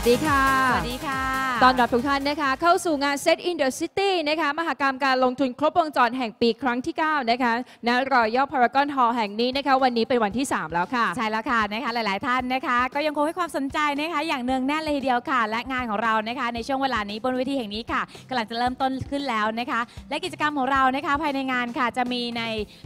对卡。ตอนรับทุกท่านนะคะเข้าสู่งาน Set in the City นะคะ มหกรรมการลงทุนครบวงจรแห่งปีครั้งที่ 9 นะคะณรอยย่อพารากอนฮอลล์แห่งนี้นะคะ วันนี้เป็นวันที่ 3 แล้วค่ะ ใช่แล้วค่ะนะคะหลายๆท่านนะคะ ก็ยังคงให้ความสนใจนะคะอย่างเนืองแน่นเลยทีเดียวค่ะ และงานของเรานะคะ ในช่วงเวลานี้บนเวทีแห่งนี้ค่ะกำลังจะเริ่มต้นขึ้นแล้วนะคะ และกิจกรรมของเรานะคะภายในงานค่ะจะมีใน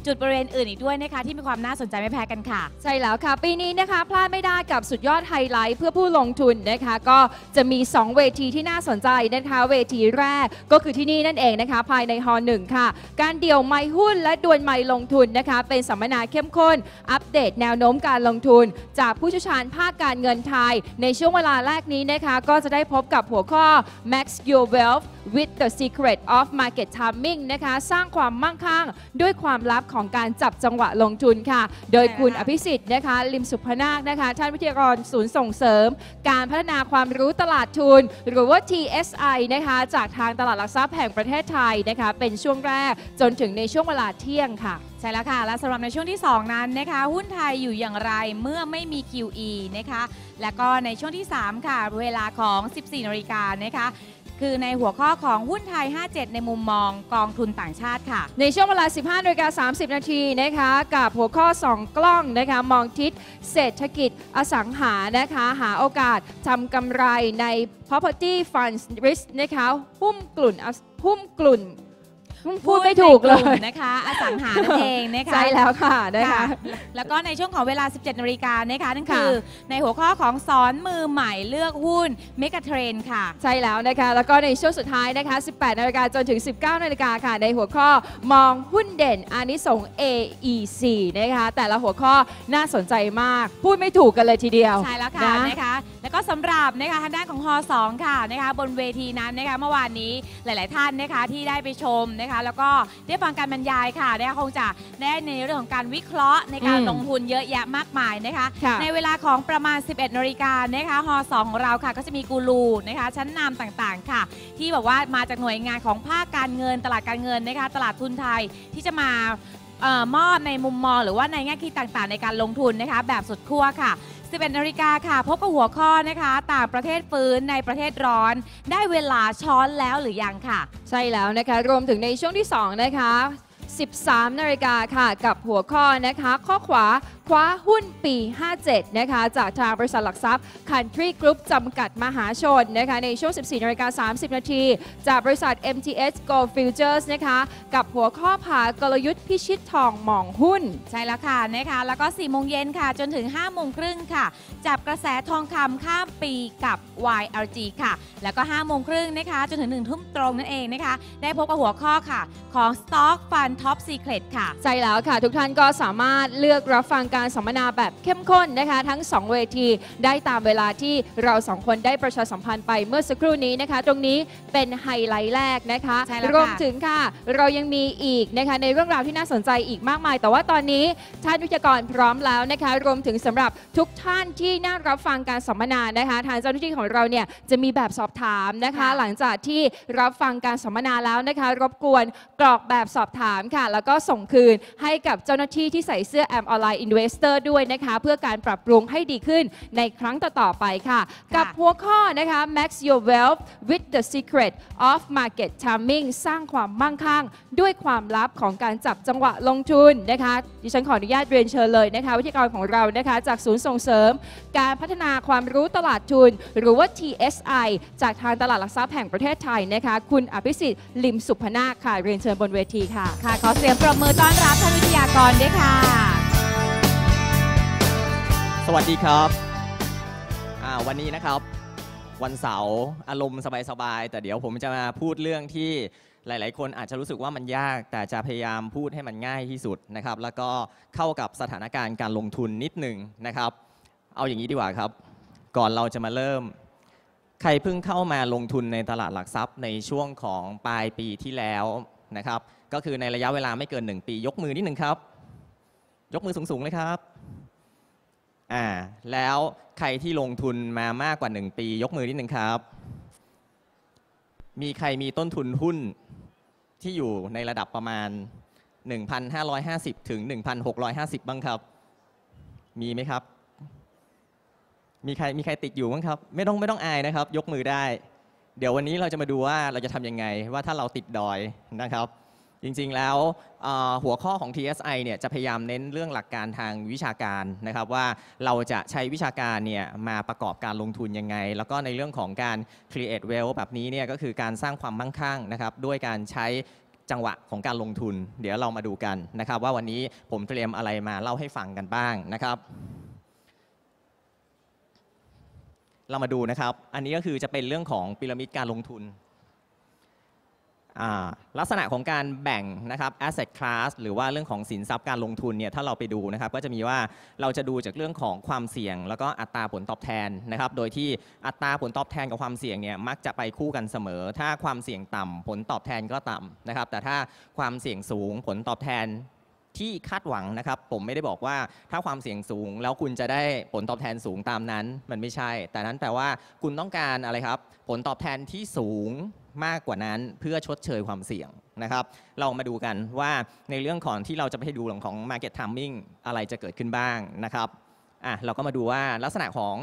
จุดบริเวณอื่นอีกด้วยนะคะ ที่มีความน่าสนใจไม่แพ้กันค่ะใช่แล้วค่ะ ปีนี้นะคะพลาดไม่ได้กับสุดยอดไฮไลท์เพื่อผู้ลงทุนนะคะก็จะมี2เวทีที่ที่น่าสนใจนะคะเวทีแรกก็คือที่นี่นั่นเองนะคะ ภายในฮอลหนึ่งค่ะ การเดี่ยวไม้หุ้นและดวลไม้ลงทุนนะคะ เป็นสัมมนาเข้มข้น อัปเดตแนวโน้มการลงทุน จากผู้ชี่ยวชาญภาคการเงินไทย ในช่วงเวลาแรกนี้นะคะ ก็จะได้พบกับหัวข้อ Max Your Wealth with the secret of market timing นะคะสร้างความมั่งคั่งด้วยความลับของการจับจังหวะลงทุนค่ะ โดยคุณอภิสิทธิ์นะคะลิมสุพนาคนะคะ ท่านวิทยากรศูนย์ส่งเสริม การพัฒนาความรู้ตลาดทุนหรือว่าว่า TSI นะคะจากทางตลาดหลักทรัพย์แห่งประเทศไทยนะคะเป็นช่วงแรกจนถึงในช่วงเวลาเที่ยงค่ะ ใช่แล้วค่ะ และสำหรับในช่วงที่ 2 นั้นนะคะหุ้นไทยอยู่อย่างไรเมื่อไม่มี QE นะคะและก็ในช่วงที่ 3 ค่ะ เวลาของ 14นาฬิกานะคะคือในหัวข้อของหุ้นไทย 57 ในมุมมองกองทุนต่างชาติค่ะ ในช่วงเวลา 15นาฬิกา30 นาทีนะคะ กับหัวข้อ 2 กล้องนะคะ มองทิศเศรษฐกิจอสังหานะคะ หาโอกาส ทำกำไรใน property funds risk นะคะ หุ้มกลุ่นหุ้มกลุ่นพูดไม่ถูกเลยนะคะ อสังหาเองนะคะใช่แล้วค่ะนะคะแล้วก็ในช่วงของเวลา 17 นาฬิกานะคะนั่นคือ ในหัวข้อของสอนมือใหม่เลือกหุ้นเมกะเทรนค่ะ ใช่แล้วนะคะแล้วก็ในช่วงสุดท้ายนะคะ 18นาฬิกาจนถึง 19 นาฬิกาค่ะ ในหัวข้อมองหุ้นเด่นอานิสง AEC นะคะ แต่ละหัวข้อน่าสนใจมากพูดไม่ถูกกันเลยทีเดียวใช่แล้วค่ะนะคะแล้วก็สำหรับนะคะทางด้านของฮอสองค่ะนะคะบนเวทีนั้นนะคะเมื่อวานนี้หลาย ๆ ท่านนะคะที่ได้ไปชมนะคะคะแล้วก็ได้ฟังการบรรยายค่ะนด้คงจะได้ในเรื่องของการวิเคราะห์ในการลงทุนเยอะแยะมากมายนะคะ ในเวลาของประมาณ 11นาฬิกานะคะฮอสองของเราค่ะ ก็จะมีกูรูนะคะ ชั้นนำต่างๆค่ะ ที่บอกว่ามาจากหน่วยงานของภาคการเงิน ตลาดการเงินนะคะตลาดทุนไทยที่จะมาอมอบในมุมมองหรือว่าในแง่คิดต่างๆ ในการลงทุนนะคะแบบสุดขั้วค่ะ11นาฬิกาค่ะ พบกับหัวข้อนะคะต่างประเทศฟื้นในประเทศร้อน ได้เวลาช้อนแล้วหรือยังค่ะ ใช่แล้วนะคะ รวมถึงในช่วงที่ 2 นะคะ 13นาฬิกาค่ะ กับหัวข้อนะคะ ข้อขวาคว้าหุ้นปี 57 นะคะจากทางบริษัทหลักทรัพย์ Country Group จำกัดมหาชนนะคะในช่วง 14นาฬิกา30 นาที จากบริษัท MTS Gold Futures นะคะกับหัวข้อผากลยุทธ์พิชิตทองมองหุ้น ใช่แล้วค่ะนะคะแล้วก็ 4 โมงเย็นค่ะ จนถึง 5 โมงครึ่งค่ะ จับกระแสทองคำข้ามปีกับ YLG ค่ะ แล้วก็ 5 โมงครึ่งนะคะจนถึง 1 ทุ่มตรงนั่นเองนะคะได้พบกับหัวข้อค่ะของ Stock Fund Top Secret ค่ะใช่แล้วค่ะทุกท่านก็สามารถเลือกรับฟังการสัมมนาแบบเข้มข้นนะคะทั้ง 2 เวทีได้ตามเวลาที่เราสองคนได้ประชาสัมพันธ์ไปเมื่อสักครู่นี้นะคะ ตรงนี้เป็นไฮไลท์แรกนะคะใช่แล้วรวมถึงค่ะ เรายังมีอีกนะคะในเรื่องราวที่น่าสนใจอีกมากมาย แต่ว่าตอนนี้ท่านวิทยากรพร้อมแล้วนะคะ รวมถึงสำหรับทุกท่านที่น่ารับฟังการสัมมนานะคะ ทางเจ้าหน้าที่ของเราเนี่ยจะมีแบบสอบถามนะคะะหลังจากที่รับฟังการสัมมนาแล้วนะคะ รบกวนกรอกแบบสอบถามค่ะ แล้วก็ส่งคืนให้กับเจ้าหน้าที่ที่ใส่เสื้อแอมออนไลน์อินเวสเตอร์ด้วยนะคะเพื่อการปรับปรุงให้ดีขึ้นในครั้งต่อๆไปค่ะ กับหัวข้อนะคะ Max Your Wealth with the Secret of Market Timing สร้างความมั่งคั่งด้วยความลับของการจับจังหวะลงทุนนะคะดิฉันขออนุญาตเรียนเชิญเลยนะคะ วิทยากรของเรานะคะ จากศูนย์ส่งเสริม การพัฒนาความรู้ตลาดทุน หรือว่า TSI จากทางตลาดหลักทรัพย์แห่งประเทศไทยนะคะ คุณอภิสิทธิ์ลิมสุพนาค่ะเรียนเชิญบนเวทีค่ะค่ะขอเสียงปรบมือต้อนรับท่านวิทยากรด้วยค่ะสวัสดีครับวันนี้นะครับ วันเสาร์อารมณ์สบายๆแต่เดี๋ยวผมจะมาพูดเรื่องที่หลาย ๆ คนอาจจะรู้สึกว่ามันยาก แต่จะพยายามพูดให้มันง่ายที่สุดนะครับ แล้วก็เข้ากับสถานการณ์การลงทุนนิดหนึ่งนะครับ เอาอย่างนี้ดีกว่าครับ ก่อนเราจะมาเริ่ม ใครเพิ่งเข้ามาลงทุนในตลาดหลักทรัพย์ในช่วงของปลายปีที่แล้วนะครับ ก็คือในระยะเวลาไม่เกิน1ปี ยกมือนิดหนึ่งครับ ยกมือสูงๆเลยครับ่าแล้วใครที่ลงทุนมามากกว่า 1 ปี ยกมือนิดนึงครับ มีใครมีต้นทุนหุ้นที่อยู่ในระดับประมาณ 1,550 ถึง 1,650 บ้างครับ มีไหมครับ มีใครมีใครติดอยู่บ้างครับไม่ต้องไม่ต้องอายนะครับยกมือได้ เดี๋ยววันนี้เราจะมาดูว่าเราจะทำยังไง ว่าถ้าเราติดดอยนะครับจริงๆ แล้วหัวข้อของ TSI เนี่ยจะพยายามเน้นเรื่องหลักการทางวิชาการนะครับว่าเราจะใช้วิชาการเนี่ยมาประกอบการลงทุนยังไงแล้วก็ในเรื่องของการ create wealth แบบนี้เนี่ยก็คือการสร้างความมั่งคั่งนะครับด้วยการใช้จังหวะของการลงทุน เดี๋ยวเรามาดูกันนะครับว่าวันนี้ผมเตรียมอะไรมาเล่าให้ฟังกันบ้างนะครับ เรามาดูนะครับอันนี้ก็คือจะเป็นเรื่องของพีระมิดการลงทุนลักษณะของการแบ่งนะครับ asset class หรือว่าเรื่องของสินทรัพย์การลงทุนเนี่ยถ้าเราไปดูนะครับก็จะมีว่าเราจะดูจากเรื่องของความเสี่ยง แล้วก็อัตราผลตอบแทนนะครับโดยที่อัตราผลตอบแทนกับความเสี่ยงเนี่ยมักจะไปคู่กันเสมอ ถ้าความเสี่ยงต่ำ ผลตอบแทนก็ต่ำนะครับแต่ถ้าความเสี่ยงสูง ผลตอบแทนที่คาดหวังนะครับผมไม่ได้บอกว่าถ้าความเสี่ยงสูงแล้วคุณจะได้ผลตอบแทนสูงตามนั้นมันไม่ใช่ แต่นั้นแปลว่าคุณต้องการอะไรครับ ผลตอบแทนที่สูงมากกว่านั้นเพื่อชดเชยความเสี่ยงนะครับ เรามาดูกันว่าในเรื่องของที่เราจะไปดูหลังของ Market Timing อะไรจะเกิดขึ้นบ้างนะครับอ่ะเราก็มาดูว่าลักษณะของ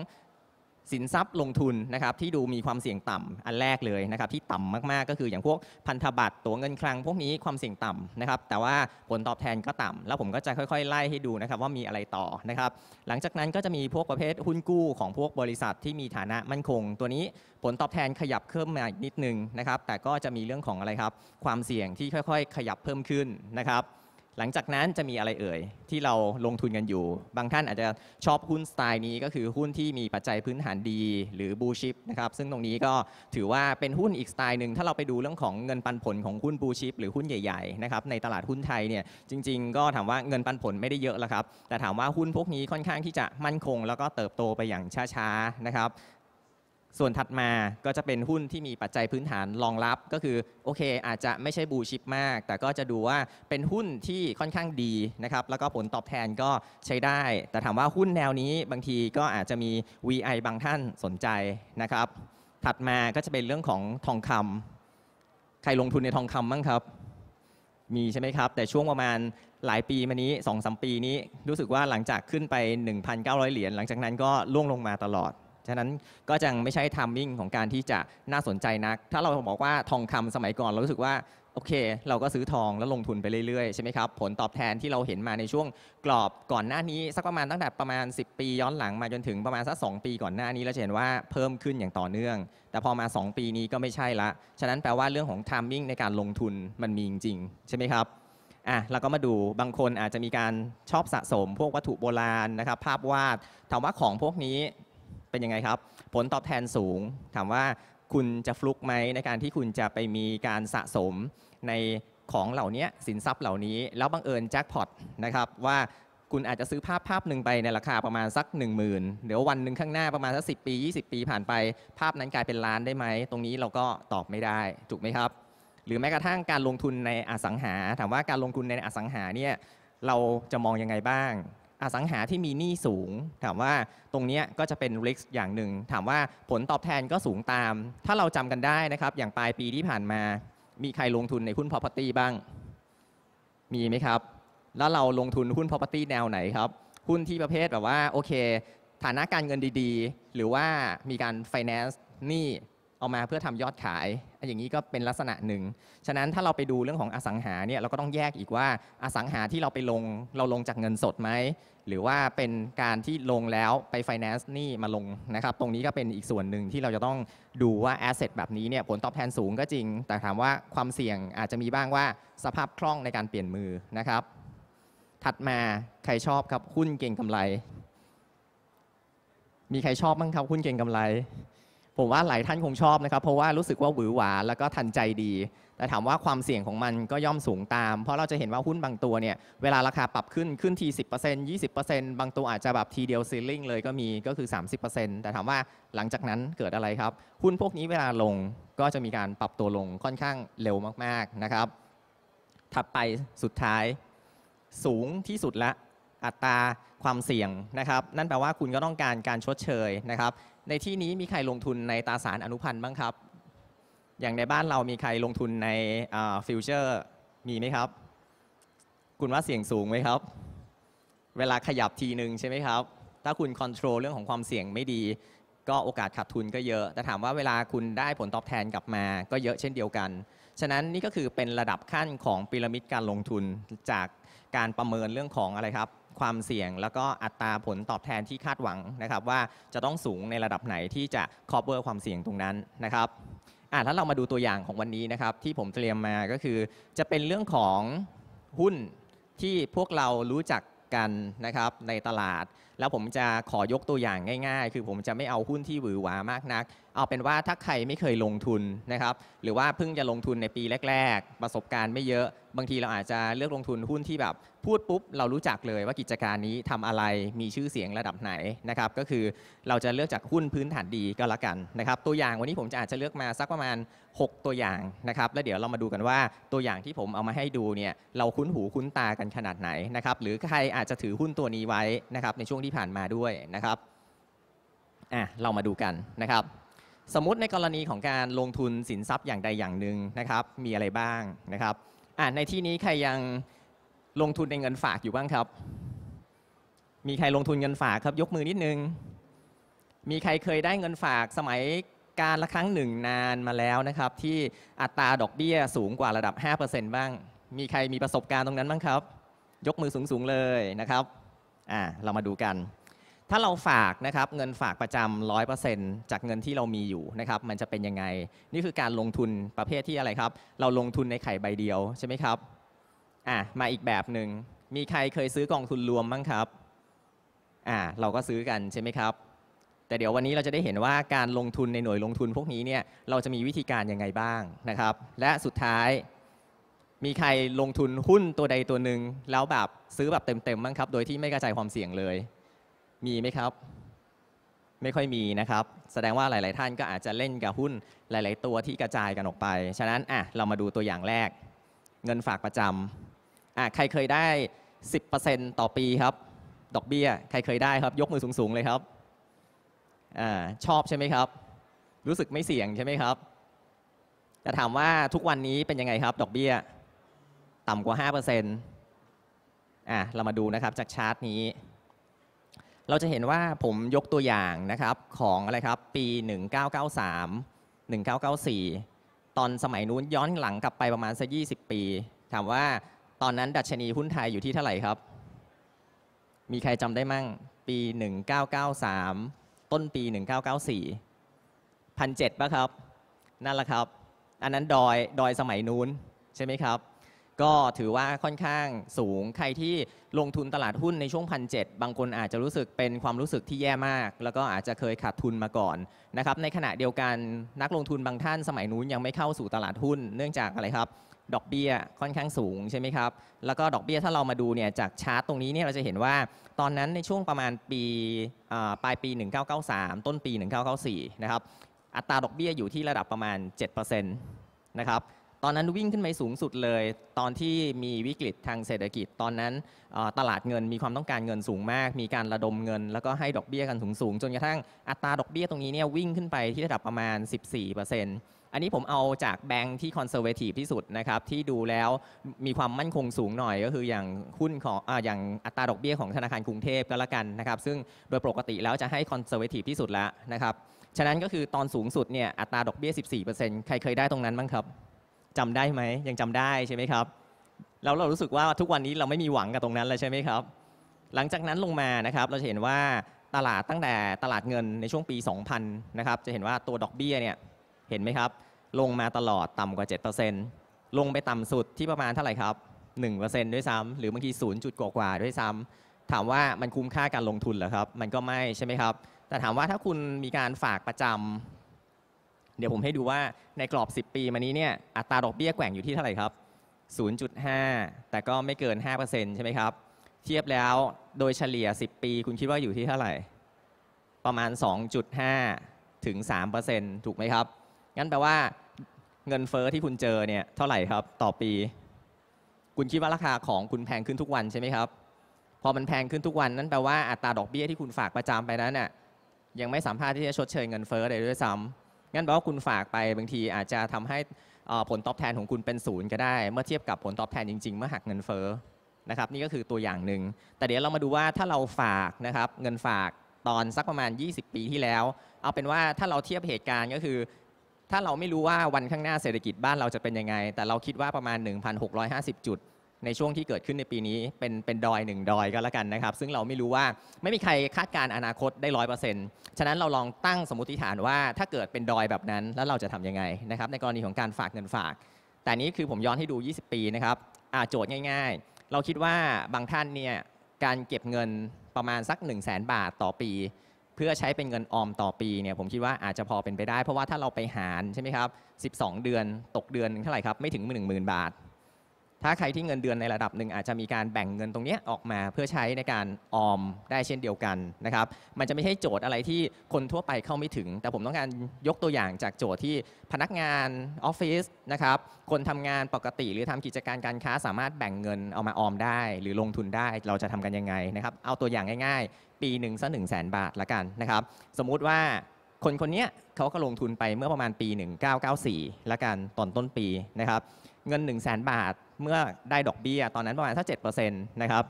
สินทรัพย์ลงทุนนะครับ ที่ดูมีความเสี่ยงต่ำ อันแรกเลยนะครับที่ต่ำมากๆก็คืออย่างพวกพันธบัตรตัวเงินคลัง พวกนี้ความเสี่ยงต่ำนะครับ แต่ว่าผลตอบแทนก็ต่ำ แล้วผมก็จะค่อยๆ ไล่ให้ดูนะครับว่ามีอะไรต่อนะครับหลังจากนั้นก็จะมีพวกประเภทหุ้นกู้ของพวกบริษัทที่มีฐานะมั่นคง ตัวนี้ผลตอบแทนขยับเพิ่มมาอีกนิดนึงนะครับ แต่ก็จะมีเรื่องของอะไรครับ ความเสี่ยงที่ค่อยๆ ขยับเพิ่มขึ้นนะครับหลังจากนั้นจะมีอะไรเอ่ย ที่เราลงทุนกันอยู่ บางท่านอาจจะชอบหุ้นสไตล์นี้ ก็คือหุ้นที่มีปัจจัยพื้นฐานดีหรือบูชิปนะครับซึ่งตรงนี้ก็ถือว่าเป็นหุ้นอีกสไตล์หนึ่งถ้าเราไปดูเรื่องของเงินปันผลของหุ้นบูชิป หรือหุ้นใหญ่ๆนะครับในตลาดหุ้นไทยเนี่ย จริงๆก็ถามว่าเงินปันผลไม่ได้เยอะแล้วครับแต่ถามว่าหุ้นพวกนี้ค่อนข้างที่จะมั่นคง แล้วก็เติบโตไปอย่างช้าๆนะครับส่วนถัดมาก็จะเป็นหุ้นที่มีปัจจัยพื้นฐานรองรับ ก็คือโอเค อาจจะไม่ใช่บูชิปมากแต่ก็จะดูว่าเป็นหุ้นที่ค่อนข้างดีนะครับแล้วก็ผลตอบแทนก็ใช้ได้ แต่ถามว่าหุ้นแนวนี้บางทีก็อาจจะมี VI บางท่านสนใจนะครับถัดมาก็จะเป็นเรื่องของทองคำใครลงทุนในทองคำั้งครับ มีใช่ไหมครับแต่ช่วงประมาณหลายปีมานี้2มปีนี้ รู้สึกว่าหลังจากขึ้นไป 1,900 เหรียญหลังจากนั้นก็ล่วงลงมาตลอดฉะนั้นก็จังไม่ใช่ทัมมิ่งของการที่จะน่าสนใจนัก ถ้าเราบอกว่าทองคำสมัยก่อนเรารู้สึกว่า โอเค เราก็ซื้อทองแล้วลงทุนไปเรื่อยๆใช่ไหมครับ ผลตอบแทนที่เราเห็นมาในช่วงกรอบก่อนหน้านี้ สักประมาณตั้งแต่ประมาณ 10 ปีย้อนหลังมาจนถึงประมาณสัก2ปีก่อนหน้านี้เราจะเห็นว่าเพิ่มขึ้นอย่างต่อเนื่อง แต่พอมา2ปีนี้ก็ไม่ใช่ละ ฉะนั้นแปลว่าเรื่องของทัมมิ่งในการลงทุนมันมีจริงๆใช่ไหมครับ อ่ะเราก็มาดูบางคนอาจจะมีการชอบสะสมพวกวัตถุโบราณนะครับภาพวาดถามว่าของพวกนี้เป็นยังไงครับ ผลตอบแทนสูง ถามว่าคุณจะฟลุกไหมในการที่คุณจะไปมีการสะสมในของเหล่านี้สินทรัพย์เหล่านี้ แล้วบังเอิญแจ็คพอตนะครับ ว่าคุณอาจจะซื้อภาพภาพหนึ่งไปในราคาประมาณสัก 1 0,000เดี๋ยววันหนึ่งข้างหน้าประมาณสักสิปี 20 ปีผ่านไป ภาพนั้นกลายเป็นล้านได้ไหม ตรงนี้เราก็ตอบไม่ได้ถูกไหมครับ หรือแม้กระทั่งการลงทุนในอสังหา ถามว่าการลงทุนในอสังหาเนี่ยเราจะมองยังไงบ้างอสังหาที่มีหนี้สูง ถามว่าตรงนี้ก็จะเป็นิ i s ์อย่างหนึ่ง ถามว่าผลตอบแทนก็สูงตาม ถ้าเราจำกันได้นะครับ อย่างปลายปีที่ผ่านมา มีใครลงทุนในหุ้น property บ้าง มีไหมครับ แล้วเราลงทุนหุ้น property แนวไหนครับ หุ้นที่ประเภทแบบว่า โอเค ฐานะการเงินดีๆ หรือว่ามีการ finance หนี้เอามาเพื่อทำยอดขาย อย่างนี้ก็เป็นลักษณะหนึ่ง ฉะนั้นถ้าเราไปดูเรื่องของอสังหาเนี่ยเราก็ต้องแยกอีกว่าอสังหาที่เราไปลงเราลงจากเงินสดไหมหรือว่าเป็นการที่ลงแล้วไปไฟแนนซ์นี่มาลงนะครับ ตรงนี้ก็เป็นอีกส่วนหนึ่งที่เราจะต้องดูว่าแอสเซทแบบนี้เนี่ยผลตอบแทนสูงก็จริง แต่ถามว่าความเสี่ยงอาจจะมีบ้างว่าสภาพคล่องในการเปลี่ยนมือนะครับถัดมาใครชอบครับหุ้นเก่งกำไร มีใครชอบบ้างครับหุ้นเก่งกำไรผมว่าหลายท่านคงชอบนะครับ เพราะว่ารู้สึกว่าหวือหวา แล้วก็ทันใจดี แต่ถามว่าความเสี่ยงของมันก็ย่อมสูงตาม เพราะเราจะเห็นว่าหุ้นบางตัวเนี่ย เวลาราคาปรับขึ้น ขึ้นที10% 20%บางตัวอาจจะแบบทีเดียวซีลิ่งเลยก็มีก็คือ 30%แต่ถามว่าหลังจากนั้นเกิดอะไรครับ หุ้นพวกนี้เวลาลงก็จะมีการปรับตัวลงค่อนข้างเร็วมากๆนะครับ ถัดไปสุดท้าย สูงที่สุดละอัตราความเสี่ยงนะครับ นั่นแปลว่าคุณก็ต้องการการชดเชยนะครับในที่นี้มีใครลงทุนในตราสารอนุพันธ์บ้างครับ อย่างในบ้านเรามีใครลงทุนในฟิวเจอร์มีไหมครับ คุณว่าเสี่ยงสูงไหมครับ เวลาขยับทีหนึ่งใช่ไหมครับ ถ้าคุณคอนโทรลเรื่องของความเสี่ยงไม่ดี ก็โอกาสขาดทุนก็เยอะ แต่ถามว่าเวลาคุณได้ผลตอบแทนกลับมาก็เยอะเช่นเดียวกันฉะนั้นนี่ก็คือเป็นระดับขั้นของพีระมิดการลงทุนจากการประเมินเรื่องของอะไรครับความเสี่ยงแล้วก็อัตราผลตอบแทนที่คาดหวังนะครับว่าจะต้องสูงในระดับไหนที่จะครอบเลอร์ความเสี่ยงตรงนั้นนะครับอ่าถ้าเรามาดูตัวอย่างของวันนี้นะครับที่ผมเตรียมมาก็คือจะเป็นเรื่องของหุ้นที่พวกเรารู้จักกันนะครับในตลาด แล้วผมจะขอยกตัวอย่างง่ายๆ คือผมจะไม่เอาหุ้นที่หวือหวามากนัก เอาเป็นว่าถ้าใครไม่เคยลงทุนนะครับหรือว่าเพิ่งจะลงทุนในปีแรก ๆ ประสบการณ์ไม่เยอะบางทีเราอาจจะเลือกลงทุนหุ้นที่แบบ พูดปุ๊บเรารู้จักเลยว่ากิจการนี้ทำอะไรมีชื่อเสียงระดับไหนนะครับก็คือเราจะเลือกจากหุ้นพื้นฐานดีก็แล้วกันนะครับ ตัวอย่างวันนี้ผมจะอาจจะเลือกมาสักประมาณ 6 ตัวอย่างนะครับ แล้วเดี๋ยวเรามาดูกันว่าตัวอย่างที่ผมเอามาให้ดูเนี่ยเราคุ้นหูคุ้นตากันขนาดไหนนะครับหรือใครอาจจะถือหุ้นตัวนี้ไว้นะครับในช่วงที่ผ่านมาด้วยนะครับอ่ะเรามาดูกันนะครับ สมมติในกรณีของการลงทุนสินทรัพย์อย่างใดอย่างหนึ่งนะครับ มีอะไรบ้างนะครับในที่นี้ใครยังลงทุนในเงินฝากอยู่บ้างครับ มีใครลงทุนเงินฝากครับยกมือนิดนึง มีใครเคยได้เงินฝากสมัยการละครั้งหนึ่งนานมาแล้วนะครับที่อัตราดอกเบี้ยสูงกว่าระดับ 5%บ้าง มีใครมีประสบการณ์ตรงนั้นบ้างครับ ยกมือสูง ๆเลยนะครับอ่าเรามาดูกันถ้าเราฝากนะครับเงินฝากประจำ100%จากเงินที่เรามีอยู่นะครับมันจะเป็นยังไงนี่คือการลงทุนประเภทที่อะไรครับ เราลงทุนในไข่ใบเดียวใช่ไหมครับอ่ะมาอีกแบบหนึ่งมีใครเคยซื้อกองทุนรวมบ้างครับอ่ะเราก็ซื้อกันใช่ไหมครับ แต่เดี๋ยววันนี้เราจะได้เห็นว่าการลงทุนในหน่วยลงทุนพวกนี้เนี่ยเราจะมีวิธีการยังไงบ้างนะครับ และสุดท้าย มีใครลงทุนหุ้นตัวใดตัวหนึ่งแล้วแบบซื้อแบบเต็มๆั้งครับ โดยที่ไม่กระจายความเสี่ยงเลยมีไหมครับ ไม่ค่อยมีนะครับ แสดงว่าหลาย ๆ ท่านก็อาจจะเล่นกับหุ้น หลาย ๆ ตัวที่กระจายกันออกไป ฉะนั้นอ่ะเรามาดูตัวอย่างแรกเงินฝากประจำอ่ะใครเคยได้ 10%ต่อปีครับ ดอกเบี้ยใครเคยได้ครับ ยกมือสูง ๆเลยครับอ่าชอบใช่ไหมครับรู้สึกไม่เสี่ยงใช่ไหมครับแต่ถามว่าทุกวันนี้เป็นยังไงครับดอกเบี้ยต่ำกว่า5%อ่ะเรามาดูนะครับจากชาร์ตนี้เราจะเห็นว่าผมยกตัวอย่างนะครับของอะไรครับปี 1993 1994 ตอนสมัยนู้นย้อนหลังกลับไปประมาณสัก20 ปี ถามว่าตอนนั้นดัชนีหุ้นไทยอยู่ที่เท่าไหร่ครับ มีใครจำได้มั่ง ปี 1993 ต้นปี 1994 1,700ป่ะครับ นั่นแหละครับ อันนั้นดอย ดอยสมัยนู้นใช่ไหมครับก็ถือว่าค่อนข้างสูงใครที่ลงทุนตลาดหุ้นในช่วงพันเบางคนอาจจะรู้สึกเป็นความรู้สึกที่แย่มาก แล้วก็อาจจะเคยขาดทุนมาก่อนนะครับในขณะเดียวกันนักลงทุนบางท่านสมัยนู้นยังไม่เข้าสู่ตลาดหุ้นเนื่องจากอะไรครับดอกเบี้ยค่อนข้างสูงใช่ไหมครับ แล้วก็ดอกเบี้ยถ้าเรามาดูเนี่ยจากชาร์ตตรงนี้เนี่ยเราจะเห็นว่าตอนนั้นในช่วงประมาณปีปลายปี 1993 ต้นปี 1994 นะครับอัตราดอกเบี้ยอยู่ที่ระดับประมาณ 7%นะครับตอนนั้นวิ่งขึ้นไปสูงสุดเลย ตอนที่มีวิกฤตทางเศรษฐกิจ ตอนนั้นตลาดเงินมีความต้องการเงินสูงมาก มีการระดมเงินแล้วก็ให้ดอกเบี้ยกันสูงงจนกระทั่งอัตราดอกเบี้ยตรงนี้เนี่ยวิ่งขึ้นไปที่ระดับประมาณ 14%อันนี้ผมเอาจากแบงค์ที่คอนเซอร์เวทีฟที่สุดนะครับที่ดูแล้วมีความมั่นคงสูงหน่อยก็คืออย่างหุ้นของออย่างอัตราดอกเบี้ยของธนาคารกรุงเทพก็แล้วกันนะครับซึ่งโดยปกติแล้วจะให้คอนเซอร์เวทีฟที่สุดแล้วนะครับฉะนั้นก็คือตอนสูงสุดเนี่ยอัตราดอกเบี้ย14%ใครเคยได้ตรงนั้นบ้างครับจำได้ไหมยังจำได้ใช่ไหมครับแล้วเรารู้สึกว่าทุกวันนี้เราไม่มีหวังกับตรงนั้นเลยใช่ไหมครับหลังจากนั้นลงมานะครับเราจะเห็นว่าตลาดตั้งแต่ตลาดเงินในช่วงปี 2000นะครับจะเห็นว่าตัวดอกเบี้ยเนี่ยเห็นไหมครับลงมาตลอดต่ำกว่า7%ลงไปต่ำสุดที่ประมาณเท่าไหร่ครับ1%ด้วยซ้ำหรือบางที0จุดกว่าด้วยซ้ำถามว่ามันคุ้มค่าการลงทุนเหรอครับมันก็ไม่ใช่ไหมครับแต่ถามว่าถ้าคุณมีการฝากประจำเดี๋ยวผมให้ดูว่าในกรอบ 10 ปีมานี้เนี่ยอัตราดอกเบี้ยแกว่งอยู่ที่เท่าไหร่ครับ 0.5 แต่ก็ไม่เกิน 5%ใช่ไหมครับ เทียบแล้วโดยเฉลี่ย 10 ปีคุณคิดว่าอยู่ที่เท่าไหร่ ประมาณ 2.5 ถึง3%ถูกไหมครับ งั้นแปลว่าเงินเฟอ้อที่คุณเจอเนี่ยเท่าไหร่ครับต่อปี คุณคิดว่าราคาของคุณแพงขึ้นทุกวันใช่ไหมครับ พอมันแพงขึ้นทุกวันนั่นแปลว่าอัตราดอกเบี้ยที่คุณฝากประจำไปนั้นน่ยยังไม่สามารถที่จะชดเชยเงินเฟอ้อได้ด้วยซ้ำงั้นแปลว่าคุณฝากไปบางทีอาจจะทำให้ผลตอบแทนของคุณเป็นศูนย์ก็ได้เมื่อเทียบกับผลตอบแทนจริงๆเมื่อหักเงินเฟ้อนะครับนี่ก็คือตัวอย่างหนึ่งแต่เดี๋ยวเรามาดูว่าถ้าเราฝากนะครับเงินฝากตอนสักประมาณ 20 ปีที่แล้ว เอาเป็นว่าถ้าเราเทียบเหตุการณ์ก็คือ ถ้าเราไม่รู้ว่าวันข้างหน้าเศรษฐกิจบ้านเราจะเป็นยังไง แต่เราคิดว่าประมาณ 1,650 จุดในช่วงที่เกิดขึ้นในปีนี้ เป็นเป็นดอยหนึ่งดอยก็แล้วกันนะครับ ซึ่งเราไม่รู้ว่าไม่มีใครคาดการอนาคตได้ร้อยเปอร์เซ็นต์ฉะนั้นเราลองตั้งสมมติฐานว่าถ้าเกิดเป็นดอยแบบนั้นแล้วเราจะทํำยังไงนะครับในกรณีของการฝากเงินฝาก แต่นี้คือผมย้อนให้ดู 20 ปีนะครับโจทย์ง่าย ๆ เราคิดว่าบางท่านเนี่ย การเก็บเงินประมาณสัก1 0 0 0 0แสนบาทต่อปี เพื่อใช้เป็นเงินออมต่อปีเนี่ยผมคิดว่าอาจจะพอเป็นไปได้ เพราะว่าถ้าเราไปหารใช่ไหมครับ12 เดือนตกเดือนเท่าไหร่ครับไม่ถึง 1 0,000 บาทถ้าใครที่เงินเดือนในระดับหนึ่งอาจจะมีการแบ่งเงินตรงนี้ออกมาเพื่อใช้ในการออมได้เช่นเดียวกันนะครับ มันจะไม่ใช่โจทย์อะไรที่คนทั่วไปเข้าไม่ถึง แต่ผมต้องการยกตัวอย่างจากโจทย์ที่พนักงานออฟฟิศนะครับ คนทำงานปกติหรือทำกิจการการค้าสามารถแบ่งเงินเอามาออมได้ หรือลงทุนได้ เราจะทำกันยังไงนะครับ เอาตัวอย่างง่าย ๆ ปีหนึ่งสักหนึ่งแสนบาทละกันนะครับ สมมุติว่าคนคนนี้เขาก็ลงทุนไปเมื่อประมาณปี 1994ละกันตอนต้นปีนะครับ เงิน 1 0 0 0 0แบาทเมื่อได้ดอกเบี้ยตอนนั้นประมาณสัก7%นะครับ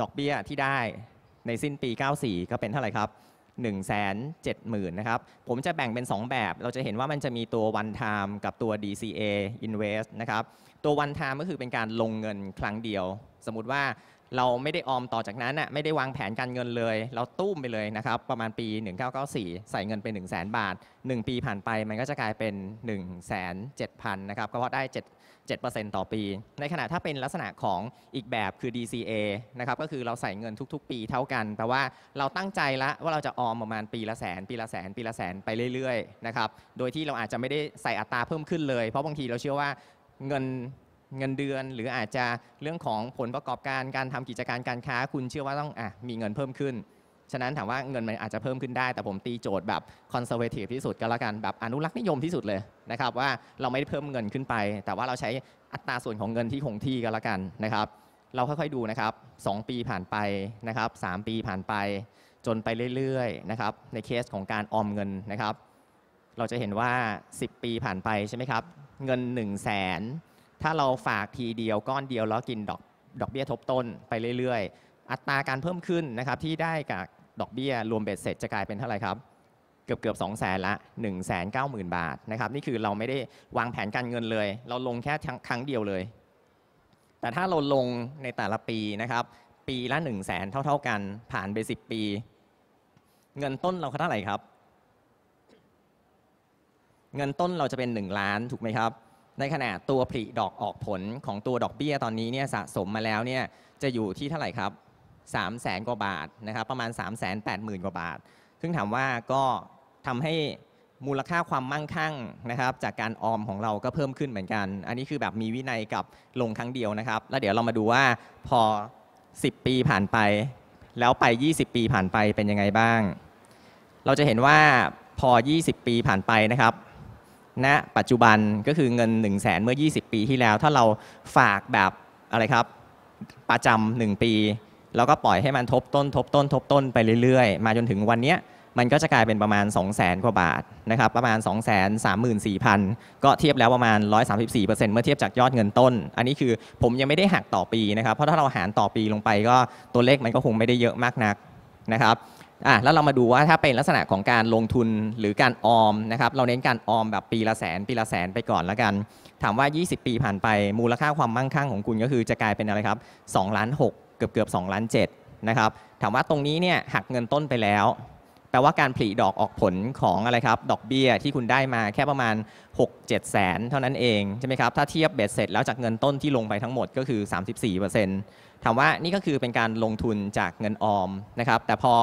ดอกเบี้ยที่ได้ในสิ้นปี 94 ก็เป็นเท่าไหร่ครับ 1 7 0 0 0 0 นะครับ ผมจะแบ่งเป็น 2 แบบ เราจะเห็นว่ามันจะมีตัว one time กับตัว DCA invest นะครับ ตัว one time ก็คือเป็นการลงเงินครั้งเดียว สมมติว่าเราไม่ได้ออมต่อจากนั้นอ่ะไม่ได้วางแผนการเงินเลย เราตุ้มไปเลยนะครับ ประมาณปี 1994 ใส่เงินไป 1 0 0 0 0แบาท 1 ปีผ่านไปมันก็จะกลายเป็น 1 7 0 0 0 นะครับก็เพราะได้7 7%ต่อปี ในขณะถ้าเป็นลักษณะของอีกแบบคือ DCA นะครับก็คือเราใส่เงินทุกๆปีเท่ากันแปลว่าเราตั้งใจละว่าเราจะออมประมาณปีละแสน ปีละแสนปีละแสนไปเรื่อยๆนะครับ โดยที่เราอาจจะไม่ได้ใส่อัตราเพิ่มขึ้นเลยเพราะบางทีเราเชื่อว่าเงินเงินเดือนหรืออาจจะเรื่องของผลประกอบการการทำกิจการการค้าคุณเชื่อว่าต้องอ่ะมีเงินเพิ่มขึ้น ฉะนั้นถามว่าเงินมันอาจจะเพิ่มขึ้นได้ แต่ผมตีโจทย์แบบคอนเซอร์เวทีฟที่สุดก็แล้วกัน แบบอนุรักษ์นิยมที่สุดเลยนะครับ ว่าเราไม่ได้เพิ่มเงินขึ้นไป แต่ว่าเราใช้อัตราส่วนของเงินที่คงที่ก็แล้วกันนะครับ เราค่อยๆดูนะครับ 2 ปีผ่านไปนะครับ 3 ปีผ่านไป จนไปเรื่อยๆนะครับในเคสของการออมเงินนะครับ เราจะเห็นว่า 10 ปีผ่านไปใช่ไหมครับเงิน 1 0 0 0 0แสนถ้าเราฝากทีเดียวก้อนเดียวแล้วกินดอกดอกเบี้ยทบต้นไปเรื่อยๆ อัตราการเพิ่มขึ้นนะครับ ที่ได้กับดอกเบี้ยรวมเบ็ดเสร็จจะกลายเป็นเท่าไหร่ครับ เกือบเกือบสองแสนละ1นึ่งแสนเก้าหมื่นบาทนะครับนี่คือเราไม่ได้วางแผนการเงินเลย เราลงแค่ครั้งเดียวเลย แต่ถ้าเราลงในแต่ละปีนะครับ ปีละ1นึ่งแสนเท่าๆกันผ่านไปิบปี เงินต้นเราเท่าไหร่ครับ เงินต้นเราจะเป็น 1 ล้านถูกไหมครับในขณะตัวผลิดอกออกผลของตัวดอกเบี้ยตอนนี้เนี่ยสะสมมาแล้วเนี่ยจะอยู่ที่เท่าไหร่ครับ 3 0 0แสนกว่าบาทนะครับ ประมาณ 3 8 0 0 0นกว่าบาท ซึ่งถามว่าก็ทำให้มูลค่าความมั่งคั่งนะครับ จากการออมของเราก็เพิ่มขึ้นเหมือนกัน อันนี้คือแบบมีวินัยกับลงครั้งเดียวนะครับ แล้วเดี๋ยวเรามาดูว่าพอ 10 ปีผ่านไป แล้วไป 20 ปีผ่านไปเป็นยังไงบ้าง เราจะเห็นว่าพอ 20 ปีผ่านไปนะครับณนะปัจจุบันก็คือเงิน1 0 0 0 0แสนเมื่อ 20 ปีที่แล้วถ้าเราฝากแบบอะไรครับประจำ 1 ปี แล้วก็ปล่อยให้มันทบต้น ทบต้น ทบต้น ไปเรื่อยๆ มาจนถึงวันนี้มันก็จะกลายเป็นประมาณ 2 0 0แสนกว่าบาทนะครับประมาณ 2 3 4 0 0 0ก็เทียบแล้วประมาณ 134%เมื่อเทียบจากยอดเงินต้น อันนี้คือผมยังไม่ได้หักต่อปีนะครับ เพราะถ้าเราหารต่อปีลงไป ก็ตัวเลขมันก็คงไม่ได้เยอะมากนักนะครับอ่ะแล้วเรามาดูว่าถ้าเป็นลักษณะของการลงทุนหรือการออมนะครับเราเน้นการออมแบบปีละแสน ปีละแสนไปก่อนแล้วกัน ถามว่า 20 ปีผ่านไปมูลค่าความมั่งคั่งของคุณก็คือจะกลายเป็นอะไรครับ2ล้าน6เกือบเกือบ2ล้าน7นะครับ ถามว่าตรงนี้เนี่ยหักเงินต้นไปแล้วแปลว่าการผลิดอกออกผลของอะไรครับดอกเบี้ยที่คุณได้มาแค่ประมาณ6 7แสนเท่านั้นเองใช่ไหมครับถ้าเทียบเบ็ดเสร็จแล้วจากเงินต้นที่ลงไปทั้งหมดก็คือ 34%ถามว่านี่ก็คือเป็นการลงทุนจากเงินออมนะครับแต่พอ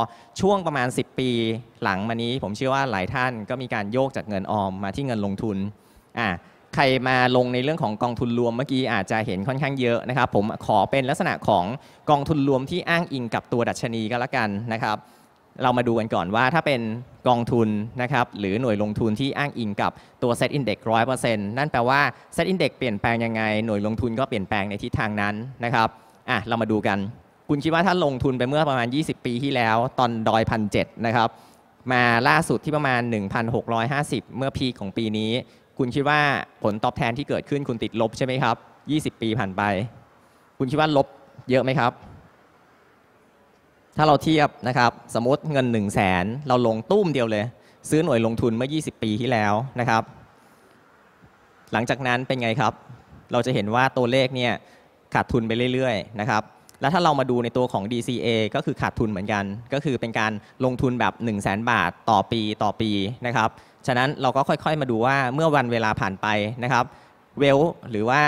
ช่วงประมาณ 10 ปีหลังมานี้ ผมเชื่อว่าหลายท่านก็มีการโยกจากเงินออมมาที่เงินลงทุนอ่าใครมาลงในเรื่องของกองทุนรวมเมื่อกี้อาจจะเห็นค่อนข้างเยอะนะครับ ผมขอเป็นลักษณะของกองทุนรวมที่อ้างอิงกับตัวดัชนีก็แล้วกันนะครับเรามาดูกันก่อนว่าถ้าเป็นกองทุนนะครับหรือหน่วยลงทุนที่อ้างอิงกับตัวเเซตอินด็กร้อยเปอร์เซ็นต์นั่นแปลว่าเซตอินเด็กเปลี่ยนแปลงยังไงหน่วยลงทุนก็เปลี่ยนแปลงในทิศทางนั้นนะครับอ่ะเรามาดูกัน คุณคิดว่าถ้าลงทุนไปเมื่อประมาณ 20 ปีที่แล้วตอนดอยพันเนะครับมาล่าสุดที่ประมาณ 1,650 เมื่อพีของปีนี้ คุณคิดว่าผลตอบแทนที่เกิดขึ้นคุณติดลบใช่ไหมครับ20ปีผ่านไป คุณคิดว่าลบเยอะไหมครับถ้าเราเทียบนะครับสมมติเงิน 1 0 0 0 0แสนเราลงตุ้มเดียวเลย ซื้อหน่วยลงทุนเมื่อ 20 ปีที่แล้วนะครับหลังจากนั้นเป็นไงครับ เราจะเห็นว่าตัวเลขเนี่ยขาดทุนไปเรื่อยๆนะครับแล้วถ้าเรามาดูในตัวของ DCA ก็คือขาดทุนเหมือนกัน ก็คือเป็นการลงทุนแบบ 1 0 0 0 0แบาทต่อปีต่อปีนะครับฉะนั้นเราก็ค่อยๆมาดูว่าเมื่อวันเวลาผ่านไปนะครับ เวลหรือว่า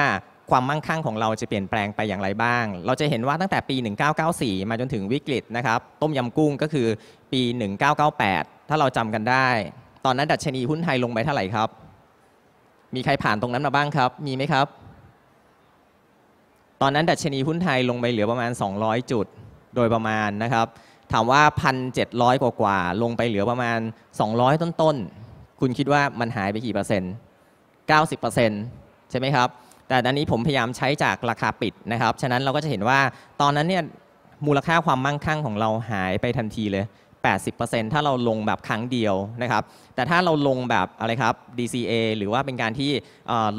ความมั่งคั่งของเราจะเปลี่ยนแปลงไปอย่างไรบ้าง เราจะเห็นว่าตั้งแต่ปี 1994 มาจนถึงวิกฤตนะครับ ต้มยำกุ้งก็คือปี 1998 ถ้าเราจำกันได้ ตอนนั้นดัชนีหุ้นไทยลงไปเท่าไหร่ครับ มีใครผ่านตรงนั้นมาบ้างครับ มีไหมครับ ตอนนั้น ดัชนีหุ้นไทยลงไปเหลือประมาณ 200 จุด โดยประมาณนะครับ ถามว่า 1,700กว่ากว่าลงไปเหลือประมาณ 200 ต้นๆ คุณคิดว่ามันหายไปกี่เปอร์เซ็นต์90%ใช่ไหมครับแต่อันนี้ผมพยายามใช้จากราคาปิดนะครับ ฉะนั้น เราก็จะเห็นว่าตอนนั้นเนี่ยมูลค่าความมั่งคั่งของเราหายไปทันทีเลย 80%ถ้าเราลงแบบครั้งเดียวนะครับ แต่ถ้าเราลงแบบอะไรครับ DCA หรือว่าเป็นการที่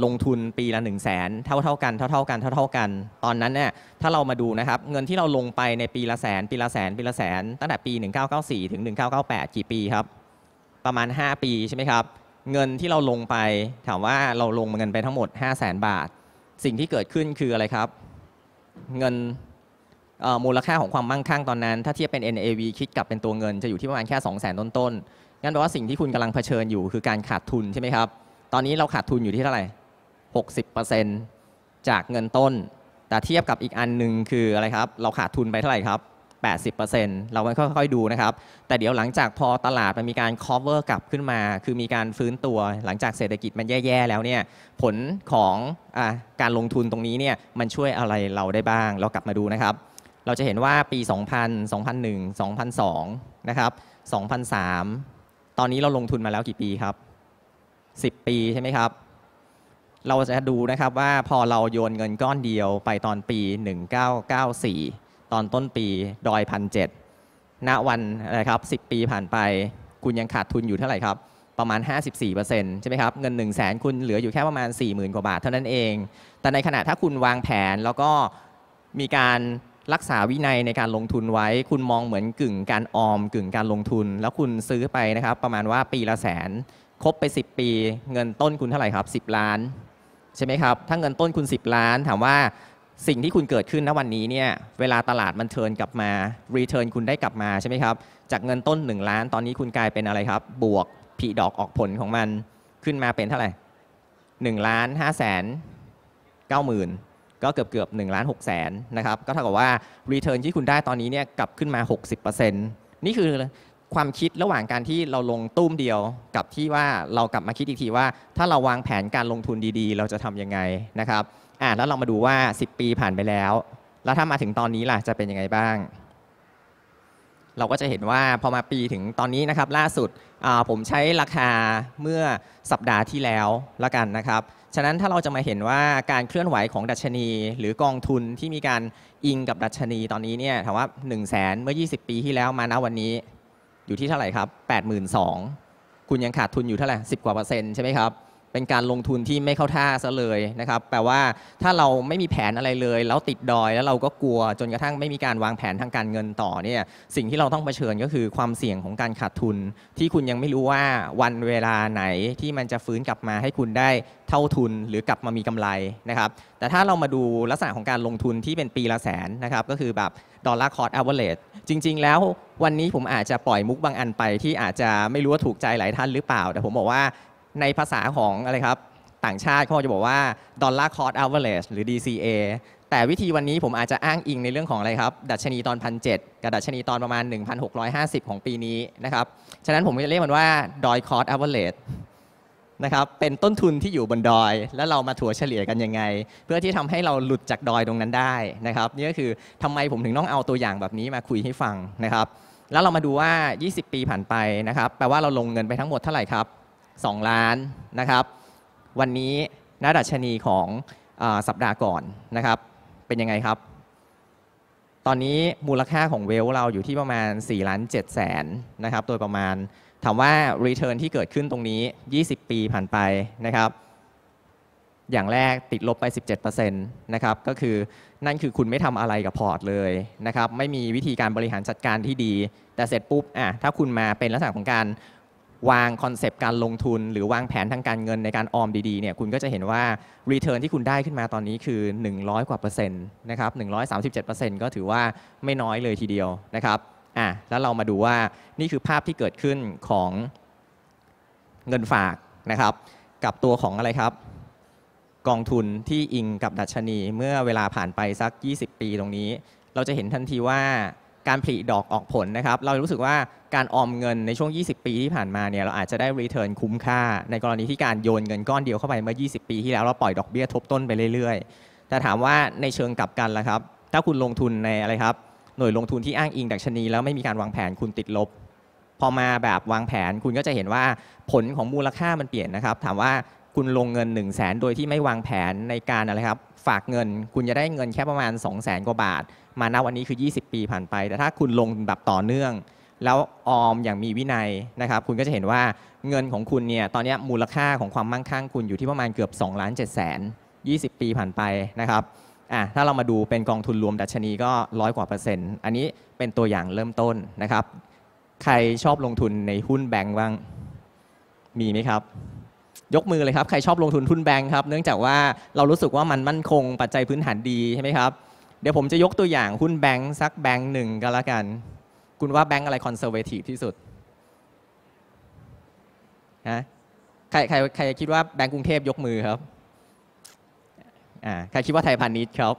ลงทุนปีละ 1 0 0 0 0แสนเท่าเท่ากันเท่าเท่ากันเท่าเท่ากัน ตอนนั้นเนี่ยถ้าเรามาดูนะครับเงินที่เราลงไปในปีละแสนปีละแสนปีละแสนตั้งแต่ปี 1994ถึง1998กี่ปีครับประมาณ 5 ปีใช่ไหมครับเงินที่เราลงไป ถามว่าเราลงเงินไปทั้งหมด 5 0 0แสนบาทสิ่งที่เกิดขึ้นคืออะไรครับเงินมูลค่าของความมั่งคั่งตอนนั้น ถ้าเทียบเป็น NAV คิดกลับเป็นตัวเงินจะอยู่ที่ประมาณแค่ 2 0 0 0 0 0 ต้นๆ งั้นแปลว่าสิ่งที่คุณกำลังเผชิญอยู่คือการขาดทุนใช่ไหมครับตอนนี้เราขาดทุนอยู่ที่เท่าไหร่ 60%จากเงินต้น แต่เทียบกับอีกอันหนึ่งคืออะไรครับเราขาดทุนไปเท่าไหร่ครับ80%เราไค่อยๆดูนะครับ แต่เดี๋ยวหลังจากพอตลาดมันมีการ cover กลับขึ้นมา คือมีการฟื้นตัวหลังจากเศรษฐกิจมันแย่ๆ แล้วเนี่ยผลของอการลงทุนตรงนี้เนี่ยมันช่วยอะไรเราได้บ้าง เรากลับมาดูนะครับ เราจะเห็นว่าปี 2000 2001 2002นะครับ2003 ตอนนี้เราลงทุนมาแล้วกี่ปีครับ 10 ปีใช่ไหมครับ เราจะดูนะครับ ว่าพอเราโยนเงินก้อนเดียวไปตอนปี 1994ตอนต้นปีดอยพันเจ็ดณวันนะครับสิปีผ่านไป คุณยังขาดทุนอยู่เท่าไหร่ครับ ประมาณ 54%ใช่ไหมครับ เงิน 1 0 0 0งแสนคุณเหลืออยู่แค่ประมาณ 40,000 กว่าบาท เท่านั้นเอง แต่ในขณะถ้าคุณวางแผนแล้วก็มีการรักษาวินัยในการลงทุนไว้ คุณมองเหมือนกึ่งการออมกึ่งการลงทุนแล้วคุณซื้อไปนะครับประมาณว่าปีละแสนครบไป 10 ปี เงินต้นคุณเท่าไหร่ครับ 10 ล้านใช่ไหมครับถ้าเงินต้นคุณ 10ล้านถามว่าสิ่งที่คุณเกิดขึ้นณวันนี้เนี่ยเวลาตลาดมันเทินกลับมารีเทิร์นคุณได้กลับมาใช่ไหมครับ จากเงินต้น 1 ล้านตอนนี้คุณกลายเป็นอะไรครับ บวกผีดอกออกผลของมันขึ้นมาเป็นเท่าไหร่1ล้านห้าแสนเก้าหมื่นก็เกือบเกือบ1ล้านหกแสนนะครับก็เท่ากับว่ารีเทิร์นที่คุณได้ตอนนี้เนี่ยกลับขึ้นมา 60%นี่คือความคิดระหว่างการที่เราลงตุ้มเดียวกับที่ว่าเรากลับมาคิดอีกทีว่า ถ้าเราวางแผนการลงทุนดีๆ เราจะทำยังไงนะครับอ่าแล้วเรามาดูว่า 10 ปีผ่านไปแล้ว แล้วถ้ามาถึงตอนนี้ล่ะจะเป็นยังไงบ้าง เราก็จะเห็นว่าพอมาปีถึงตอนนี้นะครับล่าสุดผมใช้ราคาเมื่อสัปดาห์ที่แล้วละกันนะครับฉะนั้นถ้าเราจะมาเห็นว่าการเคลื่อนไหวของดัชนี หรือกองทุนที่มีการอิงกับดัชนีตอนนี้เนี่ยถามว่า1 0 0 0 0แสนเมื่อ20 ปีที่แล้วมาณวันนี้อยู่ที่เท่าไหร่ครับ82,000คุณยังขาดทุนอยู่เท่าไหร่10กว่าเปอร์เซ็นต์ใช่ไหมครับเป็นการลงทุนที่ไม่เข้าท่าซะเลยนะครับแปลว่าถ้าเราไม่มีแผนอะไรเลย แล้วติดดอยแล้วเราก็กลัวจนกระทั่งไม่มีการวางแผนทางการเงินต่อเนี่ยสิ่งที่เราต้องเผชิญก็คือความเสี่ยงของการขาดทุนที่คุณยังไม่รู้ว่าวันเวลาไหนที่มันจะฟื้นกลับมาให้คุณได้เท่าทุน หรือกลับมามีกำไร นะครับ แต่ถ้าเรามาดูลักษณะของการลงทุนที่เป็นปีละแสนนะครับก็คือแบบดอลลาร์คอร์ดอเวอร์เลจริง ๆ แล้ววันนี้ผมอาจจะปล่อยมุกบางอันไปที่อาจจะไม่รู้ว่าถูกใจหลายท่านหรือเปล่า แต่ผมบอกว่าในภาษาของอะไรครับต่างชาติเขาจะบอกว่า dollar cost average หรือ DCA แต่วิธีวันนี้ผมอาจจะอ้างอิงในเรื่องของอะไรครับดัชนีตอน1,700กับดัชนีตอนประมาณ 1,650 ของปีนี้นะครับฉะนั้นผมจะเรียกมันว่าดอยคอร์สอเวอรเลสนะครับเป็นต้นทุนที่อยู่บนดอย แล้วเรามาถัวเฉลี่ยกันยังไง เพื่อที่ทำให้เราหลุดจากดอยตรงนั้นได้นะครับนี่ก็คือทำไมผมถึงต้องเอาตัวอย่างแบบนี้มาคุยให้ฟังนะครับแล้วเรามาดูว่า 20 ปีผ่านไปนะครับแปลว่าเราลงเงินไปทั้งหมดเท่าไหร่ครับ2 ล้านนะครับ วันนี้าดัชนีของอสัปดาห์ก่อนนะครับ เป็นยังไงครับ ตอนนี้มูลค่าของเวลเราอยู่ที่ประมาณ4ล้าน7แสน นะครับโดยประมาณ ถามว่า Return ที่เกิดขึ้นตรงนี้ 20 ปีผ่านไปนะครับ อย่างแรกติดลบไป 17%นะครับ ก็คือนั่นคือคุณไม่ทำอะไรกับพอร์ตเลยนะครับ ไม่มีวิธีการบริหารจัดการที่ดี แต่เสร็จปุ๊บอ่ะถ้าคุณมาเป็นลักษณะของการวางคอนเซปต์การลงทุนหรือวางแผนทางการเงินในการออมดีๆเนี่ย คุณก็จะเห็นว่ารีเทิร์นที่คุณได้ขึ้นมาตอนนี้คือ 100กว่าเปอร์เซ็นต์นะครับ 137%ก็ถือว่าไม่น้อยเลยทีเดียวนะครับอ่ะแล้วเรามาดูว่านี่คือภาพที่เกิดขึ้นของเงินฝากนะครับ กับตัวของอะไรครับ กองทุนที่อิงกับดัชนี เมื่อเวลาผ่านไปสัก 20 ปีตรงนี้ เราจะเห็นทันทีว่าการผลิดอกออกผลนะครับ เรารู้สึกว่าการออมเงินในช่วง 20 ปีที่ผ่านมาเนี่ย เราอาจจะได้รีเทิร์นคุ้มค่า ในกรณีที่การโยนเงินก้อนเดียวเข้าไป เมื่อ 20 ปีที่แล้วเราปล่อยดอกเบี้ยทบต้นไปเรื่อยๆ แต่ถามว่าในเชิงกลับกันล่ะครับ ถ้าคุณลงทุนในอะไรครับ หน่วยลงทุนที่อ้างอิงดัชนีแล้วไม่มีการวางแผนคุณติดลบ พอมาแบบวางแผนคุณก็จะเห็นว่าผลของมูลค่ามันเปลี่ยนนะครับ ถามว่าคุณลงเงิน 1 0 0 0 0แสนโดยที่ไม่วางแผนในการอะไรครับฝากเงิน คุณจะได้เงินแค่ประมาณ 2 0 0แสนกว่าบาทมาณวันนี้คือ 20 ปีผ่านไป แต่ถ้าคุณลงแบบต่อเนื่อง แล้วออมอย่างมีวินัยนะครับ คุณก็จะเห็นว่าเงินของคุณเนี่ยตอนนี้มูลค่าของความมั่งคั่งคุณอยู่ที่ประมาณเกือบ2ล้าน7แสน20 ปีผ่านไปนะครับอ่ะถ้าเรามาดูเป็นกองทุนรวมดัชนีก็ร้อยกว่าเปอร์เซ็นต์อันนี้เป็นตัวอย่างเริ่มต้นนะครับ ใครชอบลงทุนในหุ้นแบงก์บ้าง มีไหมครับ ยกมือเลยครับ ใครชอบลงทุนหุ้นแบงก์ครับ เนื่องจากว่าเรารู้สึกว่ามันมั่นคงปัจจัยพื้นฐานดีใช่ไหมครับเดี๋ยวผมจะยกตัวอย่างหุ้นแบงค์สักแบงค์หนึ่งก็แล้วกัน คุณว่าแบงค์อะไรคอนเซอร์เวทีฟที่สุดฮะใครใครใครคิดว่าแบงค์กรุงเทพยกมือครับ อ่า ใครคิดว่าไทยพาณิชย์ครับ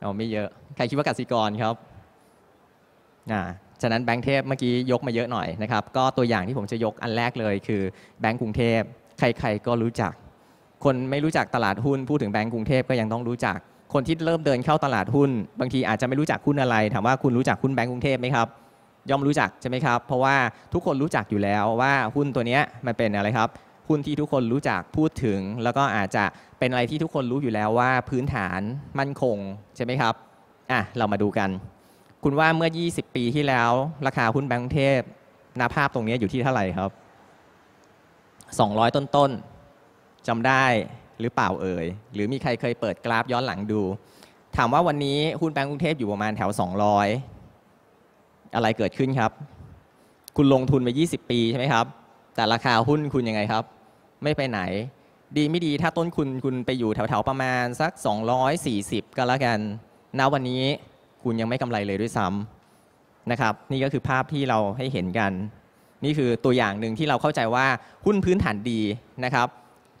เราไม่เยอะ ใครคิดว่ากสิกรครับ อ่า ฉะนั้นแบงค์เทพเมื่อกี้ยกมาเยอะหน่อยนะครับ ก็ตัวอย่างที่ผมจะยกอันแรกเลย คือแบงค์กรุงเทพใครๆก็รู้จัก คนไม่รู้จักตลาดหุ้นพูดถึงแบงค์กรุงเทพก็ยังต้องรู้จักคนที่เริ่มเดินเข้าตลาดหุ้น บางทีอาจจะไม่รู้จักหุ้นอะไรถามว่าคุณรู้จักหุ้นแบงก์กรุงเทพไหมครับ ย่อมรู้จักใช่ไหมครับ เพราะว่าทุกคนรู้จักอยู่แล้วว่าหุ้นตัวนี้มันเป็นอะไรครับหุ้นที่ทุกคนรู้จักพูดถึง แล้วก็อาจจะเป็นอะไรที่ทุกคนรู้อยู่แล้วว่าพื้นฐานมั่นคงใช่ไหมครับอ่ะเรามาดูกัน คุณว่าเมื่อ 20 ปีที่แล้ว ราคาหุ้นแบงก์กรุงเทพนาภาพตรงนี้อยู่ที่เท่าไหร่ครับ 200 ต้นๆจำได้หรือเปล่าเอ่ย หรือมีใครเคยเปิดกราฟย้อนหลังดู ถามว่าวันนี้หุ้นแบงก์กรุงเทพอยู่ประมาณแถว 200 อะไรเกิดขึ้นครับ คุณลงทุนไป20 ปีใช่ไหมครับ แต่ราคาหุ้นคุณยังไงครับ ไม่ไปไหน ดีไม่ดีถ้าต้นคุณคุณไปอยู่แถวๆประมาณสัก 240 ก็แล้วกัน ณวันนี้คุณยังไม่กำไรเลยด้วยซ้ำนะครับ นี่ก็คือภาพที่เราให้เห็นกัน นี่คือตัวอย่างหนึ่งที่เราเข้าใจว่าหุ้นพื้นฐานดีนะครับ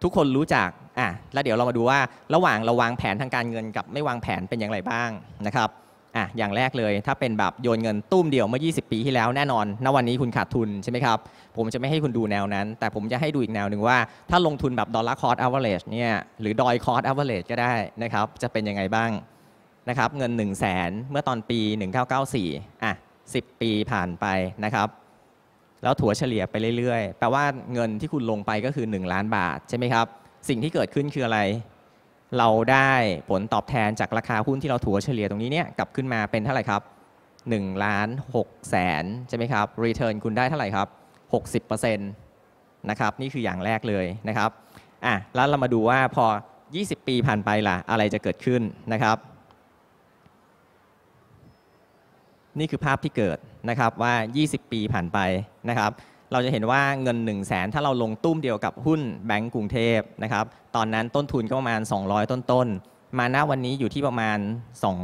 ทุกคนรู้จักอ่ะ แล้วเดี๋ยวเรามาดูว่าระหว่างเราวางแผนทางการเงินกับไม่วางแผนเป็นอย่างไรบ้างนะครับ อ่ะ อย่างแรกเลยถ้าเป็นแบบโยนเงินตุ้มเดียวเมื่อ 20 ปีที่แล้วแน่นอน ณ วันนี้คุณขาดทุนใช่ไหมครับ ผมจะไม่ให้คุณดูแนวนั้น แต่ผมจะให้ดูอีกแนวหนึ่งว่า ถ้าลงทุนแบบดอลลาร์คอร์สอเวอร์เรจเนี่ยหรือดอยคอร์สอเวอร์เรจก็ได้นะครับ จะเป็นยังไงบ้างนะครับเงิน 1 0 0 0 0แสนเมื่อตอนปี 1994อ่ะ10 ปีผ่านไปนะครับแล้วถัวเฉลี่ยไปเรื่อยๆ แปลว่าเงินที่คุณลงไปก็คือ 1 ล้านบาทใช่ไหมครับสิ่งที่เกิดขึ้นคืออะไร เราได้ผลตอบแทนจากราคาหุ้นที่เราถัวเฉลี่ยตรงนี้เนี่ยกลับขึ้นมาเป็นเท่าไหร่ครับ1ล้าน6แสนใช่ไหมครับ รีเทิร์นคุณได้เท่าไหร่ครับ 60%นะครับ นี่คืออย่างแรกเลยนะครับอ่ะแล้วเรามาดูว่าพอ 20 ปีผ่านไปล่ะ อะไรจะเกิดขึ้นนะครับ นี่คือภาพที่เกิดนะครับว่า 20 ปีผ่านไปนะครับเราจะเห็นว่าเงิน 1 0 0 0 0แสนถ้าเราลงตุ้มเดียวกับหุ้นแบงก์กรุงเทพนะครับตอนนั้นต้นทุนก็ประมาณ 200 ต้นๆมาณวันนี้อยู่ที่ประมาณ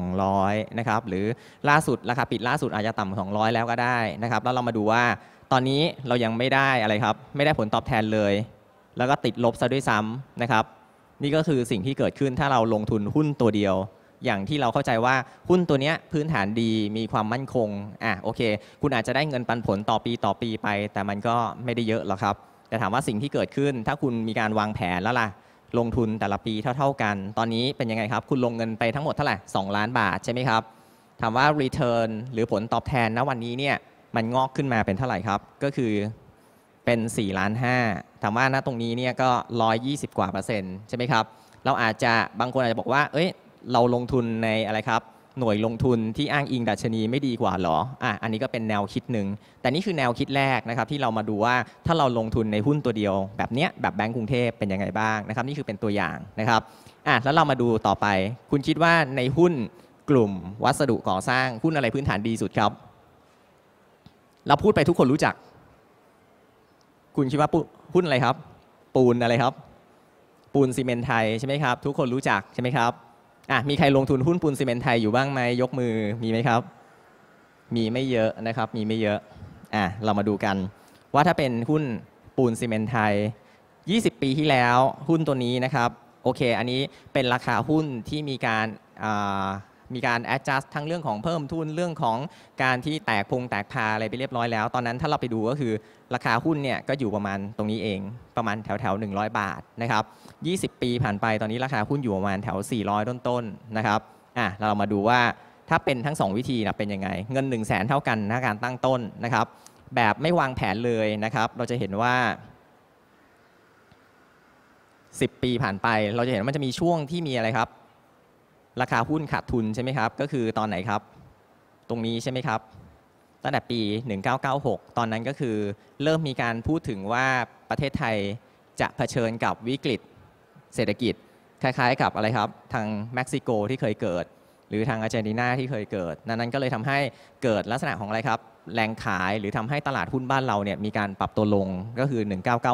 200นะครับหรือล่าสุดราคาปิดล่าสุดอาจจะต่ำ200 แล้วก็ได้นะครับแล้วเรามาดูว่าตอนนี้เรายังไม่ได้อะไรครับ ไม่ได้ผลตอบแทนเลย แล้วก็ติดลบซะด้วยซ้ำนะครับ นี่ก็คือสิ่งที่เกิดขึ้นถ้าเราลงทุนหุ้นตัวเดียวอย่างที่เราเข้าใจว่า หุ้นตัวนี้พื้นฐานดีมีความมั่นคง อ่ะโอเค คุณอาจจะได้เงินปันผลต่อปีต่อปีไป แต่มันก็ไม่ได้เยอะหรอกครับ แต่ถามว่าสิ่งที่เกิดขึ้น ถ้าคุณมีการวางแผนแล้วล่ะ ลงทุนแต่ละปีเท่า ๆกัน ตอนนี้เป็นยังไงครับ คุณลงเงินไปทั้งหมดเท่าไหร่2ล้านบาทใช่ไหมครับ ถามว่า Return หรือผลตอบแทนณวันนี้เนี่ยมันงอกขึ้นมาเป็นเท่าไหร่ครับก็คือเป็น4ล้านห้าถามว่าณตรงนี้เนี่ยก็ 120กว่าเปอร์เซ็นต์ใช่ไหมครับเราอาจจะบางคนอาจจะบอกว่าเอ้ยเราลงทุนในอะไรครับ หน่วยลงทุนที่อ้างอิงดัชนีไม่ดีกว่าหรอ อ่ะ อันนี้ก็เป็นแนวคิดหนึ่ง แต่นี่คือแนวคิดแรกนะครับ ที่เรามาดูว่าถ้าเราลงทุนในหุ้นตัวเดียว แบบเนี้ยแบบแบงก์กรุงเทพเป็นยังไงบ้างนะครับ นี่คือเป็นตัวอย่างนะครับ อ่ะ แล้วเรามาดูต่อไป คุณคิดว่าในหุ้นกลุ่มวัสดุก่อสร้างหุ้นอะไรพื้นฐานดีสุดครับ เราพูดไปทุกคนรู้จัก คุณคิดว่าหุ้นอะไรครับ ปูนอะไรครับ ปูนซีเมนไทยใช่ไหมครับทุกคนรู้จักใช่ไหมครับอ่ะ มีใครลงทุนหุ้นปูนซีเมนต์ไทยอยู่บ้างไหมยกมือ มีไหมครับ มีไม่เยอะนะครับ มีไม่เยอะ อ่ะ เรามาดูกันว่าถ้าเป็นหุ้นปูนซีเมนต์ไทย 20 ปีที่แล้วหุ้นตัวนี้นะครับ โอเค อันนี้เป็นราคาหุ้นที่มีการมีการ adjust ทั้งเรื่องของเพิ่มทุนเรื่องของการที่แตกพงแตกพาอะไรไปเรียบร้อยแล้วตอนนั้นถ้าเราไปดูก็คือ ราคาหุ้นเนี่ยก็อยู่ประมาณตรงนี้เอง ประมาณแถวแถว100 บาทนะครับ20 ปีผ่านไปตอนนี้ราคาหุ้นอยู่ประมาณแถว400ต้นๆนนะครับอ่ะเรามาดูว่าถ้าเป็นทั้ง 2 วิธีนะเป็นยังไงเงิน 1 0 0 0 0แสนเท่ากันนะการตั้งต้นนะครับ แบบไม่วางแผนเลยนะครับ เราจะเห็นว่า 10 ปีผ่านไป เราจะเห็นว่ามันจะมีช่วงที่มีอะไรครับราคาหุ้นขาดทุนใช่ไหมครับ ก็คือตอนไหนครับ ตรงนี้ใช่ไหมครับ ตั้งแต่ปี 1996 ตอนนั้นก็คือเริ่มมีการพูดถึงว่าประเทศไทยจะเผชิญกับวิกฤตเศรษฐกิจคล้าย ๆกับอะไรครับ ทางเม็กซิโกที่เคยเกิด หรือทางอาร์เจนตินาที่เคยเกิด นั้นก็เลยทำให้เกิดลักษณะของอะไรครับ แรงขายหรือทำให้ตลาดหุ้นบ้านเราเนี่ยมีการปรับตัวลง ก็คือ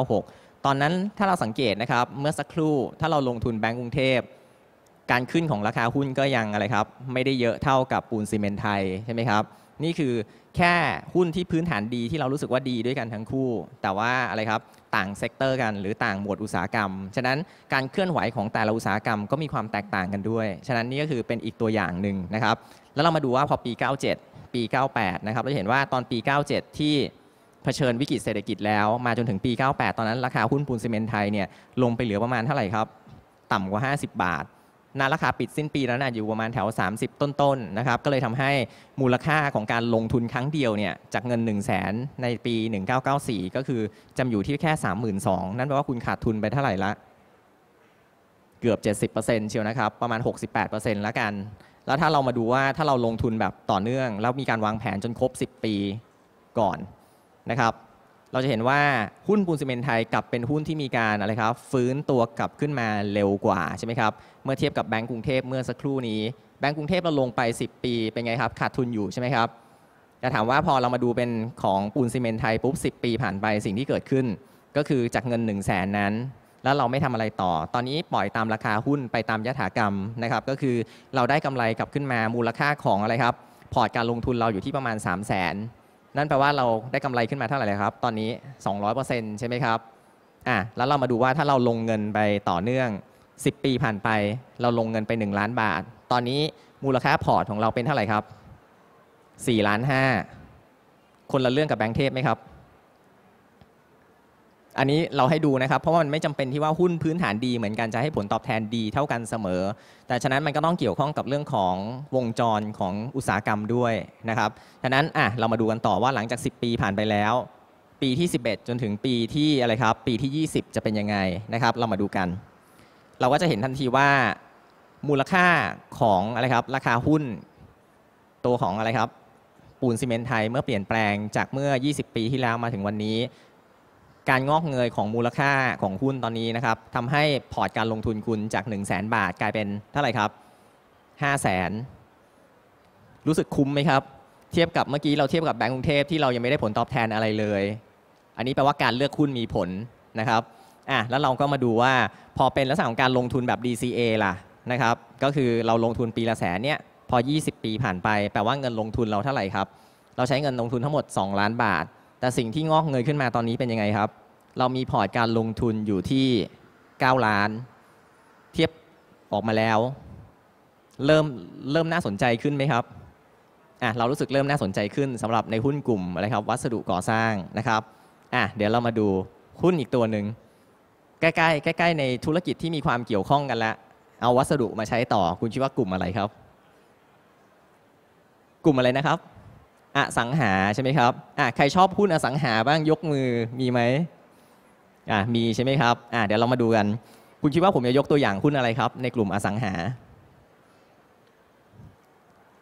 1996 ตอนนั้นถ้าเราสังเกตนะครับ เมื่อสักครู่ถ้าเราลงทุนแบงก์กรุงเทพการขึ้นของราคาหุ้นก็ยังอะไรครับไม่ได้เยอะเท่ากับปูนซีเมนไทยใช่ไหมครับนี่คือแค่หุ้นที่พื้นฐานดีที่เรารู้สึกว่าดีด้วยกันทั้งคู่ แต่ว่าอะไรครับต่างเซกเตอร์กันหรือต่างหมวดอุตสาหกรรมฉะนั้นการเคลื่อนไหวของแต่ละอุตสาหกรรมก็มีความแตกต่างกันด้วย ฉะนั้นนี่ก็คือเป็นอีกตัวอย่างหนึ่งนะครับแล้วเรามาดูว่าพอปี 97ปี98นะครับเราเห็นว่าตอนปี97ที่เผชิญวิกฤตเศรษฐกิจแล้วมาจนถึงปี98ตอนนั้นราคาหุ้นปูนซีเมนไทยเนี่ยลงไปเหลือประมาณเท่าไหร่ครับต่ำกว่า 50 บาทนาราคาปิดสิ้นปีแล้วนะอยู่ประมาณแถว 30 ต้นๆ นะครับ ก็เลยทำให้มูลค่าของการลงทุนครั้งเดียวเนี่ยจากเงิน 1 0 0 0 0แสนในปี 1994 ก็คือจำอยู่ที่แค่ 32,000นั่นแปลว่าคุณขาดทุนไปเท่าไหร่ละเกือบ 70%เชียวนะครับ ประมาณ 68%แล้วกัน แล้วถ้าเรามาดูว่าถ้าเราลงทุนแบบต่อเนื่อง แล้วมีการวางแผนจนครบ 10 ปีก่อนนะครับเราจะเห็นว่าหุ้นปูนซีเมนไทยกลับเป็นหุ้นที่มีการอะไรครับฟื้นตัวกลับขึ้นมาเร็วกว่าใช่ไหมครับเมื่อเทียบกับแบงก์กรุงเทพเมื่อสักครู่นี้แบงก์กรุงเทพเราลงไป 10 ปีเป็นไงครับขาดทุนอยู่ใช่ไหมครับแต่ถามว่าพอเรามาดูเป็นของปูนซีเมนไทยปุ๊บ 10 ปีผ่านไป สิ่งที่เกิดขึ้น ก็คือจากเงิน 1 0 0 0 0แสนนั้น แล้วเราไม่ทำอะไรต่อ ตอนนี้ปล่อยตามราคาหุ้นไปตามยถากรรมนะครับก็คือเราได้กำไรกลับขึ้นมามูลค่าของอะไรครับพอร์ตการลงทุนเราอยู่ที่ประมาณ3 0 0 0 0 0นั่นแปลว่าเราได้กำไรขึ้นมาเท่าไหร่ครับ ตอนนี้ 200%ใช่ไหมครับอ่ะแล้วเรามาดูว่าถ้าเราลงเงินไปต่อเนื่อง 10 ปีผ่านไป เราลงเงินไป 1 ล้านบาท ตอนนี้มูลค่าพอร์ตของเราเป็นเท่าไหร่ครับ4ล้าน5 คนละเรื่องกับแบงก์เทพไหมครับอันนี้เราให้ดูนะครับ เพราะว่ามันไม่จำเป็นที่ว่าหุ้นพื้นฐานดีเหมือนกันจะให้ผลตอบแทนดีเท่ากันเสมอ แต่ฉะนั้นมันก็ต้องเกี่ยวข้องกับเรื่องของวงจรของอุตสาหกรรมด้วยนะครับฉะนั้นอ่ะเรามาดูกันต่อว่าหลังจาก 10 ปีผ่านไปแล้ว ปีที่ 11 จนถึงปีที่อะไรครับ ปีที่ 20 จะเป็นยังไงนะครับ เรามาดูกัน เราก็จะเห็นทันทีว่ามูลค่าของอะไรครับ ราคาหุ้นตัวของอะไรครับ ปูนซีเมนต์ไทยเมื่อเปลี่ยนแปลงจากเมื่อ 20 ปีที่แล้วมาถึงวันนี้การงอกเงยของมูลค่าของหุ้นตอนนี้นะครับทำให้พอร์ตการลงทุนคุณจาก 1 0 0 0 0แบาทกลายเป็น เท่าไหร่ครับ5 0 0แสนรู้สึกคุ้มไหมครับเทียบกับเมื่อกี้เราเทียบกับแบงก์กรุงเทพที่เรายังไม่ได้ผลตอบแทนอะไรเลย อันนี้แปลว่าการเลือกหุ้นมีผลนะครับอ่ะแล้วเราก็มาดูว่า พอเป็นลักษณะของการลงทุนแบบ DCA ล่ะนะครับก็คือเราลงทุนปีละแสนเนี่ยพอ 20 ปีผ่านไป แปลว่าเงินลงทุนเราเท่าไหร่ครับเราใช้เงินลงทุนทั้งหมด2ล้านบาทแต่สิ่งที่งอกเงยขึ้นมาตอนนี้เป็นยังไงครับ เรามีพอร์ตการลงทุนอยู่ที่ 9 ล้าน เทียบออกมาแล้ว เริ่มเริ่มน่าสนใจขึ้นไหมครับ อ่ะเรารู้สึกเริ่มน่าสนใจขึ้นสำหรับในหุ้นกลุ่มอะไรครับ วัสดุก่อสร้างนะครับ อ่ะเดี๋ยวเรามาดูหุ้นอีกตัวหนึ่งใกล้ๆใกล้ๆในธุรกิจที่มีความเกี่ยวข้องกันละเอาวัสดุมาใช้ต่อคุณคิดว่ากลุ่มอะไรครับ กลุ่มอะไรนะครับอสังหาใช่ไหมครับอ่ะใครชอบหุ้นอสังหาบ้างยกมือมีไหมอ่ะมีใช่ไหมครับอ่ะเดี๋ยวเรามาดูกันคุณคิดว่าผมจะยกตัวอย่างหุ้นอะไรครับ ในกลุ่มอสังหา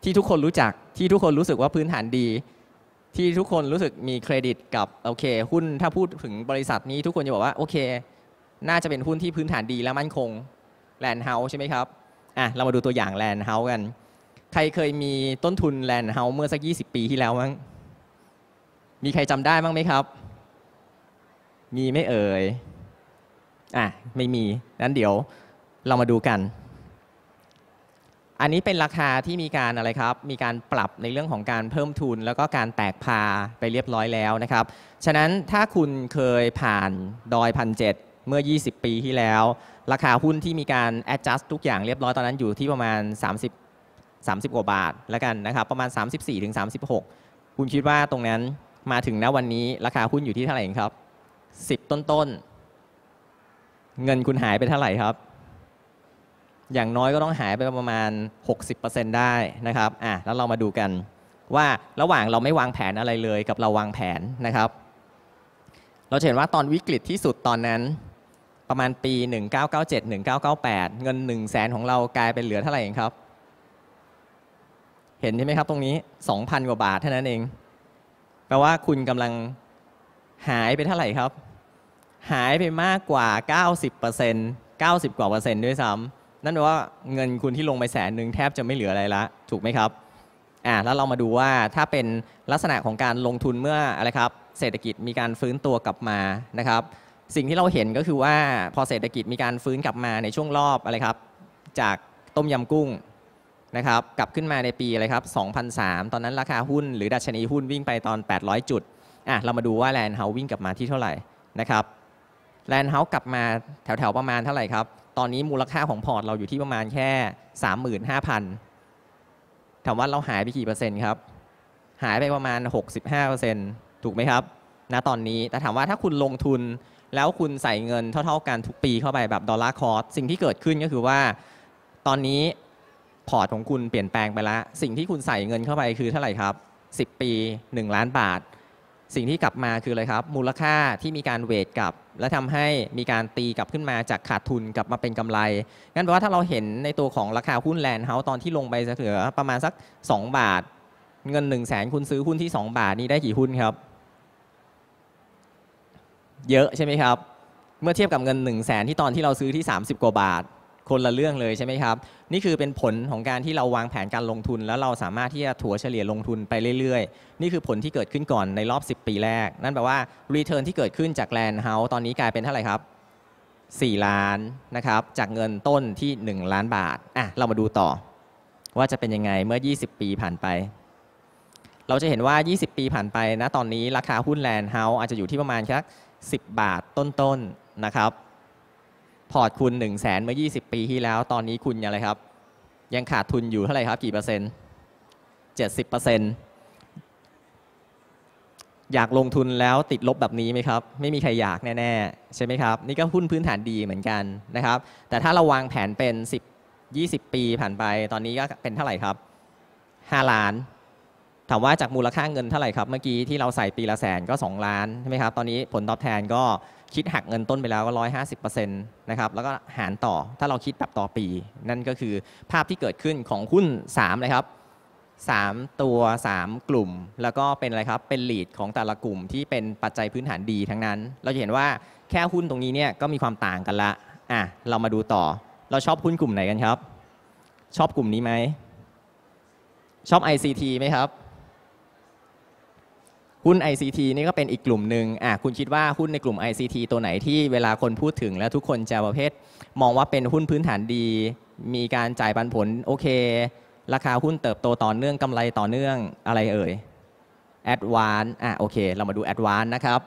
ที่ทุกคนรู้จักที่ทุกคนรู้สึกว่าพื้นฐานดี ที่ทุกคนรู้สึกมีเครดิตกับโอเคหุ้นถ้าพูดถึงบริษัทนี้ทุกคนจะบอกว่าโอเค น่าจะเป็นหุ้นที่พื้นฐานดีและมั่นคงแลนด์เฮาส์ใช่ไหมครับอ่ะเรามาดูตัวอย่างแลนด์เฮาส์กันใครเคยมีต้นทุนแลนด์เฮาส์เมื่อสัก 20 ปีที่แล้วมั้งมีใครจำได้บ้างไหมครับ มีไม่เอ่ยอ่ะ ไม่มี นั้นเดี๋ยวเรามาดูกัน อันนี้เป็นราคาที่มีการอะไรครับ มีการปรับในเรื่องของการเพิ่มทุนแล้วก็การแตกพาไปเรียบร้อยแล้วนะครับ ฉะนั้นถ้าคุณเคยผ่านดอยพันเจ็ดเมื่อ 20 ปีที่แล้ว ราคาหุ้นที่มีการ adjust ทุกอย่างเรียบร้อยตอนนั้นอยู่ที่ประมาณ 30 30กว่าบาทแล้วกันนะครับประมาณ 34-36ถึงคุณคิดว่าตรงนั้นมาถึงณวันนี้ราคาหุ้นอยู่ที่เท่าไหร่ครับ 10 ต้นต้นเงินคุณหายไปเท่าไหร่ครับ อย่างน้อยก็ต้องหายไปประมาณ 60%ได้นะครับอ่ะแล้วเรามาดูกันว่าระหว่างเราไม่วางแผนอะไรเลยกับเราวางแผนนะครับ เราเห็นว่าตอนวิกฤตที่สุดตอนนั้นประมาณปี 1997-1998 เงิน 1 0 0 0 0แสนของเรากลายเป็นเหลือเท่าไหร่เองครับเห็นใช่ไหมครับ ตรงนี้ 2,000 กว่าบาทเท่านั้นเอง แปลว่าคุณกำลังหายไปเท่าไหร่ครับ หายไปมากกว่า 90% 90 กว่าเปอร์เซ็นต์ด้วยซ้ำนั่นแปลว่าเงินคุณที่ลงไปแสนหนึ่งแทบจะไม่เหลืออะไรละ ถูกไหมครับอ่าแล้วเรามาดูว่าถ้าเป็นลักษณะของการลงทุนเมื่ออะไรครับ เศรษฐกิจมีการฟื้นตัวกลับมานะครับ สิ่งที่เราเห็นก็คือว่าพอเศรษฐกิจมีการฟื้นกลับมาในช่วงรอบอะไรครับ จากต้มยำกุ้งนะครับกลับขึ้นมาในปีอะไรครับ2003 ตอนนั้นราคาหุ้น หรือดัชนีหุ้นวิ่งไปตอน 800 จุด อ่ะเรามาดูว่าแลนด์เฮาส์วิ่งกลับมาที่เท่าไหร่นะครับแลนด์เฮาส์กลับมาแถวๆ ประมาณเท่าไหร่ครับ ตอนนี้มูลค่าของพอร์ตเราอยู่ที่ประมาณแค่ 35,000 ถามว่าเราหายไปกี่เปอร์เซ็นต์ครับ หายไปประมาณ 65%ถูกไหมครับ ณตอนนี้แต่ถามว่าถ้าคุณลงทุนแล้วคุณใส่เงินเท่า ๆกันทุกปีเข้าไปแบบดอลลาร์คอร์สสิ่งที่เกิดขึ้นก็คือว่าตอนนี้พอร์ตของคุณเปลี่ยนแปลงไปแล้ว สิ่งที่คุณใส่เงินเข้าไปคือเท่าไหร่ครับ 10 ปี 1 ล้านบาท สิ่งที่กลับมาคืออะไรครับ มูลค่าที่มีการเวทกลับ และทำให้มีการตีกลับขึ้นมาจากขาดทุนกลับมาเป็นกำไร งั้นแปลว่าถ้าเราเห็นในตัวของราคาหุ้นแลนด์เฮาส์ตอนที่ลงไปเหลือประมาณสัก 2 บาท เงิน1นึ่งแสนคุณซื้อหุ้นที่ 2 บาทนี้ได้กี่หุ้นครับ เยอะใช่ไหมครับเมื่อเทียบกับเงิน1นึ่งแสนที่ตอนที่เราซื้อที่30กว่าบาทคนละเรื่องเลยใช่ไหมครับ นี่คือเป็นผลของการที่เราวางแผนการลงทุน แล้วเราสามารถที่จะถัวเฉลี่ยลงทุนไปเรื่อยๆ นี่คือผลที่เกิดขึ้นก่อนในรอบ 10 ปีแรก นั่นแปลว่ารีเทิร์นที่เกิดขึ้นจากแลนด์เฮาส์ตอนนี้กลายเป็นเท่าไหร่ครับ 4 ล้านนะครับ จากเงินต้นที่ 1 ล้านบาท อ่ะเรามาดูต่อ ว่าจะเป็นยังไงเมื่อ 20 ปีผ่านไป เราจะเห็นว่า 20 ปีผ่านไปนะตอนนี้ราคาหุ้นแลนด์เฮาส์อาจจะอยู่ที่ประมาณแค่10 บาทต้นๆนนะครับพอร์ตคุณ1 0 0 0 0แสนเมื่อ 20 ปีที่แล้วตอนนี้คุณยังไรครับ ยังขาดทุนอยู่เท่าไหร่ครับ กี่เปอร์เซ็นต์ 70เปอร์เซ็นต์อยากลงทุนแล้วติดลบแบบนี้ไหมครับ ไม่มีใครอยากแน่ๆ ใช่ไหมครับ นี่ก็หุ้นพื้นฐานดีเหมือนกันนะครับแต่ถ้าเราวางแผนเป็น10 20 ปีผ่านไป ตอนนี้ก็เป็นเท่าไหร่ครับ 5 ล้าน ถามว่าจากมูลค่าเงินเท่าไหร่ครับเมื่อกี้ที่เราใส่ปีละแสนก็ 2 ล้านใช่ไหมครับตอนนี้ผลตอบแทนก็คิดหักเงินต้นไปแล้วก็ร้อยห้าสิบเปอร์เซ็นต์นะครับแล้วก็หารต่อถ้าเราคิดแบบต่อปีนั่นก็คือ ภาพที่เกิดขึ้นของหุ้นสามเลยครับสามตัวสามกลุ่มแล้วก็เป็นอะไรครับเป็นลีดของแต่ละกลุ่มที่เป็นปัจจัยพื้นฐานดีทั้งนั้นเราจะเห็นว่าแค่หุ้นตรงนี้เนี่ยก็มีความต่างกันละอ่ะเรามาดูต่อ เราชอบหุ้นกลุ่มไหนกันครับ ชอบกลุ่มนี้ไหม ชอบ ICT ไหมครับหุ้น ICT นี่ก็เป็นอีกกลุ่มหนึ่งอ่ะคุณคิดว่าหุ้นในกลุ่ม ICT ตัวไหนที่เวลาคนพูดถึงแล้วทุกคนจะประเภท มองว่าเป็นหุ้นพื้นฐานดี มีการจ่ายปันผล โอเค ราคาหุ้นเติบโตต่อเนื่อง กำไรต่อเนื่องอะไรเอ่ย แอดวานอ่ะโอเค เรามาดูแอดวานนะครับ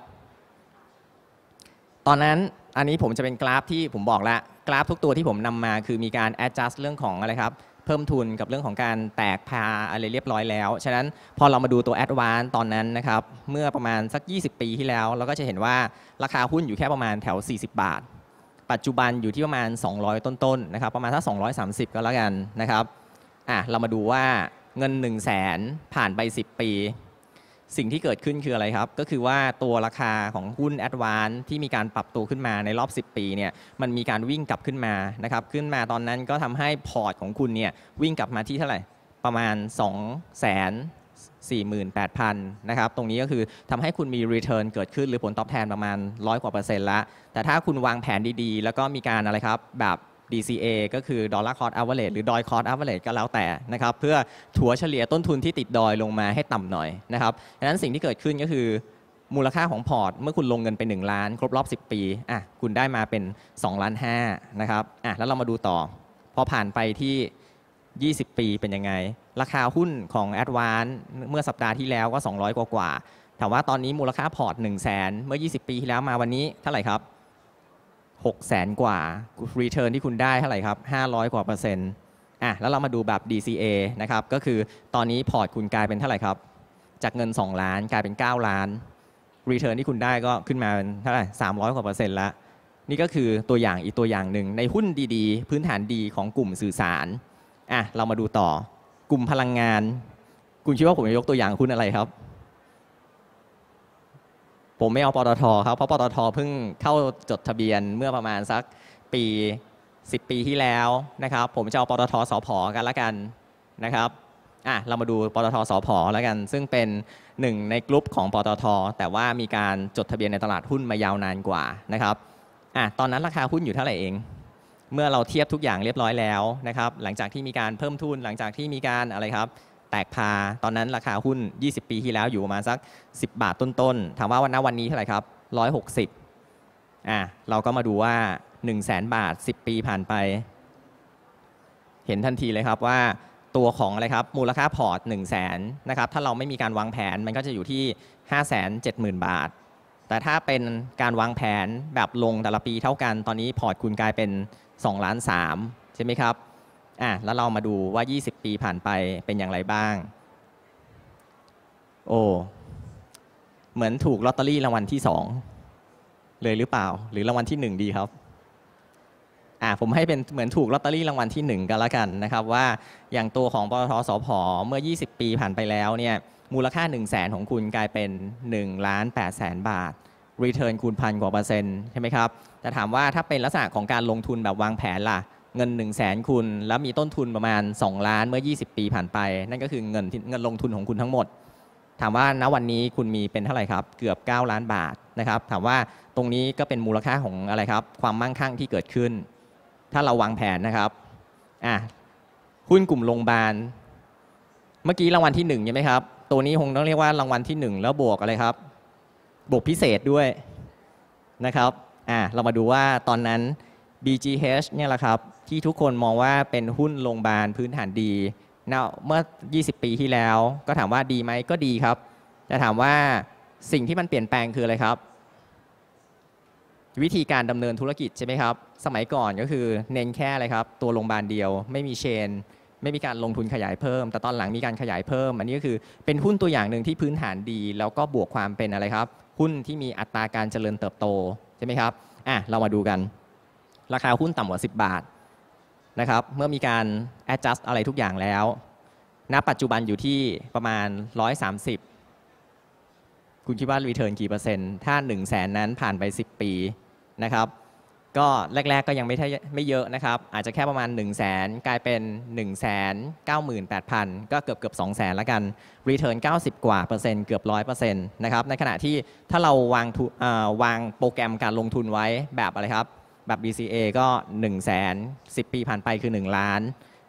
ตอนนั้น อันนี้ผมจะเป็นกราฟที่ผมบอกแล้ว กราฟทุกตัวที่ผมนำมาคือมีการ adjust เรื่องของอะไรครับเพิ่มทุนกับเรื่องของการแตกพาอะไรเรียบร้อยแล้ว ฉะนั้นพอเรามาดูตัวแอดวานตอนนั้นนะครับ เมื่อประมาณสัก 20 ปีที่แล้ว เราก็จะเห็นว่าราคาหุ้นอยู่แค่ประมาณแถว 40 บาท ปัจจุบันอยู่ที่ประมาณ 200 ต้นๆนนะครับ ประมาณถ้า230 ก็แล้วกันนะครับ อ่ะเรามาดูว่าเงิน 1 0 0 0 0แผ่านไป10 ปีสิ่งที่เกิดขึ้นคืออะไรครับ ก็คือว่าตัวราคาของหุ้นแอดวานที่มีการปรับตัวขึ้นมาในรอบ 10 ปีเนี่ย มันมีการวิ่งกลับขึ้นมานะครับ ขึ้นมาตอนนั้นก็ทำให้พอร์ตของคุณเนี่ยวิ่งกลับมาที่เท่าไหร่ ประมาณ2 0 0ส0 48,000นะครับ ตรงนี้ก็คือทำให้คุณมี Return เกิดขึ้นหรือผลตอบแทนประมาณร้อยกว่าเปอร์เซ็นต์ละ แต่ถ้าคุณวางแผนดีๆ แล้วก็มีการอะไรครับแบบ DCA ก็คือ Dollar Cost Average หรือ Doi Cost Average ก็แล้วแต่นะครับ เพื่อถัวเฉลี่ยต้นทุนที่ติดดอยลงมาให้ต่ำหน่อยนะครับดังนั้นสิ่งที่เกิดขึ้นก็คือ มูลค่าของพอร์ตเมื่อคุณลงเงินไป1ล้าน ครบรอบ 10 ปีอ่ะคุณได้มาเป็น2ล้าน5นะครับอ่ะแล้วเรามาดูต่อ พอผ่านไปที่ 20 ปีเป็นยังไง ราคาหุ้นของ a d v a n c e เมื่อสัปดาห์ที่แล้วก็200 กว่ากว่าถามว่าตอนนี้มูลค่าพอร์ต1 0 0 0 0แสนเมื่อ 20 ปีที่แล้วมาวันนี้เท่าไหร่ครับ6 0แสนกว่า Return ที่คุณได้เท่าไหร่ครับ500กว่าเปอร์เซ็นต์อ่ะแล้วเรามาดูแบบ DCA นะครับ ก็คือ ตอนนี้พอร์ตคุณกลายเป็นเท่าไหร่ครับ จากเงิน 2 ล้านกลายเป็น 9 ล้าน Return ที่คุณได้ก็ขึ้นมาเป็นเท่าไหร่ 300กว่าเปอร์เซ็นต์ละ นี่ก็คือตัวอย่างอีกตัวอย่างหนึ่งในหุ้นดีๆ พื้นฐานดีของกลุ่มสื่อสารอ่ะเรามาดูต่อกลุ่มพลังงาน คุณคิดว่าผมจะยกตัวอย่างคุณอะไรครับผมไม่เอาปตทครับเพราะปตทเพิ่งเข้าจดทะเบียนเมื่อประมาณสักปี 10 ปีที่แล้วนะครับ ผมจะเอาปตทสพกันละกันนะครับอ่ะเรามาดูปตทสพแล้วกันซึ่งเป็นหนึ่งในกลุ่มของปตทแต่ว่ามีการจดทะเบียนในตลาดหุ้นมายาวนานกว่านะครับอ่ะตอนนั้นราคาหุ้นอยู่เท่าไหร่เอง เมื่อเราเทียบทุกอย่างเรียบร้อยแล้วนะครับหลังจากที่มีการเพิ่มทุนหลังจากที่มีการอะไรครับแตกพา ตอนนั้นราคาหุ้น 20 ปีที่แล้วอยู่ประมาณสัก 10 บาทต้นๆ ถามว่าวันนั้นวันนี้เท่าไหร่ครับ 160 อ่ะเราก็มาดูว่า1 0 0 0 0 บาท 10 ปีผ่านไป เห็นทันทีเลยครับว่า ตัวของอะไรครับ มูลค่าพอร์ต 1 0 0 0 0นนะครับ ถ้าเราไม่มีการวางแผน มันก็จะอยู่ที่ 5 7 0 0 0 0 บาท แต่ถ้าเป็นการวางแผนแบบลงแต่ละปีเท่ากัน ตอนนี้พอร์ตคุณกลายเป็น2ล้าน3ใช่ไหมครับอ่ะแล้วเรามาดูว่า 20 ปีผ่านไปเป็นอย่างไรบ้างโอ้เหมือนถูกลอตเตอรี่รางวัลที่สองเลยหรือเปล่าหรือรางวัลที่หนึ่งดีครับอ่าผมให้เป็นเหมือนถูกลอตเตอรี่รางวัลที่หนึ่งก็แล้วกันนะครับว่าอย่างตัวของปทสพเมื่อ 20 ปีผ่านไปแล้วเนี่ยมูลค่า 1 0 0 0 0แสนของคุณกลายเป็น1ล้านลแสนบาทรีเทิร์นคูณพันกว่าเปอร์เซ็นต์ใช่ไหมครับแต่ถามว่าถ้าเป็นลักษณะของการลงทุนแบบวางแผนล่ะเงิน 1 0 0 0 0แสนคุณ แล้วมีต้นทุนประมาณ 2 ล้านเมื่อ 20 ปีผ่านไป นั่นก็คือเงินเงินลงทุนของคุณทั้งหมด ถามว่าณวันนี้คุณมีเป็นเท่าไหร่ครับเกือบ 9 ล้านบาทนะครับ ถามว่าตรงนี้ก็เป็นมูลค่าของอะไรครับ ความมั่งคั่งที่เกิดขึ้น ถ้าเราวางแผนนะครับอ่ะหุ้นกลุ่มโรงพยาบาลเมื่อกี้รางวัลที่1ใช่ไหมครับตัวนี้คงต้องเรียกว่ารางวัลที่ 1 แล้วบวกอะไรครับบวกพิเศษด้วยนะครับอ่ะเรามาดูว่าตอนนั้น BGH เนี่ยแหละครับที่ทุกคนมองว่าเป็นหุ้นโรงพยาบาลพื้นฐานดี เมื่อ 20 ปี ที่แล้ว ก็ถามว่าดีไหมก็ดีครับ แต่ถามว่าสิ่งที่มันเปลี่ยนแปลงคืออะไรครับ วิธีการดำเนินธุรกิจใช่ไหมครับสมัยก่อนก็คือเน้นแค่อะไรครับตัวโรงพยาบาลเดียว ไม่มีเชน ไม่มีการลงทุนขยายเพิ่ม แต่ตอนหลังมีการขยายเพิ่ม อันนี้ก็คือเป็นหุ้นตัวอย่างหนึ่งที่พื้นฐานดี แล้วก็บวกความเป็นอะไรครับ หุ้นที่มีอัตราการเจริญเติบโตใช่ไหมครับอ่ะเรามาดูกัน ราคาหุ้นต่ำกว่า 10 บาทนะครับเมื่อมีการ adjust อะไรทุกอย่างแล้ว ณปัจจุบันอยู่ที่ประมาณ 130 คุณคิดว่า return กี่เปอร์เซ็นต์ ถ้า1 0 0 0 0แสนนั้นผ่านไป 10 ปีนะครับ ก็แรก ๆก็ยังไม่ไม่เยอะนะครับ อาจจะแค่ประมาณ 1 0 0 0 0แสนกลายเป็น1 9 8 0 0 0 ก็เกือบเกือบ2 0 0แสนละกัน return 90 กว่า เปอร์เซ็นต์ เกือบ 100เปอร์เซ็นต์นะครับในขณะที่ถ้าเราวางวางโปรแกรมการลงทุนไว้แบบอะไรครับบัตร BCA ก็1นึ่งแสนสิปีผ่านไปคือ 1 ล้าน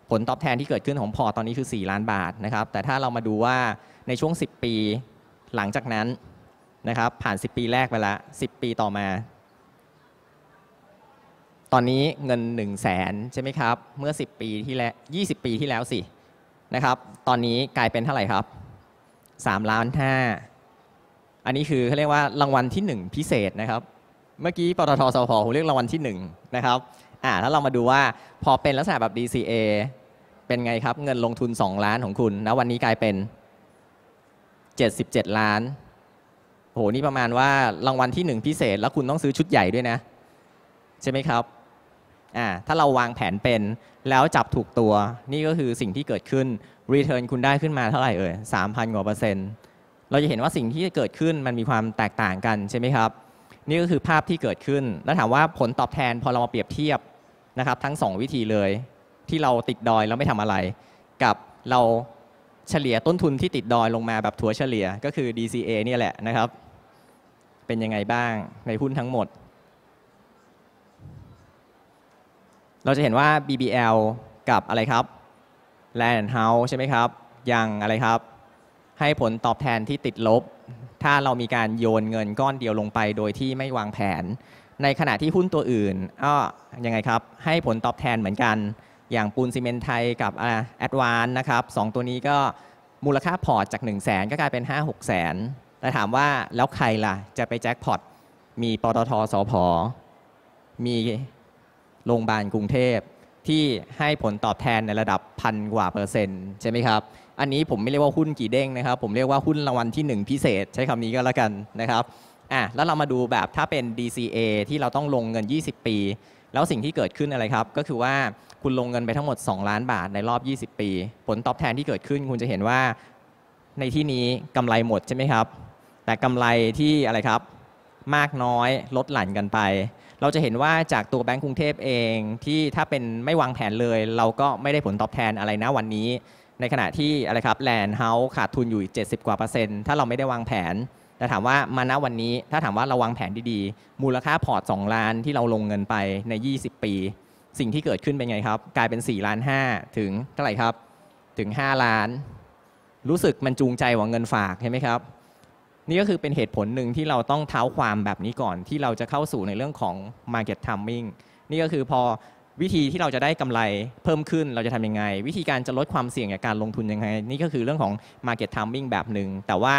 ผลตอบแทนที่เกิดขึ้นของพอตอนนี้คือ 4 ล้านบาทนะครับ แต่ถ้าเรามาดูว่าในช่วง 10 ปีหลังจากนั้นนะครับ ผ่าน 10 ปีแรกไปละ 10 ปีต่อมา ตอนนี้เงิน 1 0 0 0 0แสนใช่ไหมครับ เมื่อ 10 ปีที่แล้ว20 ปีที่แล้วสิ นะครับ ตอนนี้กลายเป็นเท่าไหร่ครับ 3 ล้าน 5 อันนี้คือเขาเรียกว่ารางวัลที่ 1 พิเศษนะครับเมื่อกี้ปตทสพผมเรียกรางวัลที่ 1 นะครับอ่าถ้าเรามาดูว่าพอเป็นลักษณะแบบ DCA เป็นไงครับ เงินลงทุน 2 ล้านของคุณนะวันนี้กลายเป็น 77 ล้าน โห นี่ประมาณว่า รางวัลที่ 1 พิเศษ แล้วคุณต้องซื้อชุดใหญ่ด้วยนะ ใช่ไหมครับอ่าถ้าเราวางแผนเป็นแล้วจับถูกตัว นี่ก็คือสิ่งที่เกิดขึ้นรีเทิร์นคุณได้ขึ้นมาเท่าไหร่เอ่ย3,000กว่าเปอร์เซ็นต์ เราจะเห็นว่าสิ่งที่เกิดขึ้นมันมีความแตกต่างกันใช่ไหมครับนี่ก็คือภาพที่เกิดขึ้น แล้วถามว่าผลตอบแทนพอเรามาเปรียบเทียบนะครับทั้ง 2 วิธีเลย ที่เราติดดอยแล้วไม่ทำอะไร กับเราเฉลี่ยต้นทุนที่ติดดอยลงมาแบบถัวเฉลี่ยก็คือ DCA เนี่ยแหละนะครับ เป็นยังไงบ้างในหุ้นทั้งหมด เราจะเห็นว่า BBL กับอะไรครับ Land House ใช่ไหมครับยังอะไรครับ ให้ผลตอบแทนที่ติดลบถ้าเรามีการโยนเงินก้อนเดียวลงไปโดยที่ไม่วางแผน ในขณะที่หุ้นตัวอื่นก็ยังไงครับให้ผลตอบแทนเหมือนกันอย่างปูนซีเมนไทยกับแอดวานนะครับสตัวนี้ก็มูลค่าพอร์ตจาก 1 0 0 0 0แสนก็กลายเป็น 5 6 0แสนแต่ถามว่าแล้วใครล่ะจะไปแจ็คพอตมีปตทสพมีโรงพยาบาลกรุงเทพ ที่ให้ผลตอบแทนในระดับพันกว่าเปอร์เซ็นต์ใช่ไหมครับอันนี้ผมไม่เรียกว่าหุ้นกี่เด้งนะครับ ผมเรียกว่าหุ้นรางวัลที่ 1 พิเศษใช้คำนี้ก็แล้วกันนะครับอ่ะแล้วเรามาดูแบบถ้าเป็น DCA ที่เราต้องลงเงิน 20 ปี แล้วสิ่งที่เกิดขึ้นอะไรครับ ก็คือว่าคุณลงเงินไปทั้งหมด 2 ล้านบาทในรอบ 20 ปี ผลตอบแทนที่เกิดขึ้น คุณจะเห็นว่าในที่นี้กำไรหมดใช่ไหมครับ แต่กำไรที่อะไรครับ มากน้อยลดหลั่นกันไป เราจะเห็นว่าจากตัวแบงก์กรุงเทพเองที่ถ้าเป็นไม่วางแผนเลย เราก็ไม่ได้ผลตอบแทนอะไรนะวันนี้ในขณะที่อะไรครับแลนด์เฮาส์ขาดทุนอยู่อีก70กว่าเปอร์เซ็นต์ถ้าเราไม่ได้วางแผน แต่ถามว่ามาณวันนี้ ถ้าถามว่าเราวางแผนดีๆ มูลค่าพอร์ต 2 ล้านที่เราลงเงินไปใน 20 ปี สิ่งที่เกิดขึ้นเป็นไงครับ กลายเป็น4ล้าน5ถึงเท่าไหร่ครับ ถึง 5 ล้าน รู้สึกมันจูงใจว่าเงินฝากใช่ไหมครับ นี่ก็คือเป็นเหตุผลหนึ่งที่เราต้องเท้าความแบบนี้ก่อนที่เราจะเข้าสู่ในเรื่องของ market timing นี่ก็คือพอวิธีที่เราจะได้กำไรเพิ่มขึ้นเราจะทํำยังไง วิธีการจะลดความเสี่ยงจากการลงทุนยังไงนี่ก็คือเรื่องของ market timing แบบหนึ่งแต่ว่า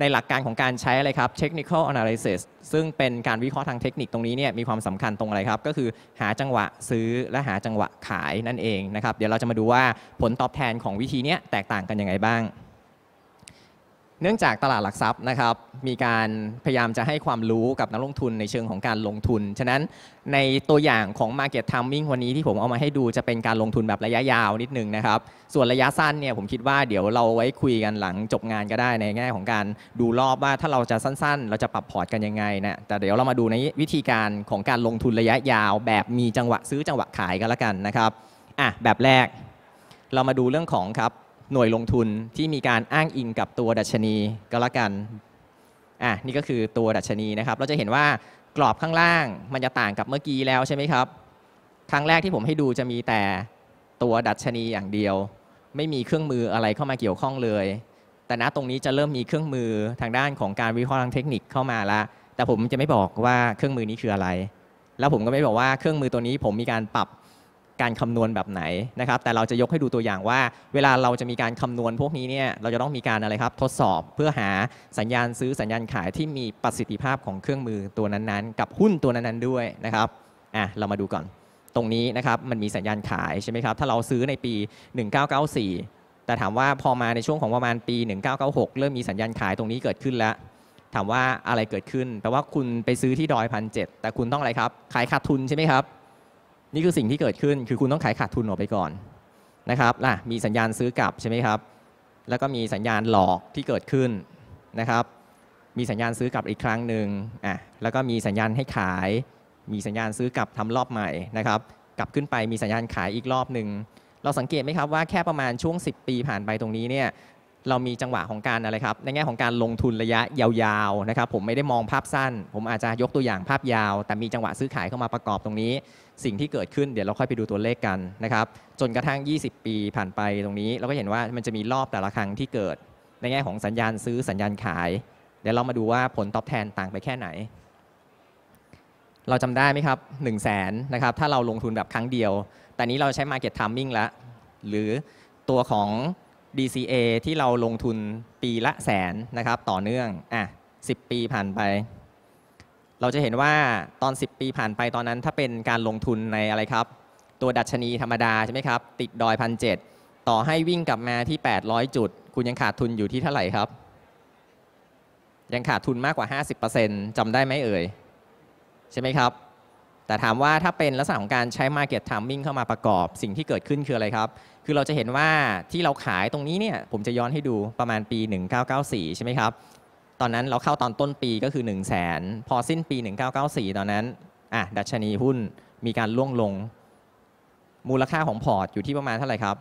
ในหลักการของการใช้อะไรครับ technical analysis ซึ่งเป็นการวิเคราะห์ทางเทคนิคตรงนี้เนี่ยมีความสำคัญตรงอะไรครับ ก็คือหาจังหวะซื้อและหาจังหวะขายนั่นเองนะครับ เดี๋ยวเราจะมาดูว่าผลตอบแทนของวิธีนี้แตกต่างกันยังไงบ้างเนื่องจากตลาดหลักทรัพย์นะครับมีการพยายามจะให้ความรู้กับนักลงทุนในเชิงของการลงทุน ฉะนั้นในตัวอย่างของ Market Timing วันนี้ที่ผมเอามาให้ดูจะเป็นการลงทุนแบบระยะยาวนิดนึงนะครับ ส่วนระยะสั้นเนี่ยผมคิดว่าเดี๋ยวเราไว้คุยกันหลังจบงานก็ได้ ในแง่ของการดูรอบว่าถ้าเราจะสั้นๆ เราจะปรับพอร์ตกันยังไงนะแต่เดี๋ยวเรามาดูในวิธีการของการลงทุนระยะยาวแบบมีจังหวะซื้อจังหวะขายกันละกันนะครับอ่ะแบบแรก เรามาดูเรื่องของครับหน่วยลงทุนที่มีการอ้างอิงกับตัวดัชนี ก็แล้วกัน อ่ะนี่ก็คือตัวดัชนีนะครับ เราจะเห็นว่ากรอบข้างล่างมันจะต่างกับเมื่อกี้แล้วใช่ไหมครับ ครั้งแรกที่ผมให้ดูจะมีแต่ตัวดัชนีอย่างเดียว ไม่มีเครื่องมืออะไรเข้ามาเกี่ยวข้องเลย แต่ณตรงนี้จะเริ่มมีเครื่องมือทางด้านของการวิเคราะห์ทางเทคนิคเข้ามาละ แต่ผมจะไม่บอกว่าเครื่องมือนี้คืออะไร แล้วผมก็ไม่บอกว่าเครื่องมือตัวนี้ผมมีการปรับการคำนวณแบบไหนนะครับแต่เราจะยกให้ดูตัวอย่างว่า เวลาเราจะมีการคำนวณพวกนี้เนี่ยเราจะต้องมีการอะไรครับทดสอบเพื่อหาสัญญาณซื้อสัญญาณขายที่มีประสิทธิภาพของเครื่องมือตัวนั้นๆ กับหุ้นตัวนั้น ๆด้วยนะครับอ่ะเรามาดูก่อนตรงนี้นะครับมันมีสัญญาณขายใช่ไหมครับ ถ้าเราซื้อในปี 1994แต่ถามว่าพอมาในช่วงของประมาณปี1996เริ่มมีสัญญาณขายตรงนี้เกิดขึ้นแล้ว ถามว่าอะไรเกิดขึ้นแปลว่าคุณไปซื้อที่ดอยพันเแต่คุณต้องอะไรครับขายขาดทุนใช่ไหมครับนี่คือสิ่งที่เกิดขึ้น คือคุณต้องขายขาดทุนออกไปก่อนนะครับล่ะ มีสัญญาณซื้อกลับใช่ไหมครับ แล้วก็มีสัญญาณหลอกที่เกิดขึ้นนะครับ มีสัญญาณซื้อกลับอีกครั้งหนึ่งอ่ะแล้วก็มีสัญญาณให้ขาย มีสัญญาณซื้อกลับทำรอบใหม่นะครับ กลับขึ้นไป มีสัญญาณขายอีกรอบหนึ่งเราสังเกตไหมครับว่าแค่ประมาณช่วง 10 ปีผ่านไปตรงนี้เนี่ย เรามีจังหวะของการอะไรครับ ในแง่ของการลงทุนระยะยาวๆนะครับ ผมไม่ได้มองภาพสั้น ผมอาจจะยกตัวอย่างภาพยาว แต่มีจังหวะซื้อขายเข้ามาประกอบตรงนี้สิ่งที่เกิดขึ้นเดี๋ยวเราค่อยไปดูตัวเลขกันนะครับ จนกระทั่ง 20 ปีผ่านไปตรงนี้ เราก็เห็นว่ามันจะมีรอบแต่ละครั้งที่เกิดในแง่ของสัญญาณซื้อสัญญาณขาย เดี๋ยวเรามาดูว่าผลตอบแทนต่างไปแค่ไหน เราจำได้ไหมครับ 1 0 0 0 0แสนนะครับถ้าเราลงทุนแบบครั้งเดียว แต่นี้เราใช้ Market Timing แล้ว หรือตัวของ DCA ที่เราลงทุนปีละแสนนะครับต่อเนื่องอ่ะ10 ปีผ่านไปเราจะเห็นว่าตอน 10 ปีผ่านไปตอนนั้น ถ้าเป็นการลงทุนในอะไรครับ ตัวดัชนีธรรมดาใช่ไหมครับติดดอยพันเต่อให้วิ่งกลับมาที่ 800 จุด คุณยังขาดทุนอยู่ที่เท่าไหร่ครับ ยังขาดทุนมากกว่า 50%จำได้ไหมเอ่ย ใช่ไหมครับ แต่ถามว่าถ้าเป็นลักษณะของการใช้ Market Timing เข้ามาประกอบสิ่งที่เกิดขึ้นคืออะไรครับ คือเราจะเห็นว่าที่เราขายตรงนี้เนี่ยผมจะย้อนให้ดูประมาณปี 1994ใช่ไหมครับตอนนั้นเราเข้าตอนต้นปีก็คือ 1 0 0 0 0แสนพอสิ้นปี 1994 ตอนนั้นอ่ะดัชนีหุ้นมีการล่วงลง มูลค่าของพอร์ตอยู่ที่ประมาณเท่าไหร่ครับ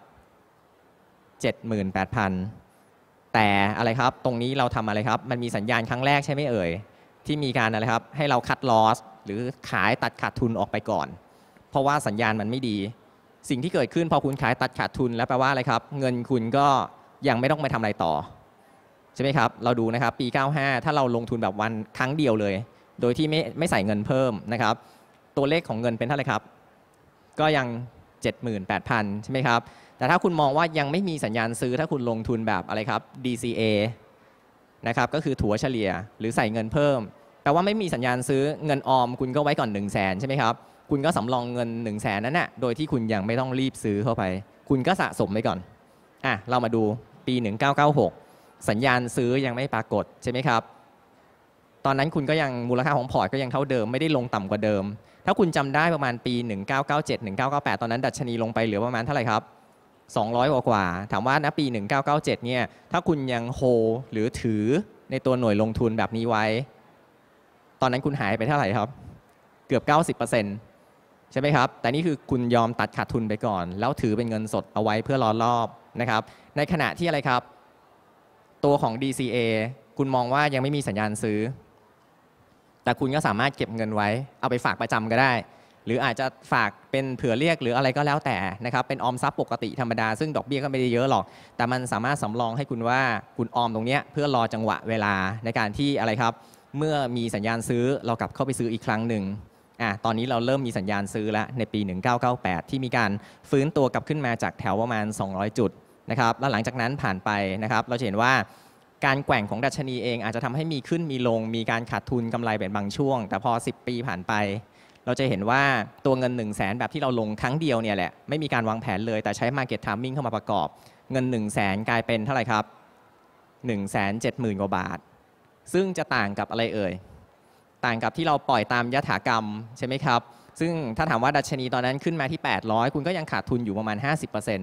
78,000 แต่อะไรครับตรงนี้เราทำอะไรครับ มันมีสัญญาณครั้งแรกใช่ไหมเอ่ย ที่มีการอะไรครับให้เราคัดลอส หรือขายตัดขาดทุนออกไปก่อน เพราะว่าสัญญาณมันไม่ดี สิ่งที่เกิดขึ้นพอคุณขายตัดขาดทุนแล้วแปลว่าอะไรครับเงินคุณก็ยังไม่ต้องไปทำอะไรต่อใช่ไหมครับ เราดูนะครับปี 95 ถ้าเราลงทุนแบบวันครั้งเดียวเลย โดยที่ไม่ไม่ใส่เงินเพิ่มนะครับตัวเลขของเงินเป็นเท่าไหร่ครับก็ยัง 78,000ใช่ไหมครับแต่ถ้าคุณมองว่ายังไม่มีสัญญาณซื้อถ้าคุณลงทุนแบบอะไรครับ DCA นะครับก็คือถัวเฉลี่ยหรือใส่เงินเพิ่มแปลว่าไม่มีสัญญาณซื้อเงินออมคุณก็ไว้ก่อน1 0 0 0 0แสนใช่ไหมครับคุณก็สำรองเงิน1 0 0 0 0แสนนั้นนะะโดยที่คุณยังไม่ต้องรีบซื้อเข้าไป คุณก็สะสมไว้ก่อนอ่ะเรามาดูปี 1996สัญญาณซื้อยังไม่ปรากฏใช่ไหมครับ ตอนนั้นคุณก็ยังมูลค่าของพอร์ตก็ยังเท่าเดิมไม่ได้ลงต่ำกว่าเดิม ถ้าคุณจำได้ประมาณปี 1997 1998 ตอนนั้น ดัชนีลงไปเหลือประมาณเท่าไหร่ครับ 200กว่ากว่า ถามว่าณปี 1997เนี่ยถ้าคุณยังโฮ หรือถือในตัวหน่วยลงทุนแบบนี้ไว้ ตอนนั้นคุณหายไปเท่าไหร่ครับ เกือบ90%ใช่ไหมครับแต่นี่คือคุณยอมตัดขาดทุนไปก่อน แล้วถือเป็นเงินสดเอาไว้เพื่อรอรอบนะครับในขณะที่อะไรครับตัวของ DCA คุณมองว่ายังไม่มีสัญญาณซื้อ แต่คุณก็สามารถเก็บเงินไว้ เอาไปฝากประจำก็ได้ หรืออาจจะฝากเป็นเผื่อเรียกหรืออะไรก็แล้วแต่นะครับ เป็นออมทรัพย์ปกติธรรมดา ซึ่งดอกเบี้ยก็ไม่ได้เยอะหรอก แต่มันสามารถสำรองให้คุณว่าคุณออมตรงนี้เพื่อรอจังหวะเวลาในการที่อะไรครับ เมื่อมีสัญญาณซื้อเรากลับเข้าไปซื้ออีกครั้งหนึ่งอ่ะ ตอนนี้เราเริ่มมีสัญญาณซื้อแล้วในปี 1998 ที่มีการฟื้นตัวกลับขึ้นมาจากแถวประมาณ 200 จุดนะครับ แล้วหลังจากนั้นผ่านไปนะครับ เราจะเห็นว่าการแกว่งของดัชนีเอง อาจจะทำให้มีขึ้นมีลง มีการขาดทุนกำไรเป็นบางช่วง แต่พอ 10 ปีผ่านไป เราจะเห็นว่าตัวเงิน 1 0 0 0 0แสนแบบที่เราลงครั้งเดียวเนี่ยแหละ ไม่มีการวางแผนเลย แต่ใช้ Market Timing เข้ามาประกอบ เงิน 1 0 0 0 0แสนกลายเป็นเท่าไหร่ครับ 1 7 0 0 0 0 กว่าบาท ซึ่งจะต่างกับอะไรเอ่ย ต่างกับที่เราปล่อยตามยถากรรมใช่ไหมครับ ซึ่งถ้าถามว่าดัชนีตอนนั้นขึ้นมาที่800คุณก็ยังขาดทุนอยู่ประมาณ 50%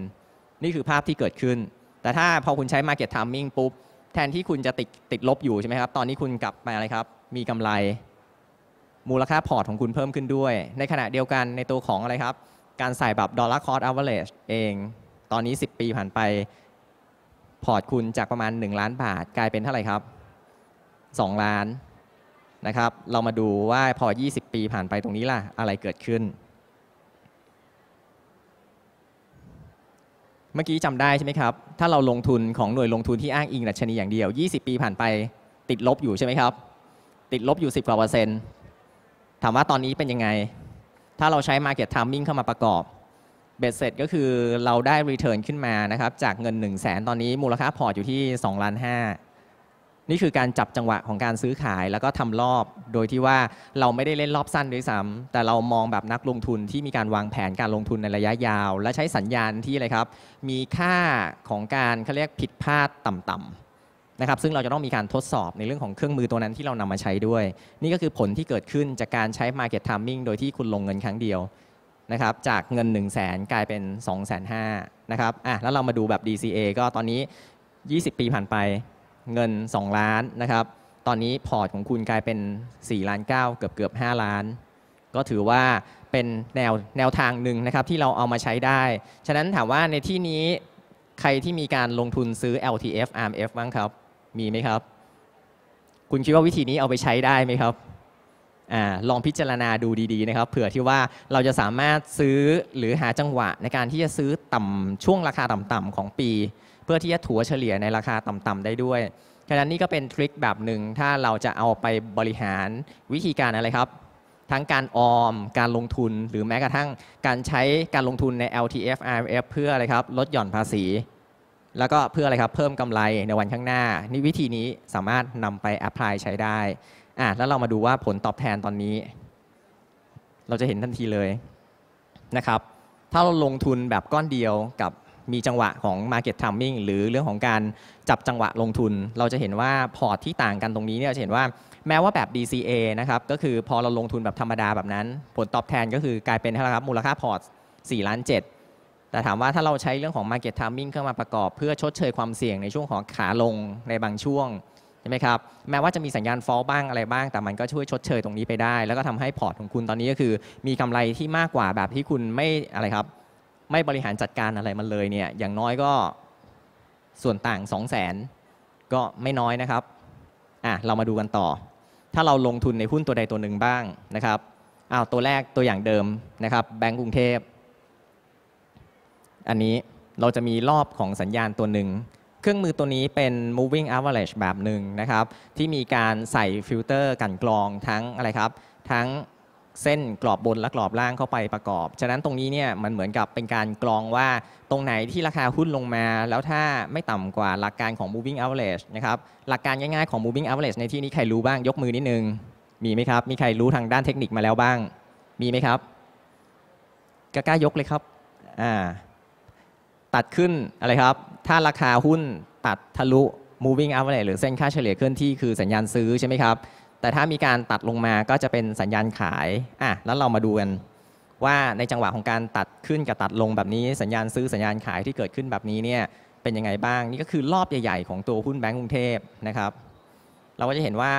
นี่คือภาพที่เกิดขึ้น แต่ถ้าพอคุณใช้ Market Timing ปุ๊บ แทนที่คุณจะติดติดลบอยู่ใช่ไหมครับ ตอนนี้คุณกลับมาอะไรครับ มีกำไร มูลค่าพอร์ตของคุณเพิ่มขึ้นด้วย ในขณะเดียวกันในตัวของอะไรครับ การใส่แบบดอลลาร์คอร์สอเวอร์เรจเอง ตอนนี้ 10 ปีผ่านไป พอร์ตคุณจากประมาณ 1 ล้านบาท กลายเป็นเท่าไหร่ครับ 2 ล้านนะครับ เรามาดูว่าพอ 20 ปีผ่านไปตรงนี้ล่ะ อะไรเกิดขึ้นเมื่อกี้จำได้ใช่ไหมครับ ถ้าเราลงทุนของหน่วยลงทุนที่อ้างอิงดัชนีอย่างเดียว 20 ปีผ่านไป ติดลบอยู่ใช่ไหมครับ ติดลบอยู่ 10 กว่าเปอร์เซ็นต์ ถามว่าตอนนี้เป็นยังไง ถ้าเราใช้ Market Timing เข้ามาประกอบ เบ็ดเสร็จก็คือเราได้ Return ขึ้นมานะครับจากเงิน 1 0 0 0 0แสนตอนนี้มูลค่าพอร์ตอยู่ที่ 2 ล้าน 5นี่คือการจับจังหวะของการซื้อขายแล้วก็ทำรอบโดยที่ว่าเราไม่ได้เล่นรอบสั้นด้วยซ้ำแต่เรามองแบบนักลงทุนที่มีการวางแผนการลงทุนในระยะยาว และใช้สัญญาณที่อะไรครับ มีค่าของการเขาเรียกผิดพลาดต่ำๆนะครับ ซึ่งเราจะต้องมีการทดสอบในเรื่องของเครื่องมือตัวนั้นที่เรานำมาใช้ด้วย นี่ก็คือผลที่เกิดขึ้นจากการใช้ Market Timing โดยที่คุณลงเงินครั้งเดียวนะครับ จากเงิน 1 0 0 0 0แสนกลายเป็น 2 5 0 0 0 0นะครับอ่ะแล้วเรามาดูแบบ DCA ก็ตอนนี้ 20 ปีผ่านไปเงิน 2 ล้านนะครับ ตอนนี้พอร์ตของคุณกลายเป็น 4 ล้าน9เกือบเกือบ5ล้าน ก็ถือว่าเป็นแนวแนวทางหนึ่งนะครับที่เราเอามาใช้ได้ ฉะนั้นถามว่าในที่นี้ใครที่มีการลงทุนซื้อ LTF RMF บ้างครับ มีไหมครับ คุณคิดว่าวิธีนี้เอาไปใช้ได้ไหมครับอลองพิจารณาดูดี ๆนะครับ เผื่อที่ว่าเราจะสามารถซื้อหรือหาจังหวะในการที่จะซื้อต่ำช่วงราคาต่ำ ๆ ของปีเพื่อที่จะถัวเฉลี่ยในราคาต่ำๆได้ด้วย ฉะนั้นนี่ก็เป็นทริคแบบหนึ่งถ้าเราจะเอาไปบริหารวิธีการอะไรครับ ทั้งการออม การลงทุนหรือแม้กระทั่งการใช้การลงทุนใน LTF RMF เพื่ออะไรครับ ลดหย่อนภาษี แล้วก็เพื่ออะไรครับ เพิ่มกำไรในวันข้างหน้า นี่วิธีนี้สามารถนำไปแอพพลายใช้ได้อ่ะแล้วเรามาดูว่าผลตอบแทนตอนนี้ เราจะเห็นทันทีเลยนะครับ ถ้าเราลงทุนแบบก้อนเดียวกับมีจังหวะของ Market Timing หรือเรื่องของการจับจังหวะลงทุน เราจะเห็นว่าพอร์ตที่ต่างกันตรงนี้เนี่ยจะเห็นว่าแม้ว่าแบบ DCA นะครับ ก็คือพอเราลงทุนแบบธรรมดาแบบนั้น ผลตอบแทน ก็คือกลายเป็นเท่าไหร่ครับ มูลค่าพอร์ต4ล้าน 7 แต่ถามว่าถ้าเราใช้เรื่องของ Market Timing เข้ามาประกอบเพื่อชดเชยความเสี่ยงในช่วงของขาลงในบางช่วง ใช่ไหมครับ แม้ว่าจะมีสัญญาณฟอลบ้างอะไรบ้าง แต่มันก็ช่วยชดเชยตรงนี้ไปได้ แล้วก็ทำให้พอร์ตของคุณตอนนี้ก็คือ มีกำไรที่มากกว่าแบบที่คุณไม่อะไรครับไม่บริหารจัดการอะไรมันเลยเนี่ย อย่างน้อยก็ส่วนต่าง 2 0 0แสนก็ไม่น้อยนะครับ อ่ะเรามาดูกันต่อ ถ้าเราลงทุนในหุ้นตัวใดตัวหนึ่งบ้างนะครับ อ้าวตัวแรกตัวอย่างเดิมนะครับแบงก์กรุงเทพ อันนี้เราจะมีรอบของสัญญาณตัวหนึ่ง เครื่องมือตัวนี้เป็น moving average แบบหนึ่งนะครับ ที่มีการใส่ฟิลเตอร์กันกรองทั้งอะไรครับทั้งเส้นกรอบบนและกรอบล่างเข้าไปประกอบ ฉะนั้นตรงนี้เนี่ยมันเหมือนกับเป็นการกรองว่าตรงไหนที่ราคาหุ้นลงมา แล้วถ้าไม่ต่ำกว่า หลักการของ moving average นะครับหลักการง่ายๆของ moving average ในที่นี้ใครรู้บ้างยกมือนิดนึงมีไหมครับมีใครรู้ทางด้านเทคนิคมาแล้วบ้างมีไหมครับ กล้ายกเลยครับอ่าตัดขึ้นอะไรครับ ถ้าราคาหุ้นตัดทะลุ moving average หรือเส้นค่าเฉลี่ยเคลื่อนที่คือสัญญาณซื้อใช่ไหมครับแต่ถ้ามีการตัดลงมาก็จะเป็นสัญญาณขายอ่ะแล้วเรามาดูกันว่าในจังหวะของการตัดขึ้นกับตัดลงแบบนี้สัญญาณซื้อสัญญาณขายที่เกิดขึ้นแบบนี้เนี่ยเป็นยังไงบ้าง นี่ก็คือรอบใหญ่ๆ ของตัวหุ้นแบงก์กรุงเทพนะครับ เราก็จะเห็นว่า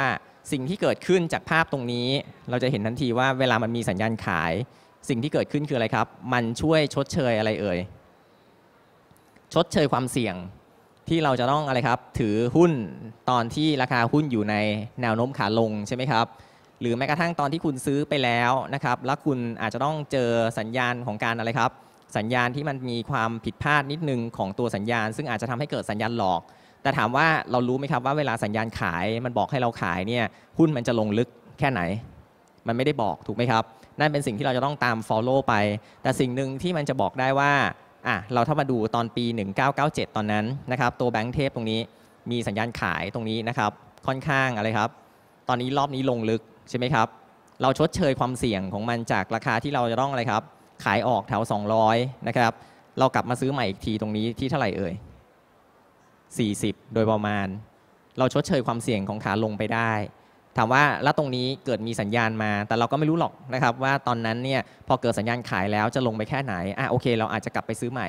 สิ่งที่เกิดขึ้นจากภาพตรงนี้ เราจะเห็นทันทีว่าเวลามันมีสัญญาณขาย สิ่งที่เกิดขึ้นคืออะไรครับ มันช่วยชดเชยอะไรเอ่ยชดเชยความเสี่ยงที่เราจะต้องอะไรครับถือหุ้นตอนที่ราคาหุ้นอยู่ในแนวโน้มขาลงใช่ไหมครับหรือแม้กระทั่งตอนที่คุณซื้อไปแล้วนะครับ แล้วคุณอาจจะต้องเจอสัญญาณของการอะไรครับ สัญญาณที่มันมีความผิดพลาดนิดนึงของตัวสัญญาณ ซึ่งอาจจะทำให้เกิดสัญญาณหลอก แต่ถามว่าเรารู้ไหมครับว่าเวลาสัญญาณขายมันบอกให้เราขายเนี่ยหุ้นมันจะลงลึกแค่ไหน มันไม่ได้บอกถูกไหมครับ นั่นเป็นสิ่งที่เราจะต้องตาม follow ไป แต่สิ่งหนึ่งที่มันจะบอกได้ว่าอ่ะเราถ้ามาดูตอนปี 1997 ตอนนั้นนะครับ ตัวแบงก์เทพตรงนี้มีสัญญาณขายตรงนี้นะครับค่อนข้างอะไรครับ ตอนนี้รอบนี้ลงลึก ใช่ไหมครับ เราชดเชยความเสี่ยงของมันจากราคาที่เราจะต้องอะไรครับ ขายออกแถว 200นะครับเรากลับมาซื้อใหม่อีกทีตรงนี้ที่เท่าไหร่เอ่ย 40 โดยประมาณ เราชดเชยความเสี่ยงของขาลงไปได้ถามว่าแล้วตรงนี้เกิดมีสัญญาณมา แต่เราก็ไม่รู้หรอกนะครับ ว่าตอนนั้นเนี่ยพอเกิดสัญญาณขายแล้วจะลงไปแค่ไหนอ่ะโอเค เราอาจจะกลับไปซื้อใหม่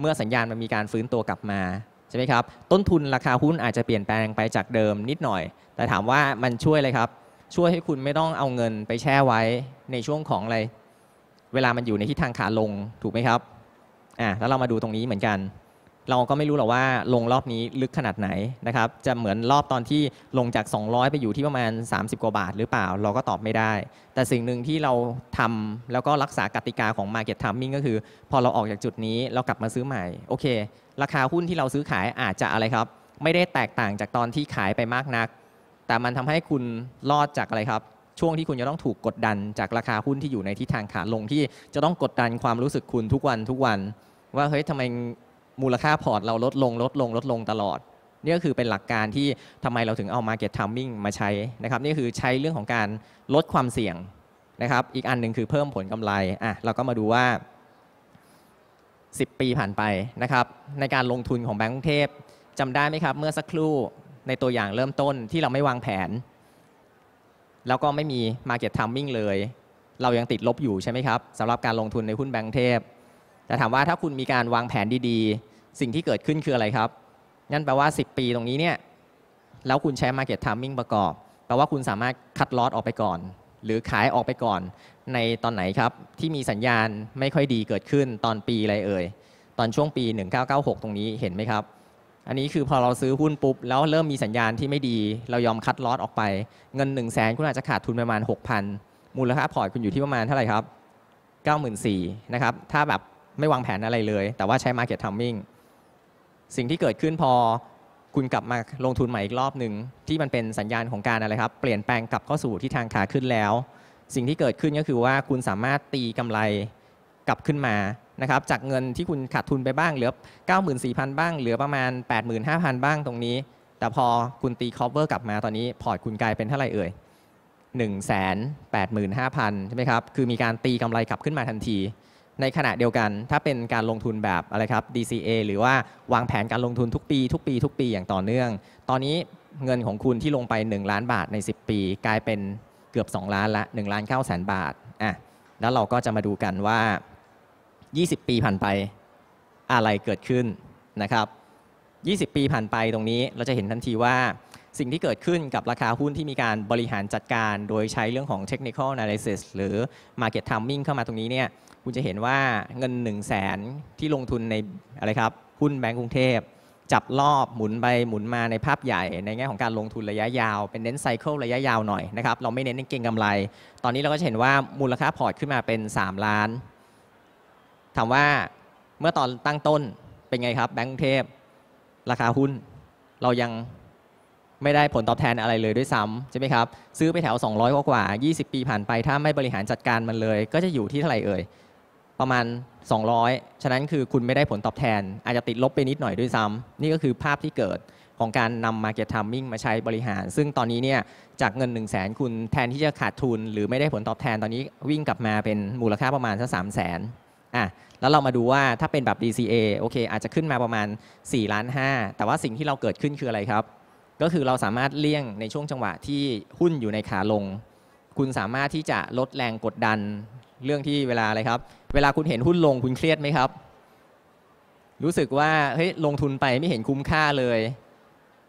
เมื่อสัญญาณมันมีการฟื้นตัวกลับมาใช่ไหมครับ ต้นทุนราคาหุ้นอาจจะเปลี่ยนแปลงไปจากเดิมนิดหน่อย แต่ถามว่ามันช่วยเลยครับ ช่วยให้คุณไม่ต้องเอาเงินไปแช่ไว้ในช่วงของอะไรเวลามันอยู่ในทิศทางขาลงถูกไหมครับอ่ะแล้วเรามาดูตรงนี้เหมือนกันเราก็ไม่รู้หรอกว่าลงรอบนี้ลึกขนาดไหนนะครับ จะเหมือนรอบตอนที่ลงจาก 200 ไปอยู่ที่ประมาณ 30 กว่าบาทหรือเปล่า เราก็ตอบไม่ได้ แต่สิ่งหนึ่งที่เราทำแล้วก็รักษากติกาของ Market Timing ก็คือ พอเราออกจากจุดนี้เรากลับมาซื้อใหม่ โอเค ราคาหุ้นที่เราซื้อขายอาจจะอะไรครับ ไม่ได้แตกต่างจากตอนที่ขายไปมากนัก แต่มันทำให้คุณรอดจากอะไรครับ ช่วงที่คุณจะต้องถูกกดดัน จากราคาหุ้นที่อยู่ในทิศทางขาลงที่จะต้องกดดันความรู้สึกคุณทุกวันทุกวัน ว่าเฮ้ยทำไมมูลค่าพอร์ตเราลดลง ลดลง ลดลงตลอด นี่ก็คือเป็นหลักการที่ทำไมเราถึงเอา Market Timing มาใช้นะครับนี่คือใช้เรื่องของการลดความเสี่ยงนะครับอีกอันหนึ่งคือเพิ่มผลกำไรอ่ะเราก็มาดูว่า 10 ปีผ่านไปนะครับในการลงทุนของแบงก์เทพจำได้ไหมครับ เมื่อสักครู่ในตัวอย่างเริ่มต้นที่เราไม่วางแผน แล้วก็ไม่มี Market Timing เลย เรายังติดลบอยู่ใช่ไหมครับสำหรับการลงทุนในหุ้นแบงก์เทพแต่ถามว่าถ้าคุณมีการวางแผนดี ๆสิ่งที่เกิดขึ้นคืออะไรครับนั่นแปลว่า 10 ปีตรงนี้เนี่ย แล้วคุณใช้ Market Timing ประกอบ แปลว่าคุณสามารถคัดลอตออกไปก่อน หรือขายออกไปก่อน ในตอนไหนครับ ที่มีสัญญาณไม่ค่อยดีเกิดขึ้นตอนปีอะไรเอ่ย ตอนช่วงปี 1996 ตรงนี้เห็นไหมครับ อันนี้คือพอเราซื้อหุ้นปุ๊บ แล้วเริ่มมีสัญญาณที่ไม่ดี เรายอมคัดลอตออกไปเงิน 1 0 0 0 0แสนคุณอาจจะขาดทุนประมาณ6,000มูลค่าพอร์ตคุณอยู่ที่ประมาณเท่าไหร่ครับ 94,000นะครับถ้าแบบไม่วางแผนอะไรเลย แต่ว่าใช้ Market Timing สิ่งที่เกิดขึ้นพอคุณกลับมาลงทุนใหม่อีกรอบหนึ่งที่มันเป็นสัญญาณของการอะไรครับเปลี่ยนแปลงกลับเข้าสู่ที่ทางขาขึ้นแล้ว สิ่งที่เกิดขึ้นก็คือว่าคุณสามารถตีกำไรกลับขึ้นมานะครับจากเงินที่คุณขาดทุนไปบ้างเหลือ 94,000บ้างเหลือประมาณ 85,000 บ้างตรงนี้ แต่พอคุณตีคอเวอร์กลับมาตอนนี้พอร์ตคุณกลายเป็นเท่าไหร่เอ่ย 1 8 5 0 0 0ใช่ไหมครับคือมีการตีกำไรกลับขึ้นมาทันทีในขณะเดียวกันถ้าเป็นการลงทุนแบบอะไรครับ DCA หรือว่าวางแผนการลงทุนทุกปี ทุกปีทุกปีอย่างต่อเนื่อง ตอนนี้เงินของคุณที่ลงไป 1 ล้านบาทใน 10 ปีกลายเป็นเกือบ 2 ล้านละ1ล้าน9แสนบาทอ่ะแล้วเราก็จะมาดูกันว่า 20 ปีผ่านไปอะไรเกิดขึ้นนะครับ 20 ปีผ่านไปตรงนี้ เราจะเห็นทันทีว่าสิ่งที่เกิดขึ้นกับราคาหุ้นที่มีการบริหารจัดการ โดยใช้เรื่องของ technical analysis หรือ market timing เข้ามาตรงนี้เนี่ย คุณจะเห็นว่าเงิน 1 0 0 0 0แสนที่ลงทุนในอะไรครับหุ้นแบงก์กรุงเทพ จับรอบหมุนไปหมุนมาในภาพใหญ่ ในแง่ของการลงทุนระยะยาว เป็นเน้นไซเคิลระยะยาวหน่อยนะครับเราไม่เน้นเก่งกำไร ตอนนี้เราก็เห็นว่ามูลค่าพอร์ตขึ้นมาเป็น 3 ล้าน ถามว่าเมื่อตอนตั้งต้นเป็นไงครับแบงก์กรุงเทพราคาหุ้นเรายังไม่ได้ผลตอบแทนอะไรเลยด้วยซ้ำใช่ไหมครับ ซื้อไปแถว 200 กว่ากว่า 20 ปีผ่านไป ถ้าไม่บริหารจัดการมันเลย ก็จะอยู่ที่เท่าไหร่เอ่ยประมาณ 200 ฉะนั้นคือคุณไม่ได้ผลตอบแทน อาจจะติดลบไปนิดหน่อยด้วยซ้ำนี่ก็คือภาพที่เกิดของการนำ Market Timing มาใช้บริหาร ซึ่งตอนนี้เนี่ยจากเงิน 1 0 0 0 0แสนคุณแทนที่จะขาดทุน หรือไม่ได้ผลตอบแทนตอนนี้วิ่งกลับมาเป็นมูลค่าประมาณสักสามแสนอ่ะแล้วเรามาดูว่าถ้าเป็นแบบ DCA โอเค อาจจะขึ้นมาประมาณ4ล้าน5แต่ว่าสิ่งที่เราเกิดขึ้นคืออะไรครับก็คือเราสามารถเลี่ยงในช่วงจังหวะที่หุ้นอยู่ในขาลง คุณสามารถที่จะลดแรงกดดันเรื่องที่เวลาอะไรครับ เวลาคุณเห็นหุ้นลงคุณเครียดไหมครับ รู้สึกว่าเฮ้ยลงทุนไปไม่เห็นคุ้มค่าเลย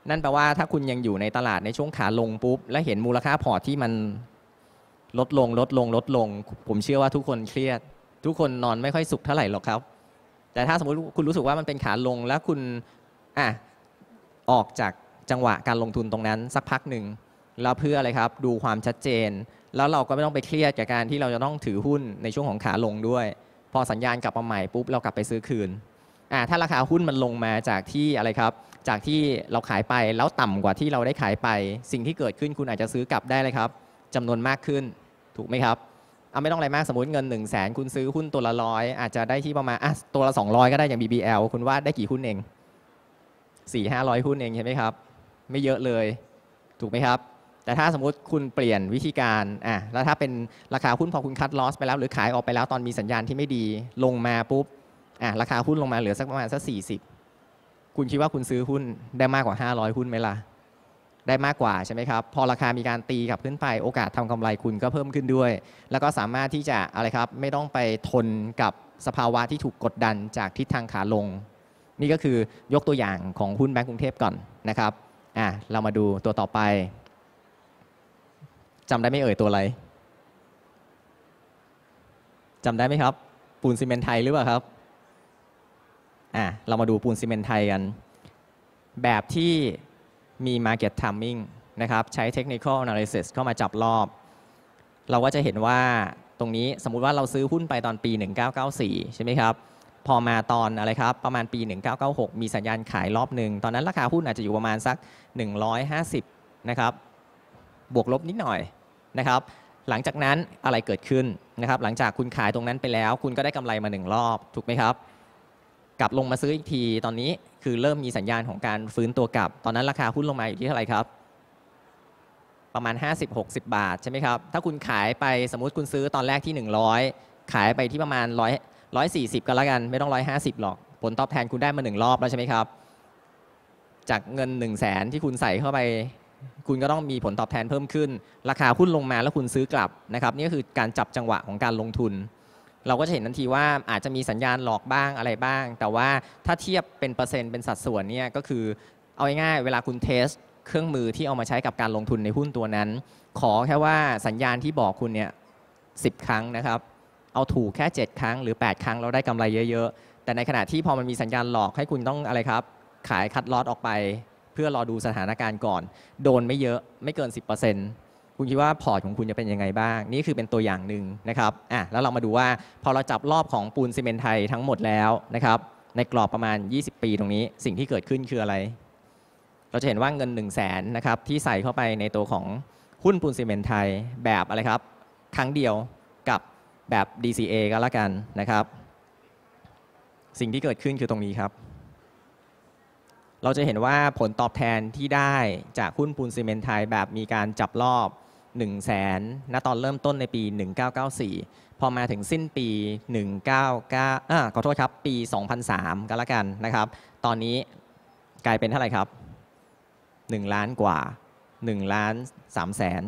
นั่นแปลว่าถ้าคุณยังอยู่ในตลาดในช่วงขาลงปุ๊บและเห็นมูลค่าพอร์ตที่มันลดลงลดลงลดลง ผมเชื่อว่าทุกคนเครียด ทุกคนนอนไม่ค่อยสุขเท่าไหร่หรอกครับ แต่ถ้าสมมติคุณรู้สึกว่ามันเป็นขาลงแล้วคุณอ่ะออกจากจังหวะการลงทุนตรงนั้นสักพักหนึ่งแล้วเพื่ออะไรครับดูความชัดเจน แล้วเราก็ไม่ต้องไปเครียดกับการที่เราจะต้องถือหุ้นในช่วงของขาลงด้วย พอสัญญาณกลับมาใหม่ปุ๊บเรากลับไปซื้อคืนอ่าถ้าราคาหุ้นมันลงมาจากที่อะไรครับ จากที่เราขายไปแล้วต่ำกว่าที่เราได้ขายไป สิ่งที่เกิดขึ้นคุณอาจจะซื้อกลับได้เลยครับจำนวนมากขึ้นถูกไหมครับเอาไม่ต้องอะไรมากสมมติเงิน 1 0 0 0 0แสนคุณซื้อหุ้นตัวละร้อยอาจจะได้ที่ประมาณอ่ะตัวละ200 ก็ได้อย่าง BBL คุณว่าได้กี่หุ้นเอง4 500 หุ้นเองใช่ไหมครับไม่เยอะเลย ถูกไหมครับ แต่ถ้าสมมติคุณเปลี่ยนวิธีการอ่ะแล้วถ้าเป็นราคาหุ้นพอคุณคัดลอส ไปแล้ว หรือขายออกไปแล้ว ตอนมีสัญญาณที่ไม่ดี ลงมาปุ๊บอ่ะราคาหุ้นลงมาเหลือสักประมาณสักสสี่ิบคุณคิดว่าคุณซื้อหุ้นได้มากกว่า 500 หุ้นไหมล่ะ ได้มากกว่าใช่ไหมครับ พอราคามีการตีกับขึ้นไป โอกาสทำกำไรคุณก็เพิ่มขึ้นด้วย แล้วก็สามารถที่จะอะไรครับ ไม่ต้องไปทนกับสภาวะที่ถูกกดดันจากทิศทางขาลง นี่ก็คือยกตัวอย่างของหุ้นแบงก์กรุงเทพก่อนนะครับอ่ะเรามาดูตัวต่อไปจำได้ไม่เอ่ยตัวอะไรจำได้ไหมครับ ปูนซีเมนต์ไทยหรือเปล่าครับอ่ะเรามาดูปูนซีเมนต์ไทยกัน แบบที่มี Market Timing นะครับใช้ Technical Analysis เข้ามาจับรอบ เราก็จะเห็นว่าตรงนี้สมมุติว่าเราซื้อหุ้นไปตอนปี 1994ใช่ไหมครับพอมาตอนอะไรครับประมาณปี 1996 มีสัญญาณขายรอบหนึ่ง ตอนนั้นราคาหุ้นอาจจะอยู่ประมาณสัก 150 นะครับ บวกลบนิดหน่อยนะครับ หลังจากนั้นอะไรเกิดขึ้นนะครับหลังจากคุณขายตรงนั้นไปแล้ว คุณก็ได้กำไรมาหนึ่งรอบถูกไหมครับ กลับลงมาซื้ออีกทีตอนนี้คือเริ่มมีสัญญาณของการฟื้นตัวกลับ ตอนนั้นราคาหุ้นลงมาอยู่ที่เท่าไหร่ครับ ประมาณ 50-60 บาทใช่ไหมครับ ถ้าคุณขายไปสมมุติคุณซื้อตอนแรกที่ 100 ขายไปที่ประมาณ 100 140ก็แล้วกันไม่ต้อง 150 หรอก ผลตอบแทนคุณได้มา 1 รอบแล้วใช่ไหมครับ จากเงิน 1 0 0 0 0แสนที่คุณใส่เข้าไป คุณก็ต้องมีผลตอบแทนเพิ่มขึ้น ราคาหุ้นลงมาแล้วคุณซื้อกลับนะครับ นี่ก็คือการจับจังหวะของการลงทุน เราก็จะเห็นทันทีว่าอาจจะมีสัญญาณหลอกบ้างอะไรบ้าง แต่ว่าถ้าเทียบเป็นเปอร์เซ็นต์เป็นสัดส่วนเนี่ยก็คือ เอาง่ายๆเวลาคุณเทส เครื่องมือที่เอามาใช้กับการลงทุนในหุ้นตัวนั้น ขอแค่ว่าสัญญาณที่บอกคุณเนี่ยสิครั้งนะครับเอาถูกแค่ 7 ครั้งหรือ 8 ครั้งเราได้กำไรเยอะๆ แต่ในขณะที่พอมันมีสัญญาณหลอกให้คุณต้องอะไรครับ ขายคัดลอตออกไป เพื่อรอดูสถานการณ์ก่อน โดนไม่เยอะไม่เกิน 10%คุณคิดว่าพอร์ตของคุณจะเป็นยังไงบ้าง นี่คือเป็นตัวอย่างหนึ่งนะครับอ่ะแล้วเรามาดูว่าพอเราจับรอบของปูนซีเมนไทยทั้งหมดแล้วนะครับ ในกรอบประมาณ 20 ปีตรงนี้สิ่งที่เกิดขึ้นคืออะไร เราจะเห็นว่าเงิน 1 0 0 0 0แสนนะครับที่ใส่เข้าไปในตัวของหุ้นปูนซีเมนไทยแบบอะไรครับครั้งเดียวกับแบบ DCA ก็แล้วกันนะครับ สิ่งที่เกิดขึ้นคือตรงนี้ครับ เราจะเห็นว่าผลตอบแทนที่ได้จากหุ้นปูนซีเมนไทย แบบมีการจับรอบ 1 0 0 0 0แสนณตอนเริ่มต้นในปี 1994 พอมาถึงสิ้นปี199อ่าขอโทษครับ ปี 2003 ก็แล้วกันนะครับ ตอนนี้กลายเป็นเท่าไหร่ครับ 1 ล้านกว่า1ล้าน3แสน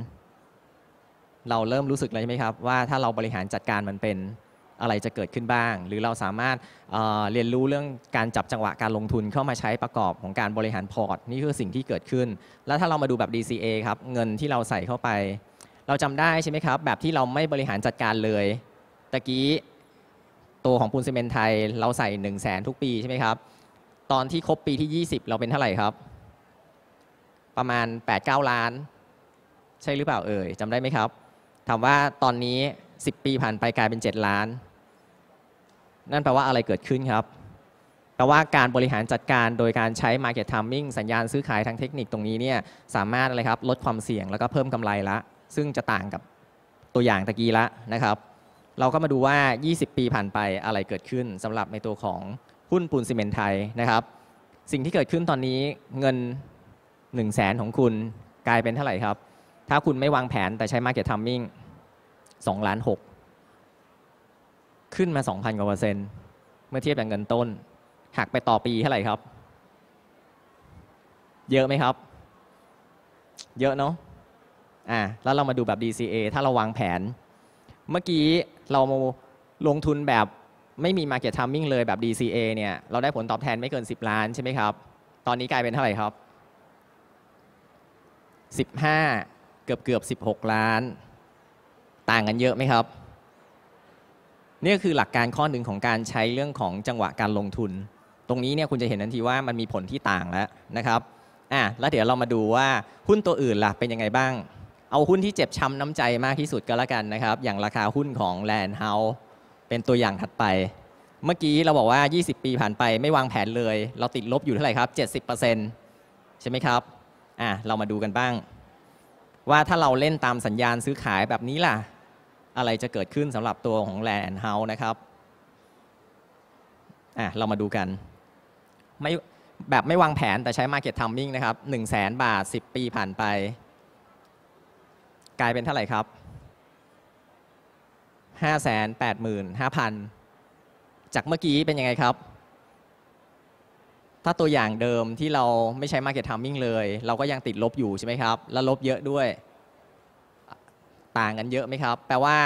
เราเริ่มรู้สึกเลยใช่ไหมครับว่าถ้าเราบริหารจัดการมันเป็นอะไรจะเกิดขึ้นบ้าง หรือเราสามารถเเรียนรู้เรื่องการจับจังหวะการลงทุนเข้ามาใช้ประกอบของการบริหารพอร์ตนี่คือสิ่งที่เกิดขึ้น แล้วถ้าเรามาดูแบบ DCA ครับเงินที่เราใส่เข้าไป เราจำได้ใช่ไหมครับแบบที่เราไม่บริหารจัดการเลยตะกี้ตัวของปูนซีเมนไทยเราใส่ 1 0 0 0 0แสนทุกปีใช่ไหมครับตอนที่ครบปีที่ 20 เราเป็นเท่าไหร่ครับ ประมาณ8-9 ล้าน ใช่หรือเปล่าเอ่ยจำได้ไหมครับถามว่าตอนนี้ 10 ปีผ่านไปกลายเป็น 7 ล้าน นั่นแปลว่าอะไรเกิดขึ้นครับแปลว่าการบริหารจัดการโดยการใช้ Market Timing สัญญาณซื้อขายทางเทคนิคตรงนี้เนี่ยสามารถอะไรครับลดความเสี่ยงแล้วก็เพิ่มกำไรละซึ่งจะต่างกับตัวอย่างตะกี้ละนะครับ เราก็มาดูว่า 20 ปีผ่านไปอะไรเกิดขึ้นสำหรับในตัวของหุ้นปูนซีเมนต์ไทยนะครับสิ่งที่เกิดขึ้นตอนนี้เงิน1 0 0 0 0แสนของคุณกลายเป็นเท่าไหร่ครับถ้าคุณไม่วางแผนแต่ใช้ Market Timing สองล้านหกขึ้นมาสองพันกว่าเปอร์เซ็นต์เมื่อเทียบกับเงินต้นหักไปต่อปีเท่าไหร่ครับ เยอะไหมครับ เยอะเนาะอ่าแล้วเรามาดูแบบ DCA ถ้าเราวางแผน เมื่อกี้เรามาลงทุนแบบไม่มี Market Timing เลยแบบ DCA เนี่ย เราได้ผลตอบแทนไม่เกิน 10 ล้านใช่ไหมครับ ตอนนี้กลายเป็นเท่าไหร่ครับ 15 เกือบเกือบ16 ล้านต่างกันเยอะไหมครับ นี่คือหลักการข้อหนึ่งของการใช้เรื่องของจังหวะการลงทุน ตรงนี้เนี่ยคุณจะเห็นทันทีว่ามันมีผลที่ต่างแล้วนะครับอ่ะแล้วเดี๋ยวเรามาดูว่าหุ้นตัวอื่นล่ะเป็นยังไงบ้าง เอาหุ้นที่เจ็บช้ำน้ำใจมากที่สุดก็แล้วกันนะครับ อย่างราคาหุ้นของแลนด์เฮาส์เป็นตัวอย่างถัดไป เมื่อกี้เราบอกว่า 20 ปีผ่านไปไม่วางแผนเลย เราติดลบอยู่เท่าไหร่ครับ 70%ใช่ไหมครับอ่ะเรามาดูกันบ้าง ว่าถ้าเราเล่นตามสัญญาณซื้อขายแบบนี้ล่ะอะไรจะเกิดขึ้นสำหรับตัวของ Land and House นะครับอ่ะเรามาดูกันไม่แบบไม่วางแผนแต่ใช้ Market Timing นะครับ1 0 0 0 0 0 บาท 10 ปีผ่านไป กลายเป็นเท่าไหร่ครับ585,000 จากเมื่อกี้เป็นยังไงครับ ถ้าตัวอย่างเดิมที่เราไม่ใช้ Market Timing เลย เราก็ยังติดลบอยู่ใช่ไหมครับ และลบเยอะด้วยต่างกันเยอะไหมครับ แปลว่า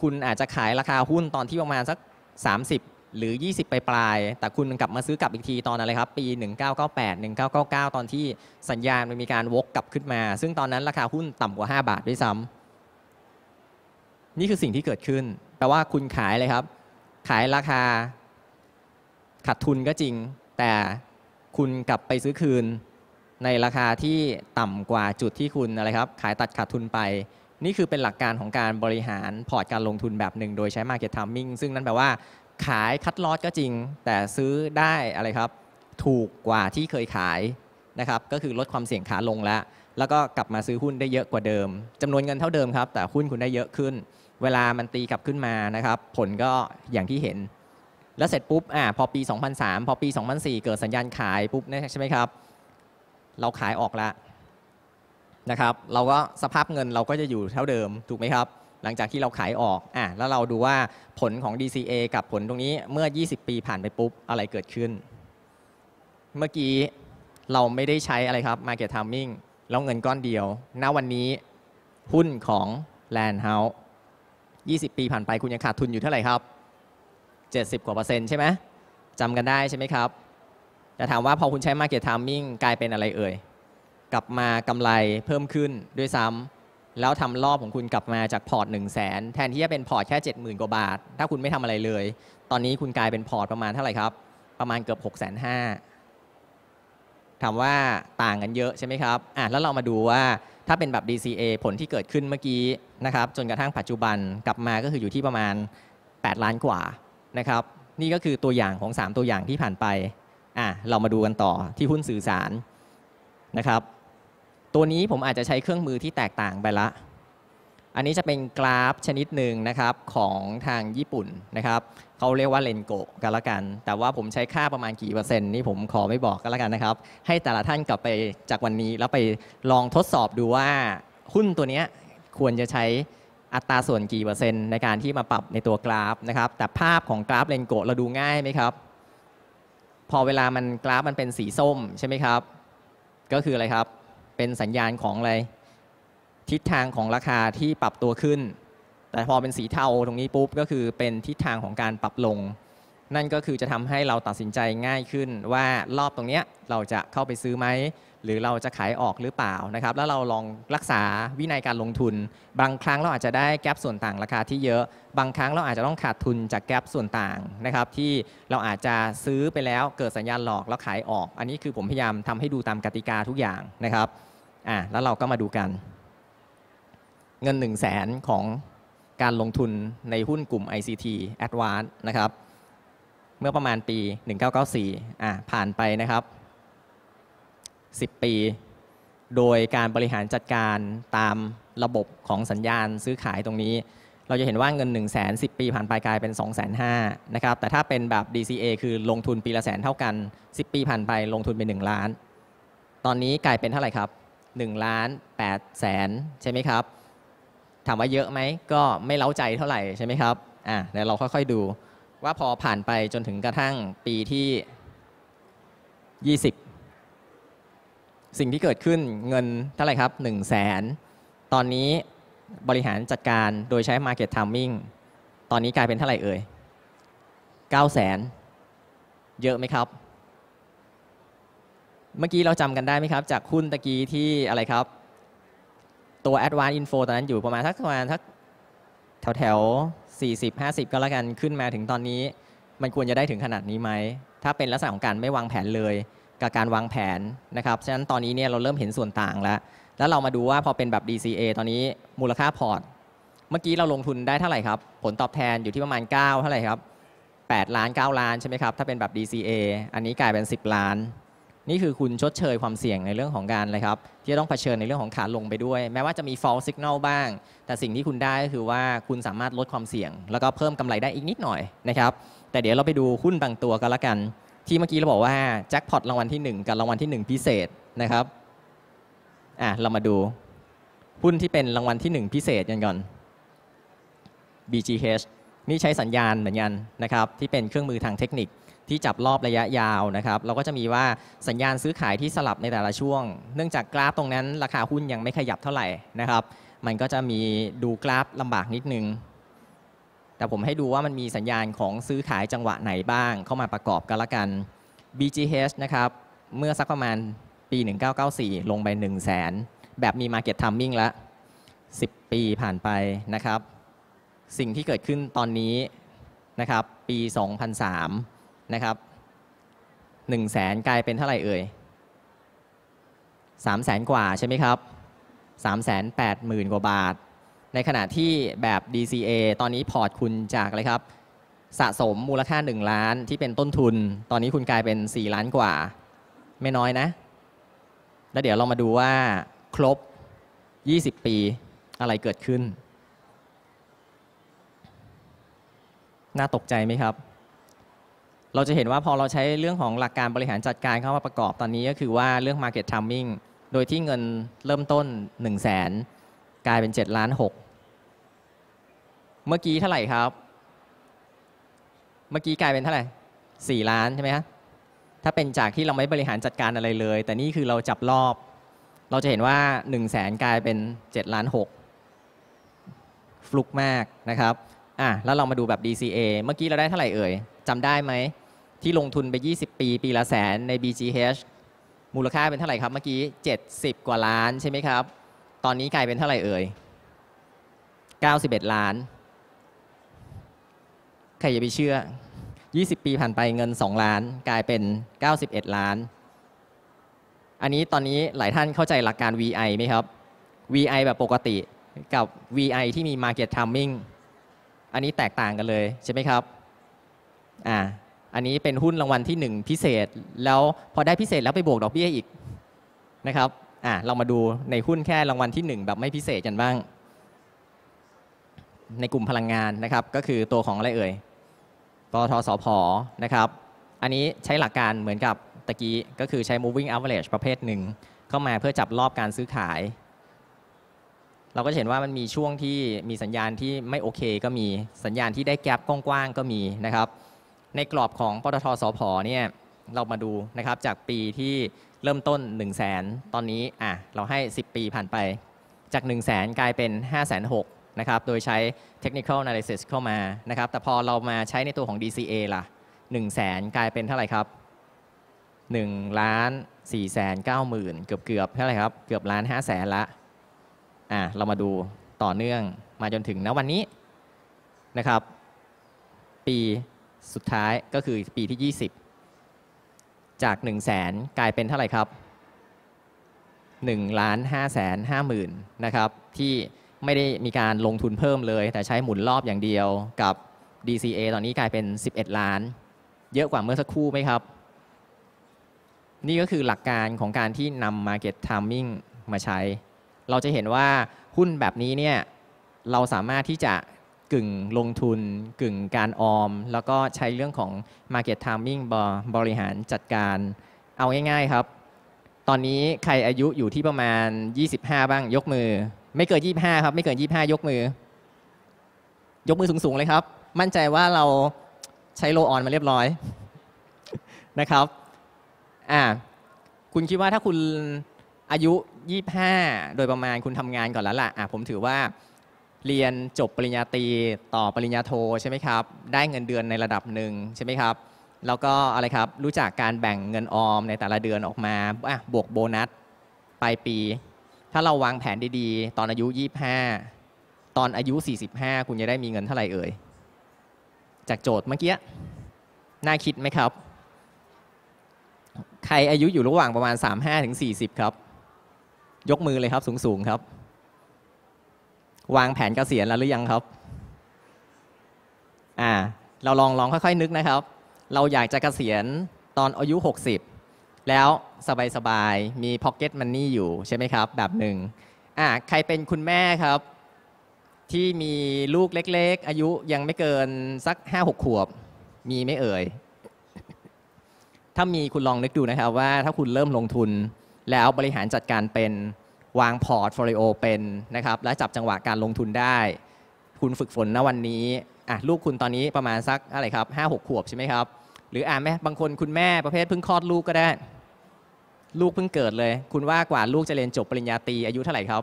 คุณอาจจะขายราคาหุ้นตอนที่ประมาณสัก 30 หรือ 20 ไปปลาย แต่คุณกลับมาซื้อกลับอีกทีตอนอะไรครับ ปี 1998 1999ตอนที่สัญญาณมันมีการวกกลับขึ้นมา ซึ่งตอนนั้น ราคาหุ้นต่ำกว่า 5 บาทด้วยซ้ำนี่คือสิ่งที่เกิดขึ้น แปลว่าคุณขายเลยครับ ขายราคาขาดทุนก็จริง แต่คุณกลับไปซื้อคืน ในราคาที่ต่ำกว่าจุดที่คุณอะไรครับ ขายตัดขาดทุนไปนี่คือเป็นหลักการของการบริหารพอร์ตการลงทุนแบบหนึ่งโดยใช้ Market Timing ซึ่งนั่นแปลว่าขายคัดลอตก็จริง แต่ซื้อได้อะไรครับ ถูกกว่าที่เคยขายนะครับก็คือลดความเสี่ยงขาลงแล้ว แล้วก็กลับมาซื้อหุ้นได้เยอะกว่าเดิมจำนวนเงินเท่าเดิมครับ แต่หุ้นคุณได้เยอะขึ้น เวลามันตีกลับขึ้นมานะครับผลก็อย่างที่เห็น แล้วเสร็จปุ๊บอ่า พอปี 2003 พอปี 2004 เกิดสัญญาณขายปุ๊บนะใช่ไหมครับเราขายออกแล้วนะครับ เราก็สภาพเงินเราก็จะอยู่เท่าเดิมถูกไหมครับ หลังจากที่เราขายออกอ่ะแล้วเราดูว่าผลของ DCA กับผลตรงนี้เมื่อ 20 ปีผ่านไปปุ๊บ อะไรเกิดขึ้น เมื่อกี้เราไม่ได้ใช้อะไรครับ Market Timing แล้วเงินก้อนเดียว ณ วันนี้หุ้นของ Land House 20 ปีผ่านไปคุณยังขาดทุนอยู่เท่าไหร่ครับ 70กว่าเปอร์เซ็นต์ใช่ไหม จำกันได้ใช่ไหมครับแต่ถามว่าพอคุณใช้ Market Timing กลายเป็นอะไรเอ่ยกลับมากำไรเพิ่มขึ้นด้วยซ้ำ แล้วทำรอบของคุณกลับมาจากพอร์ต 1 0 0 0 0แสนแทนที่จะเป็นพอร์ตแค่ 70,000 กว่าบาท ถ้าคุณไม่ทำอะไรเลย ตอนนี้คุณกลายเป็นพอร์ตประมาณเท่าไหร่ครับ ประมาณเกือบ6สนห้าถามว่าต่างกันเยอะใช่ไหมครับอ่ะแล้วเรามาดูว่าถ้าเป็นแบบ DCA ผลที่เกิดขึ้นเมื่อกี้นะครับ จนกระทั่งปัจจุบันกลับมาก็คืออยู่ที่ประมาณ 8 ล้านกว่านะครับ นี่ก็คือตัวอย่างของ 3 ตัวอย่างที่ผ่านไปอ่ะเรามาดูกันต่อที่หุ้นสื่อสารนะครับตัวนี้ผมอาจจะใช้เครื่องมือที่แตกต่างไปละ อันนี้จะเป็นกราฟชนิดหนึ่งนะครับของทางญี่ปุ่นนะครับ เขาเรียกว่าเลนโกะกันละกัน แต่ว่าผมใช้ค่าประมาณกี่เปอร์เซ็นต์นี่ผมขอไม่บอกกันละกันนะครับ ให้แต่ละท่านกลับไปจากวันนี้แล้วไปลองทดสอบดูว่า หุ้นตัวนี้ควรจะใช้อัตราส่วนกี่เปอร์เซ็นต์ในการที่มาปรับในตัวกราฟนะครับ แต่ภาพของกราฟเลนโกะเราดูง่ายไหมครับ พอเวลามันกราฟมันเป็นสีส้มใช่ไหมครับ ก็คืออะไรครับเป็นสัญญาณของอะไรทิศทางของราคาที่ปรับตัวขึ้น แต่พอเป็นสีเทาตรงนี้ปุ๊บก็คือเป็นทิศทางของการปรับลง นั่นก็คือจะทำให้เราตัดสินใจง่ายขึ้น ว่ารอบตรงเนี้ยเราจะเข้าไปซื้อไหมหรือเราจะขายออกหรือเปล่านะครับ แล้วเราลองรักษาวินัยการลงทุน บางครั้งเราอาจจะได้แกลบส่วนต่างราคาที่เยอะ บางครั้งเราอาจจะต้องขาดทุนจากแกลบส่วนต่างนะครับ ที่เราอาจจะซื้อไปแล้ว เกิดสัญญาณหลอกแล้วขายออก อันนี้คือผมพยายามทำให้ดูตามกติกาทุกอย่างนะครับอ่ะแล้วเราก็มาดูกัน เงิน1 0 0 0 0แสนของการลงทุนในหุ้นกลุ่ม ICT Advanced นะครับเมื่อประมาณปี 1994อ่ะผ่านไปนะครับ 10 ปี โดยการบริหารจัดการตามระบบของสัญญาณซื้อขายตรงนี้เราจะเห็นว่าเงิน1 0 0 0 0แสนปีผ่านไปกลายเป็น 2 5 0 0 0 0 นะครับ แต่ถ้าเป็นแบบ DCA คือลงทุนปีละแสนเท่ากัน 10 ปีผ่านไปลงทุนเป็น 1 ล้าน ตอนนี้กลายเป็นเท่าไหร่ครับ1ล้าน8แสนใช่ไหมครับ ถามว่าเยอะไหม ก็ไม่เล้าใจเท่าไหร่ใช่ไหมครับอ่ะเดี๋ยวเราค่อยๆดูว่าพอผ่านไปจนถึงกระทั่งปีที่ 20 สิ่งที่เกิดขึ้นเงินเท่าไหร่ครับ1 0 0 0 0แสนตอนนี้บริหารจัดการโดยใช้ Market Timing ตอนนี้กลายเป็นเท่าไหร่เอ่ย9 0 0 0 0นเยอะไหมครับเมื่อกี้เราจำกันได้ไหมครับจากหุ้นตะกี้ที่อะไรครับ ตัว Advanced Info ตอนนั้นอยู่ประมาณทักประมาณทักแถวแถว40 50 ก็แล้วกันขึ้นมาถึงตอนนี้มันควรจะได้ถึงขนาดนี้ไหม ถ้าเป็นลักษณะของการไม่วางแผนเลย กับการวางแผนนะครับฉะนั้นตอนนี้เนี่ยเราเริ่มเห็นส่วนต่างแล้ว แล้วเรามาดูว่าพอเป็นแบบ DCA ตอนนี้มูลค่าพอร์ต เมื่อกี้เราลงทุนได้เท่าไหร่ครับผลตอบแทนอยู่ที่ประมาณ9เท่าไหร่ครับ 8 ล้าน9ล้านใช่ไหมครับถ้าเป็นแบบ DCA อันนี้กลายเป็น 10 ล้านนี่คือคุณชดเชยความเสี่ยงในเรื่องของการเลยครับที่ต้องเผชิญในเรื่องของขาลงไปด้วย แม้ว่าจะมี false signal บ้าง แต่สิ่งที่คุณได้ก็คือว่าคุณสามารถลดความเสี่ยง แล้วก็เพิ่มกำไรได้อีกนิดหน่อยนะครับ แต่เดี๋ยวเราไปดูหุ้นบางตัวกันละกัน ที่เมื่อกี้เราบอกว่าแจ็คพอตรางวัลที่ 1 กับรางวัลที่ 1 พิเศษนะครับอ่ะเรามาดู หุ้นที่เป็นรางวัลที่ 1 พิเศษกันก่อน BGH นี่ใช้สัญญาณเหมือนกันนะครับ ที่เป็นเครื่องมือทางเทคนิคที่จับรอบระยะยาวนะครับ เราก็จะมีว่าสัญญาณซื้อขายที่สลับในแต่ละช่วง เนื่องจากกราฟตรงนั้น ราคาหุ้นยังไม่ขยับเท่าไหร่นะครับ มันก็จะมีดูกราฟลำบากนิดนึง แต่ผมให้ดูว่ามันมีสัญญาณของซื้อขายจังหวะไหนบ้าง เข้ามาประกอบกันละกัน BGH นะครับ เมื่อสักประมาณปี 1994 ลงไป1 0 0 0 0แสนแบบมี Market Timing ละ10 ปีผ่านไปนะครับ สิ่งที่เกิดขึ้นตอนนี้นะครับ ปี 2003นะครับ1นึ่งแสนกลายเป็นเท่าไหร่เอ่ยสามแสนกว่าใช่ไหมครับสามแสนแปดหมื่นกว่าบาท ในขณะที่แบบ DCA ตอนนี้พอร์ตคุณจากเลยครับ สะสมมูลค่า 1 ล้านที่เป็นต้นทุน ตอนนี้คุณกลายเป็น 4 ล้านกว่า ไม่น้อยนะ แล้วเดี๋ยวเรามาดูว่า ครบ 20 ปีอะไรเกิดขึ้น น่าตกใจไหมครับเราจะเห็นว่าพอเราใช้เรื่องของหลักการบริหารจัดการเข้ามาประกอบตอนนี้ก็คือว่าเรื่อง Market Timing โดยที่เงินเริ่มต้น 1 0 0 0 0แสนกลายเป็น7ล้าน6เมื่อกี้เท่าไหร่ครับ เมื่อกี้กลายเป็นเท่าไหร่4ล้านใช่ไหมฮะ ถ้าเป็นจากที่เราไม่บริหารจัดการอะไรเลย แต่นี่คือเราจับรอบ เราจะเห็นว่า 1 0 0 0 0แสนกลายเป็น7ล้าน6ฟลุกมากนะครับอ่ะแล้วเรามาดูแบบ DCA เมื่อกี้เราได้เท่าไหร่เอ่ยจำได้ไหมที่ลงทุนไป 20 ปี ปีละแสนใน BGH มูลค่าเป็นเท่าไหร่ครับ เมื่อกี้ 70 กว่าล้านใช่ไหมครับ ตอนนี้กลายเป็นเท่าไหร่เอ่ย 91 ล้าน ใครจะไปเชื่อ 20 ปีผ่านไปเงิน 2 ล้านกลายเป็น 91 ล้าน อันนี้ตอนนี้หลายท่านเข้าใจหลักการ VI ไหมครับ VI แบบปกติกับ VI ที่มี Market Timing อันนี้แตกต่างกันเลยใช่ไหมครับ อ่าอันนี้เป็นหุ้นรางวัลที่ 1 พิเศษ แล้วพอได้พิเศษแล้วไปบวกดอกเบี้ยอีกนะครับ อ่ะเรามาดูในหุ้นแค่รางวัลที่ 1 แบบไม่พิเศษกันบ้าง ในกลุ่มพลังงานนะครับ ก็คือตัวของอะไรเอ่ยปทสพนะครับ อันนี้ใช้หลักการเหมือนกับตะกี้ ก็คือใช้ moving average ประเภทหนึ่งเข้ามาเพื่อจับรอบการซื้อขาย เราก็เห็นว่ามันมีช่วงที่มีสัญญาณที่ไม่โอเค ก็มีสัญญาณที่ได้แกลบกว้างๆก็มีนะครับในกรอบของปตทสพเนี่ยเรามาดูนะครับจากปีที่เริ่มต้น 1 0 0 0 0แสนตอนนี้อ่ะเราให้ 10 ปีผ่านไป จาก 1 0 0 0 0แสนกลายเป็น5 6 0 0 0 0นะครับ โดยใช้เทคนิคอลน a n a l ส s i เข้ามานะครับ แต่พอเรามาใช้ในตัวของ DCA ล่ะ 1 0 0 0 0แสนกลายเป็นเท่าไหร่ครับ1ล้าน4แสน9หมื่นเกือบเกือบเท่าไหร่ครับ เกือบล้าน5แสนละอ่ะเรามาดูต่อเนื่องมาจนถึงณวันนี้นะครับ ปีสุดท้ายก็คือปีที่ 20 จาก 1 0 0 0 0แสนกลายเป็นเท่าไหร่ครับ 1 5 5 0 0 0 0น้านะครับที่ไม่ได้มีการลงทุนเพิ่มเลย แต่ใช้หมุนรอบอย่างเดียวกับ DCA ตอนนี้กลายเป็น 11 ล้าน เยอะกว่าเมื่อสักครู่ไหมครับ นี่ก็คือหลักการของการที่นำ Market Timing มาใช้ เราจะเห็นว่าหุ้นแบบนี้เนี่ยเราสามารถที่จะกึ่งลงทุนกึ่งการออม แล้วก็ใช้เรื่องของ Market Timing บบริหารจัดการเอาง่ายๆครับ ตอนนี้ใครอายุอยู่ที่ประมาณ 25 บ้างยกมือ ไม่เกิน25 ครับ ไม่เกิน25 ยกมือ ยกมือสูงๆเลยครับ มั่นใจว่าเราใช้โลออนมาเรียบร้อยนะครับอ่าคุณคิดว่าถ้าคุณอายุ 25 โดยประมาณคุณทำงานก่อนแล้วล่ะอ่ะผมถือว่าเรียนจบปริญญาตรีต่อปริญญาโทใช่ไหมครับ ได้เงินเดือนในระดับหนึ่งใช่ไหมครับ แล้วก็อะไรครับ รู้จักการแบ่งเงินออมในแต่ละเดือนออกมาบวกโบนัสปลายปี ถ้าเราวางแผนดีๆ ตอนอายุ 25 ตอนอายุ 45 คุณจะได้มีเงินเท่าไหร่เอ่ย จากโจทย์เมื่อกี้ น่าคิดไหมครับ ใครอายุอยู่ระหว่างประมาณ 35-40 ครับ ยกมือเลยครับ สูงๆ ครับวางแผนกเกษียณแล้วหรือยังครับ อ่า เราลองลองค่อยๆ นึกนะครับ เราอยากจะกะเกษียณตอนอายุ 60 แล้วสบายๆ มีพ็อกเก็ตมันนี่อยู่ใช่ไหมครับ แบบหนึ่ง อ่า ใครเป็นคุณแม่ครับที่มีลูกเล็กๆ อายุยังไม่เกินสัก 5-6 ขวบ มีไม่เอ่ย ถ้ามีคุณลองนึกดูนะครับว่าถ้าคุณเริ่มลงทุนแล้วบริหารจัดการเป็นวางพอร์ตโฟลิโอเป็นนะครับ และจับจังหวะการลงทุนได้ คุณฝึกฝนณวันนี้อ่ะลูกคุณตอนนี้ประมาณสักอะไรครับห้าหกขวบใช่ไหมครับ หรืออ่านไหมบางคนคุณแม่ประเภทเพิ่งคลอดลูกก็ได้ ลูกเพิ่งเกิดเลย คุณว่ากว่าลูกจะเรียนจบปริญญาตรีอายุเท่าไหร่ครับ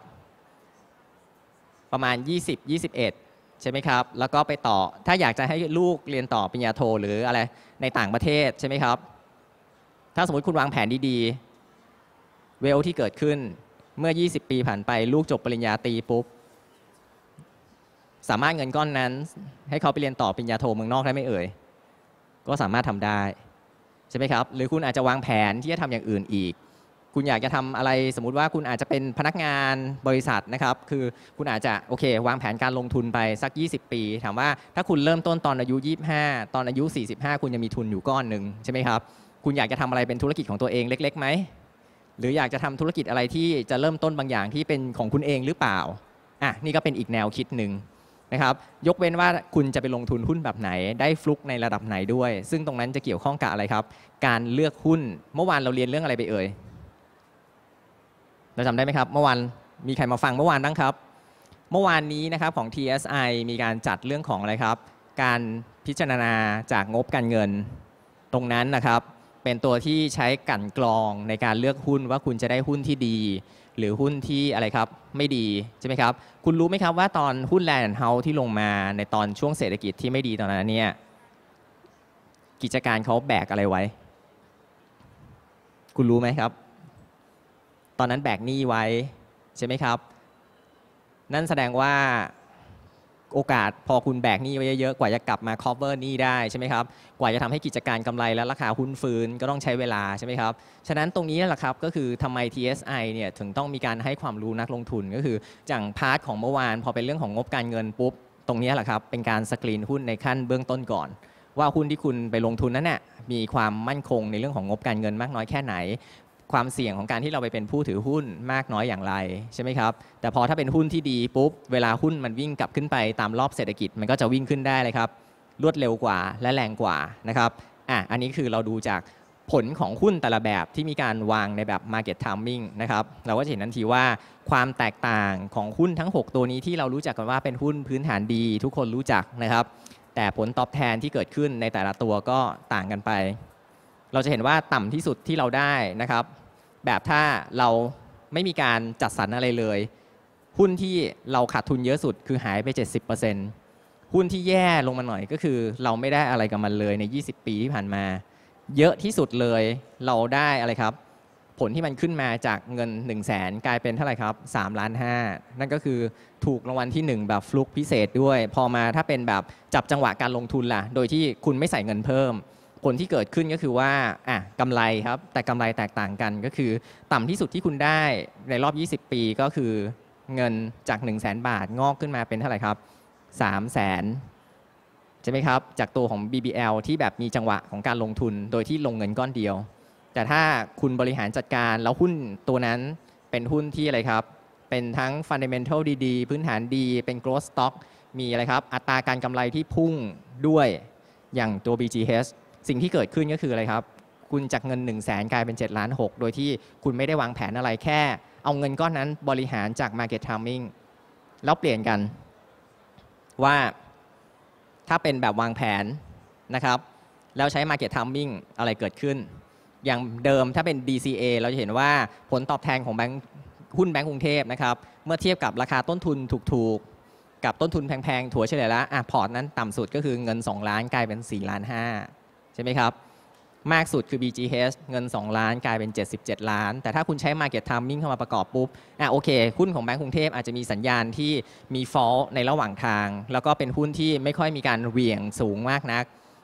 ประมาณ 20 21 ใช่ไหมครับ แล้วก็ไปต่อถ้าอยากจะให้ลูกเรียนต่อปริญญาโทหรืออะไรในต่างประเทศใช่ไหมครับ ถ้าสมมติคุณวางแผนดีๆ เวลที่เกิดขึ้นเมื่อ 20 ปี ผ่านไป ลูกจบปริญญาตรีปุ๊บ สามารถเงินก้อนนั้น ให้เขาไปเรียนต่อปริญญาโทเมืองนอกได้ไม่เอ่ย ก็สามารถทำได้ ใช่ไหมครับ หรือคุณอาจจะวางแผนที่จะทำอย่างอื่นอีก คุณอยากจะทำอะไร สมมุติว่าคุณอาจจะเป็นพนักงานบริษัทนะครับ คือ คุณอาจจะ โอเค วางแผนการลงทุนไปสัก 20 ปี ถามว่า ถ้าคุณเริ่มต้นตอนอายุ 25 ตอนอายุ 45 คุณจะมีทุนอยู่ก้อนหนึ่งใช่ไหมครับ คุณอยากจะทำอะไรเป็นธุรกิจของตัวเองเล็กๆไหมหรืออยากจะทำธุรกิจอะไรที่จะเริ่มต้นบางอย่างที่เป็นของคุณเองหรือเปล่า อ่ะนี่ก็เป็นอีกแนวคิดหนึ่งนะครับ ยกเว้นว่าคุณจะไปลงทุนหุ้นแบบไหนได้ฟลุกในระดับไหนด้วย ซึ่งตรงนั้นจะเกี่ยวข้องกับอะไรครับ การเลือกหุ้น เมื่อวานเราเรียนเรื่องอะไรไปเอ่ย เราจำได้ไหมครับ เมื่อวานมีใครมาฟังเมื่อวานบ้างครับ เมื่อวานนี้นะครับของ TSI มีการจัดเรื่องของอะไรครับ การพิจารณาจากงบการเงินตรงนั้นนะครับเป็นตัวที่ใช้กันกรองในการเลือกหุ้นว่าคุณจะได้หุ้นที่ดี หรือหุ้นที่อะไรครับไม่ดีใช่ไหมครับ คุณรู้ไหมครับว่าตอนหุ้นแลนด์เฮาที่ลงมาในตอนช่วงเศรษฐกิจที่ไม่ดีตอนนั้นเนี่ยกิจการเขาแบกอะไรไว้ คุณรู้ไหมครับ ตอนนั้นแบกหนี้ไว้ ใช่ไหมครับ นั่นแสดงว่าโอกาสพอคุณแบกหนี้ไว้เยอะๆ กว่าจะกลับมา cover หนี้ได้ใช่ไหมครับ กว่าจะทำให้กิจการกำไรและราคาหุ้นฟื้นก็ต้องใช้เวลาใช่ไหมครับ ฉะนั้นตรงนี้แหละครับก็คือทำไม TSI เนี่ยถึงต้องมีการให้ความรู้นักลงทุนก็คือจังพาร์ทของเมื่อวาน พอเป็นเรื่องของงบการเงินปุ๊บ ตรงนี้แหละครับเป็นการสกรีนหุ้นในขั้นเบื้องต้นก่อน ว่าหุ้นที่คุณไปลงทุนนั้นน่ยมีความมั่นคงในเรื่องของงบการเงินมากน้อยแค่ไหนความเสี่ยงของการที่เราไปเป็นผู้ถือหุ้นมากน้อยอย่างไรใช่ไหมครับแต่พอถ้าเป็นหุ้นที่ดีปุ๊บเวลาหุ้นมันวิ่งกลับขึ้นไปตามรอบเศรษฐกิจมันก็จะวิ่งขึ้นได้เลยครับรวดเร็วกว่าและแรงกว่านะครับอ่ะอันนี้คือเราดูจากผลของหุ้นแต่ละแบบที่มีการวางในแบบ Market Timing นะครับเราก็จะเห็นทันทีว่าความแตกต่างของหุ้นทั้ง 6 ตัวนี้ที่เรารู้จักกันว่าเป็นหุ้นพื้นฐานดีทุกคนรู้จักนะครับ แต่ผลตอบแทนที่เกิดขึ้นในแต่ละตัวก็ต่างกันไปเราจะเห็นว่าต่ำที่สุดที่เราได้นะครับ แบบถ้าเราไม่มีการจัดสรรอะไรเลย หุ้นที่เราขาดทุนเยอะสุดคือหายไป 70%หุ้นที่แย่ลงมาหน่อยก็คือ เราไม่ได้อะไรกับมันเลยใน 20 ปีที่ผ่านมา เยอะที่สุดเลยเราได้อะไรครับ ผลที่มันขึ้นมาจากเงิน 1 0 0 0 0แสนกลายเป็นเท่าไหร่ครับ3ล้าน5นั่นก็คือถูกรางวัลที่ 1 แบบฟลุกพิเศษด้วย พอมาถ้าเป็นแบบจับจังหวะการลงทุนล่ะ โดยที่คุณไม่ใส่เงินเพิ่มผลที่เกิดขึ้นก็คือว่าอ่ะกำไรครับ แต่กำไรแตกต่างกัน ก็คือต่ำที่สุดที่คุณได้ในรอบ 20 ปี ก็คือเงินจาก 1 0 0 0 0แบาทงอกขึ้นมาเป็นเท่าไหร่ครับ3 0 0แสนใช่ไหมครับ จากตัวของ BBL ที่แบบมีจังหวะของการลงทุน โดยที่ลงเงินก้อนเดียว แต่ถ้าคุณบริหารจัดการแล้วหุ้นตัวนั้นเป็นหุ้นที่อะไรครับ เป็นทั้ง fundamental ดีๆพื้นฐานดี เป็น growth stock มีอะไรครับ อัตราการกำไรที่พุ่งด้วยอย่างตัว BGH สิ่งที่เกิดขึ้นก็คืออะไรครับ คุณจากเงิน 1 0 0 0 0แสนกลายเป็น7ล้าน6โดยที่คุณไม่ได้วางแผนอะไรแค่ เอาเงินก้อนนั้นบริหารจาก Market Timing แล้วเปลี่ยนกัน ว่าถ้าเป็นแบบวางแผนนะครับแล้วใช้ Market Timing อะไรเกิดขึ้น อย่างเดิมถ้าเป็น BCA เราจะเห็นว่าผลตอบแทนของแบงค์หุ้นแบงค์กรุงเทพนะครับเมื่อเทียบกับราคาต้นทุนถูกๆ กับต้นทุนแพงๆถั่วเฉลี่ยแล้วอ่ะพอร์ตนั้นต่ำสุด ก็คือเงิน2ล้านกลายเป็น4ล้าน5ใช่ไหมครับ มากสุดคือ BGH เงิน 2 ล้านกลายเป็น 77 ล้าน แต่ถ้าคุณใช้ Market Timing เข้ามาประกอบปุ๊บอ่ะโอเค หุ้นของแบงก์กรุงเทพอาจจะมีสัญญาณที่มีฟอลในระหว่างทาง แล้วก็เป็นหุ้นที่ไม่ค่อยมีการเหวี่ยงสูงมากนัก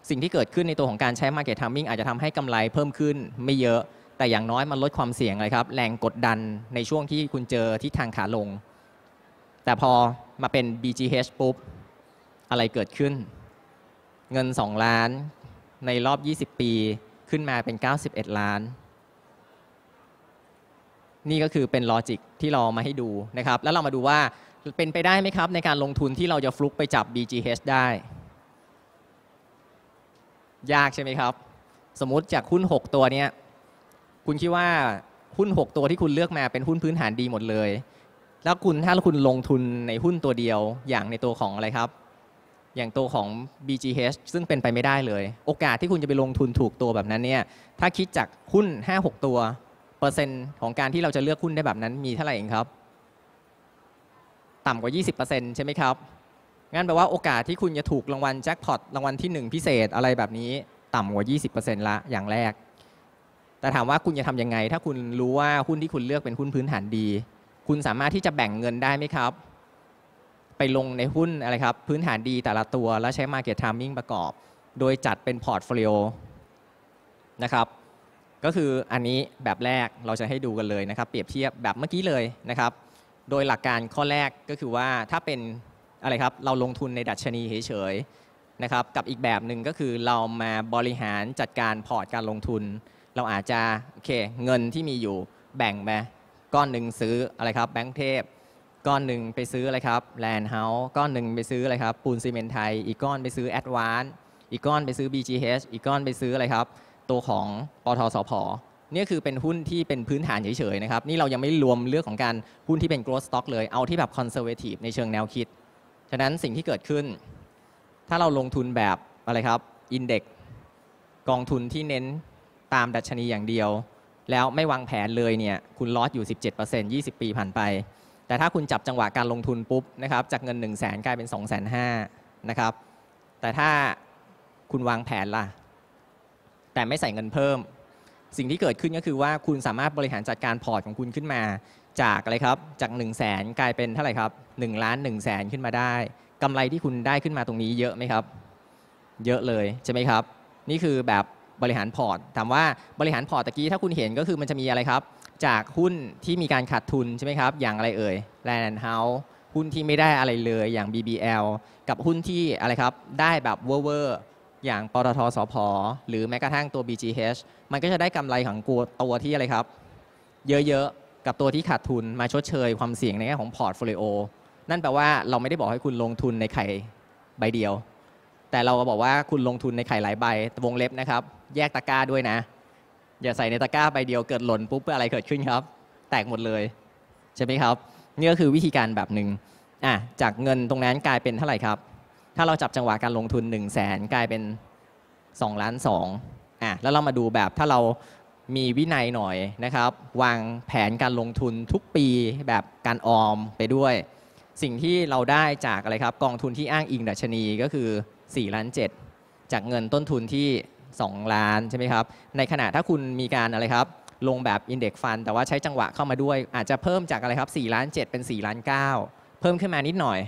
สิ่งที่เกิดขึ้นในตัวของการใช้ Market Timing อาจจะทำให้กำไรเพิ่มขึ้นไม่เยอะแต่อย่างน้อยมันลดความเสี่ยงเลยครับแรงกดดันในช่วงที่คุณเจอทิศทางขาลง แต่พอมาเป็น BGH ปุ๊บอะไรเกิดขึ้น เงิน 2 ล้านในรอบ 20 ปีขึ้นมาเป็น 91 ล้าน นี่ก็คือเป็นลอจิกที่เรามาให้ดูนะครับ แล้วเรามาดูว่าเป็นไปได้ไหมครับในการลงทุนที่เราจะฟลุกไปจับ BGH ได้ ยากใช่ไหมครับ สมมติจากหุ้น 6 ตัวเนี้คุณคิดว่าหุ้น 6 ตัวที่คุณเลือกมาเป็นหุ้นพื้นฐานดีหมดเลย แล้วคุณถ้าคุณลงทุนในหุ้นตัวเดียว อย่างในตัวของอะไรครับอย่างตัวของ BGH ซึ่งเป็นไปไม่ได้เลย โอกาสที่คุณจะไปลงทุนถูกตัวแบบนั้นเนี่ย ถ้าคิดจากหุ้น 5-6 ตัว เปอร์เซ็นต์ ของการที่เราจะเลือกหุ้นได้แบบนั้นมีเท่าไหร่เองครับ ต่ำกว่า 20%ใช่ไหมครับ งั้นแปลว่าโอกาสที่คุณจะถูกรางวัลแจ็คพอตรางวัลที่ 1 พิเศษอะไรแบบนี้ ต่ำกว่า 20%ละ อย่างแรก แต่ถามว่าคุณจะทำยังไง ถ้าคุณรู้ว่าหุ้นที่คุณเลือกเป็นหุ้นพื้นฐานดี คุณสามารถที่จะแบ่งเงินได้ไหมครับไปลงในหุ้นอะไรครับพื้นฐานดีแต่ละตัวแล้วใช้ Market Timing ประกอบ โดยจัดเป็นพอร์ตโฟลิโอนะครับก็คืออันนี้แบบแรกเราจะให้ดูกันเลยนะครับ เปรียบเทียบแบบเมื่อกี้เลยนะครับ โดยหลักการข้อแรกก็คือว่าถ้าเป็นอะไรครับเราลงทุนในดัชนีเฉยๆนะครับกับอีกแบบหนึ่งก็คือเรามาบริหารจัดการพอร์ตการลงทุน เราอาจจะโอเคเงินที่มีอยู่แบ่งไปก้อนหนึ่งซื้ออะไรครับแบงก์เทพก้อนหนึ่งไปซื้ออะไรครับ แลนด์เฮาส์ ก้อนหนึ่งไปซื้ออะไรครับ ปูนซีเมนไทย อีกก้อนไปซื้อแอดวานอีกก้อนไปซื้อ BGH อีกก้อนไปซื้ออะไรครับ ตัวของปทสพ นี่คือเป็นหุ้นที่เป็นพื้นฐานเฉยๆนะครับ นี่เรายังไม่รวมเรื่องของการ หุ้นที่เป็น growth stock เลย เอาที่แบบ conservative ในเชิงแนวคิด ฉะนั้นสิ่งที่เกิดขึ้น ถ้าเราลงทุนแบบอะไรครับ index กองทุนที่เน้นตามดัชนีอย่างเดียว แล้วไม่วางแผนเลยเนี่ย คุณลอสอยู่17% 20 ปีผ่านไปแต่ ถ้าคุณจับจังหวะการลงทุนปุ๊บนะครับจากเงิน 1 0 0 0 0แสนกลายเป็น2 5 0 0 0นะครับแต่ถ้าคุณวางแผนล่ะ แต่ไม่ใส่เงินเพิ่ม สิ่งที่เกิดขึ้นก็คือว่าคุณสามารถบริหารจัดการพอร์ตของคุณขึ้นมาจากอะไรครับจาก 1 0 0 0 0แสนกลายเป็นเท่าไหร่ครับ1ล้าน1 0 0 0 0แสนขึ้นมาได้กำไรที่คุณได้ขึ้นมาตรงนี้เยอะไหมครับ เยอะเลยใช่ไหมครับ นี่คือแบบบริหารพอร์ตถามว่าบริหารพอร์ตตะกี้ถ้าคุณเห็นก็คือมันจะมีอะไรครับจากหุ้นที่มีการขาดทุนใช่ไหมครับ อย่างอะไรเอ่ยแลนด์เฮาส์หุ้นที่ไม่ได้อะไรเลยอย่าง BBL กับหุ้นที่อะไรครับได้แบบเวอร์อย่างปตทสพหรือแม้กระทั่งตัว BGH มันก็จะได้กำไรของกูตัวที่อะไรครับเยอะๆกับตัวที่ขาดทุนมาชดเชยความเสี่ยงในแง่ของพอร์ตโฟลิโอนั่นแปลว่าเราไม่ได้บอกให้คุณลงทุนในไข่ใบเดียว แต่เราก็บอกว่าคุณลงทุนในไข่หลายใบวงเล็บนะครับแยกตะกร้าด้วยนะอย่าใส่ในตะกร้าใบเดียวเกิดหล่นปุ๊บอะไรเกิดขึ้นครับ แตกหมดเลย ใช่ไหมครับ นี่ก็คือวิธีการแบบหนึ่งอ่ะจากเงินตรงนั้นกลายเป็นเท่าไหร่ครับ ถ้าเราจับจังหวะการลงทุน1นึ่งแสนกลายเป็น2ล้านสองอ่ะแล้วเรามาดูแบบถ้าเรามีวินัยหน่อยนะครับ วางแผนการลงทุนทุกปีแบบการออมไปด้วย สิ่งที่เราได้จากอะไรครับกองทุนที่อ้างอิงดัชนีก็คือ4ล้าน7จากเงินต้นทุนที่2 ล้านใช่ไหมครับ ในขณะถ้าคุณมีการอะไรครับลงแบบ Index Fund แต่ว่าใช้จังหวะเข้ามาด้วย อาจจะเพิ่มจากอะไรครับ 4 ล้าน 7 เป็น 4 ล้าน 9 เพิ่มขึ้นมานิดหน่อย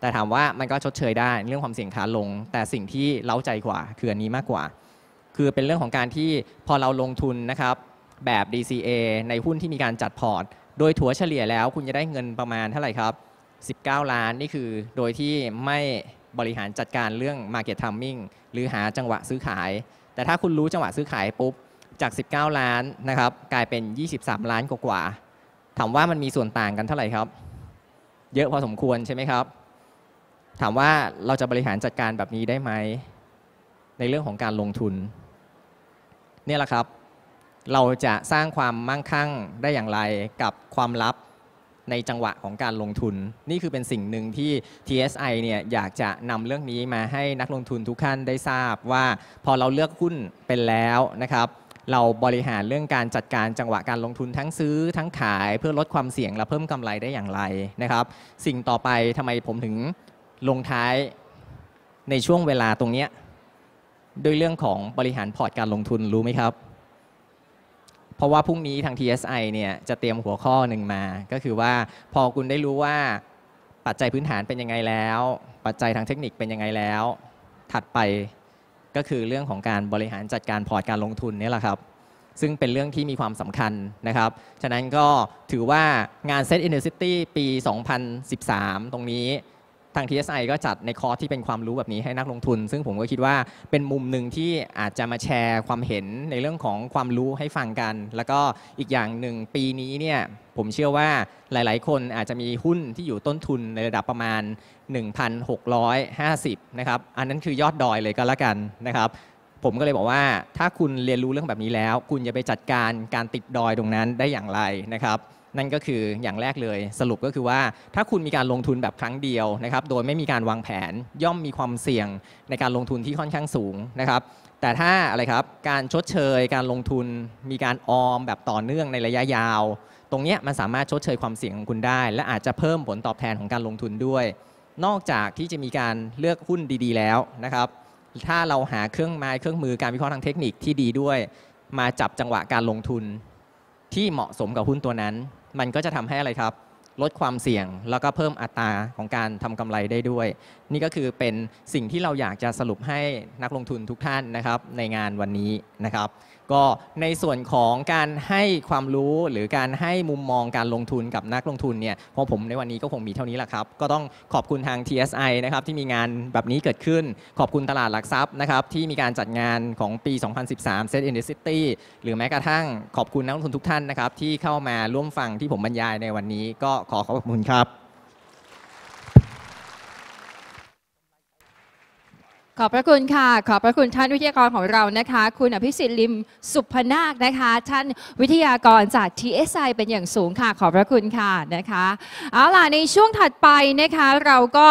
แต่ถามว่ามันก็ชดเชยได้เรื่องความเสี่ยงขาลง แต่สิ่งที่เล้าใจกว่าคืออันนี้มากกว่า คือเป็นเรื่องของการที่พอเราลงทุนนะครับแบบ DCA ในหุ้นที่มีการจัดพอร์ตโดยถัวเฉลี่ยแล้วคุณจะได้เงินประมาณเท่าไหร่ครับ 19 ล้านนี่คือ โดยที่ไม่บริหารจัดการเรื่อง Market Timing หรือหาจังหวะซื้อขายแต่ถ้าคุณรู้จังหวะซื้อขายปุ๊บจาก 19 ล้านนะครับกลายเป็น 23 ล้านกว่า ถามว่ามันมีส่วนต่างกันเท่าไหร่ครับ เยอะพอสมควรใช่ไหมครับ ถามว่าเราจะบริหารจัดการแบบนี้ได้ไหม ในเรื่องของการลงทุน เนี่ยแหละครับ เราจะสร้างความมั่งคั่งได้อย่างไรกับความลับในจังหวะของการลงทุน นี่คือเป็นสิ่งหนึ่งที่ TSI เนี่ยอยากจะนำเรื่องนี้มาให้นักลงทุนทุกท่านได้ทราบว่า พอเราเลือกหุ้นเป็นแล้วนะครับ เราบริหารเรื่องการจัดการจังหวะการลงทุนทั้งซื้อทั้งขายเพื่อลดความเสี่ยงและเพิ่มกำไรได้อย่างไรนะครับ สิ่งต่อไปทำไมผมถึงลงท้ายในช่วงเวลาตรงนี้ด้วยเรื่องของบริหารพอร์ตการลงทุนรู้ไหมครับราะว่าพรุ่งนี้ทาง TSI เนี่ยจะเตรียมหัวข้อหนึ่งมา ก็คือว่าพอคุณได้รู้ว่าปัจจัยพื้นฐานเป็นยังไงแล้ว ปัจจัยทางเทคนิคเป็นยังไงแล้ว ถัดไปก็คือเรื่องของการบริหารจัดการพอร์ตการลงทุนนี่แหละครับ ซึ่งเป็นเรื่องที่มีความสำคัญนะครับ ฉะนั้นก็ถือว่างาน Set Intensity ปี 2013 ตรงนี้ทาง TSI ก็จัดในคอร์สที่เป็นความรู้แบบนี้ให้นักลงทุน ซึ่งผมก็คิดว่าเป็นมุมหนึ่งที่อาจจะมาแชร์ความเห็นในเรื่องของความรู้ให้ฟังกัน แล้วก็อีกอย่างหนึ่งปีนี้เนี่ยผมเชื่อว่าหลาย ๆ คนอาจจะมีหุ้นที่อยู่ต้นทุนในระดับประมาณ 1,650 นะครับ อันนั้นคือยอดดอยเลยก็แล้วกันนะครับ ผมก็เลยบอกว่าถ้าคุณเรียนรู้เรื่องแบบนี้แล้ว คุณจะไปจัดการการติดดอยตรงนั้นได้อย่างไรนะครับนั่นก็คืออย่างแรกเลยสรุปก็คือว่า ถ้าคุณมีการลงทุนแบบครั้งเดียวนะครับโดยไม่มีการวางแผนย่อมมีความเสี่ยงในการลงทุนที่ค่อนข้างสูงนะครับ แต่ถ้าอะไรครับการชดเชยการลงทุน มีการออมแบบต่อเนื่องในระยะยาว ตรงนี้มันสามารถชดเชยความเสี่ยงของคุณได้ และอาจจะเพิ่มผลตอบแทนของการลงทุนด้วย นอกจากที่จะมีการเลือกหุ้นดีๆแล้วนะครับ ถ้าเราหาเครื่องไม้ เครื่องมือ การวิเคราะห์ทางเทคนิคที่ดีด้วย มาจับจังหวะการลงทุนที่เหมาะสมกับหุ้นตัวนั้นมันก็จะทำให้อะไรครับ ลดความเสี่ยง แล้วก็เพิ่มอัตราของการทำกำไรได้ด้วย นี่ก็คือเป็นสิ่งที่เราอยากจะสรุปให้นักลงทุนทุกท่านนะครับในงานวันนี้นะครับก็ในส่วนของการให้ความรู้หรือการให้มุมมองการลงทุนกับนักลงทุนเนี่ยของผมในวันนี้ก็คงมีเท่านี้แหละครับ ก็ต้องขอบคุณทาง TSI นะครับที่มีงานแบบนี้เกิดขึ้น ขอบคุณตลาดหลักทรัพย์นะครับที่มีการจัดงานของปี 2013 Set in the City หรือแม้กระทั่งขอบคุณนักลงทุนทุกท่านนะครับที่เข้ามาร่วมฟังที่ผมบรรยายในวันนี้ ก็ขอขอบคุณครับขอบพระคุณค่ะ ขอบพระคุณท่านวิทยากรของเรานะคะ คุณอภิสิทธิ์ลิมสุพนาคนะคะ ท่านวิทยากรจาก TSI เป็นอย่างสูงค่ะ ขอบพระคุณค่ะนะคะ เอาล่ะในช่วงถัดไปนะคะ เราก็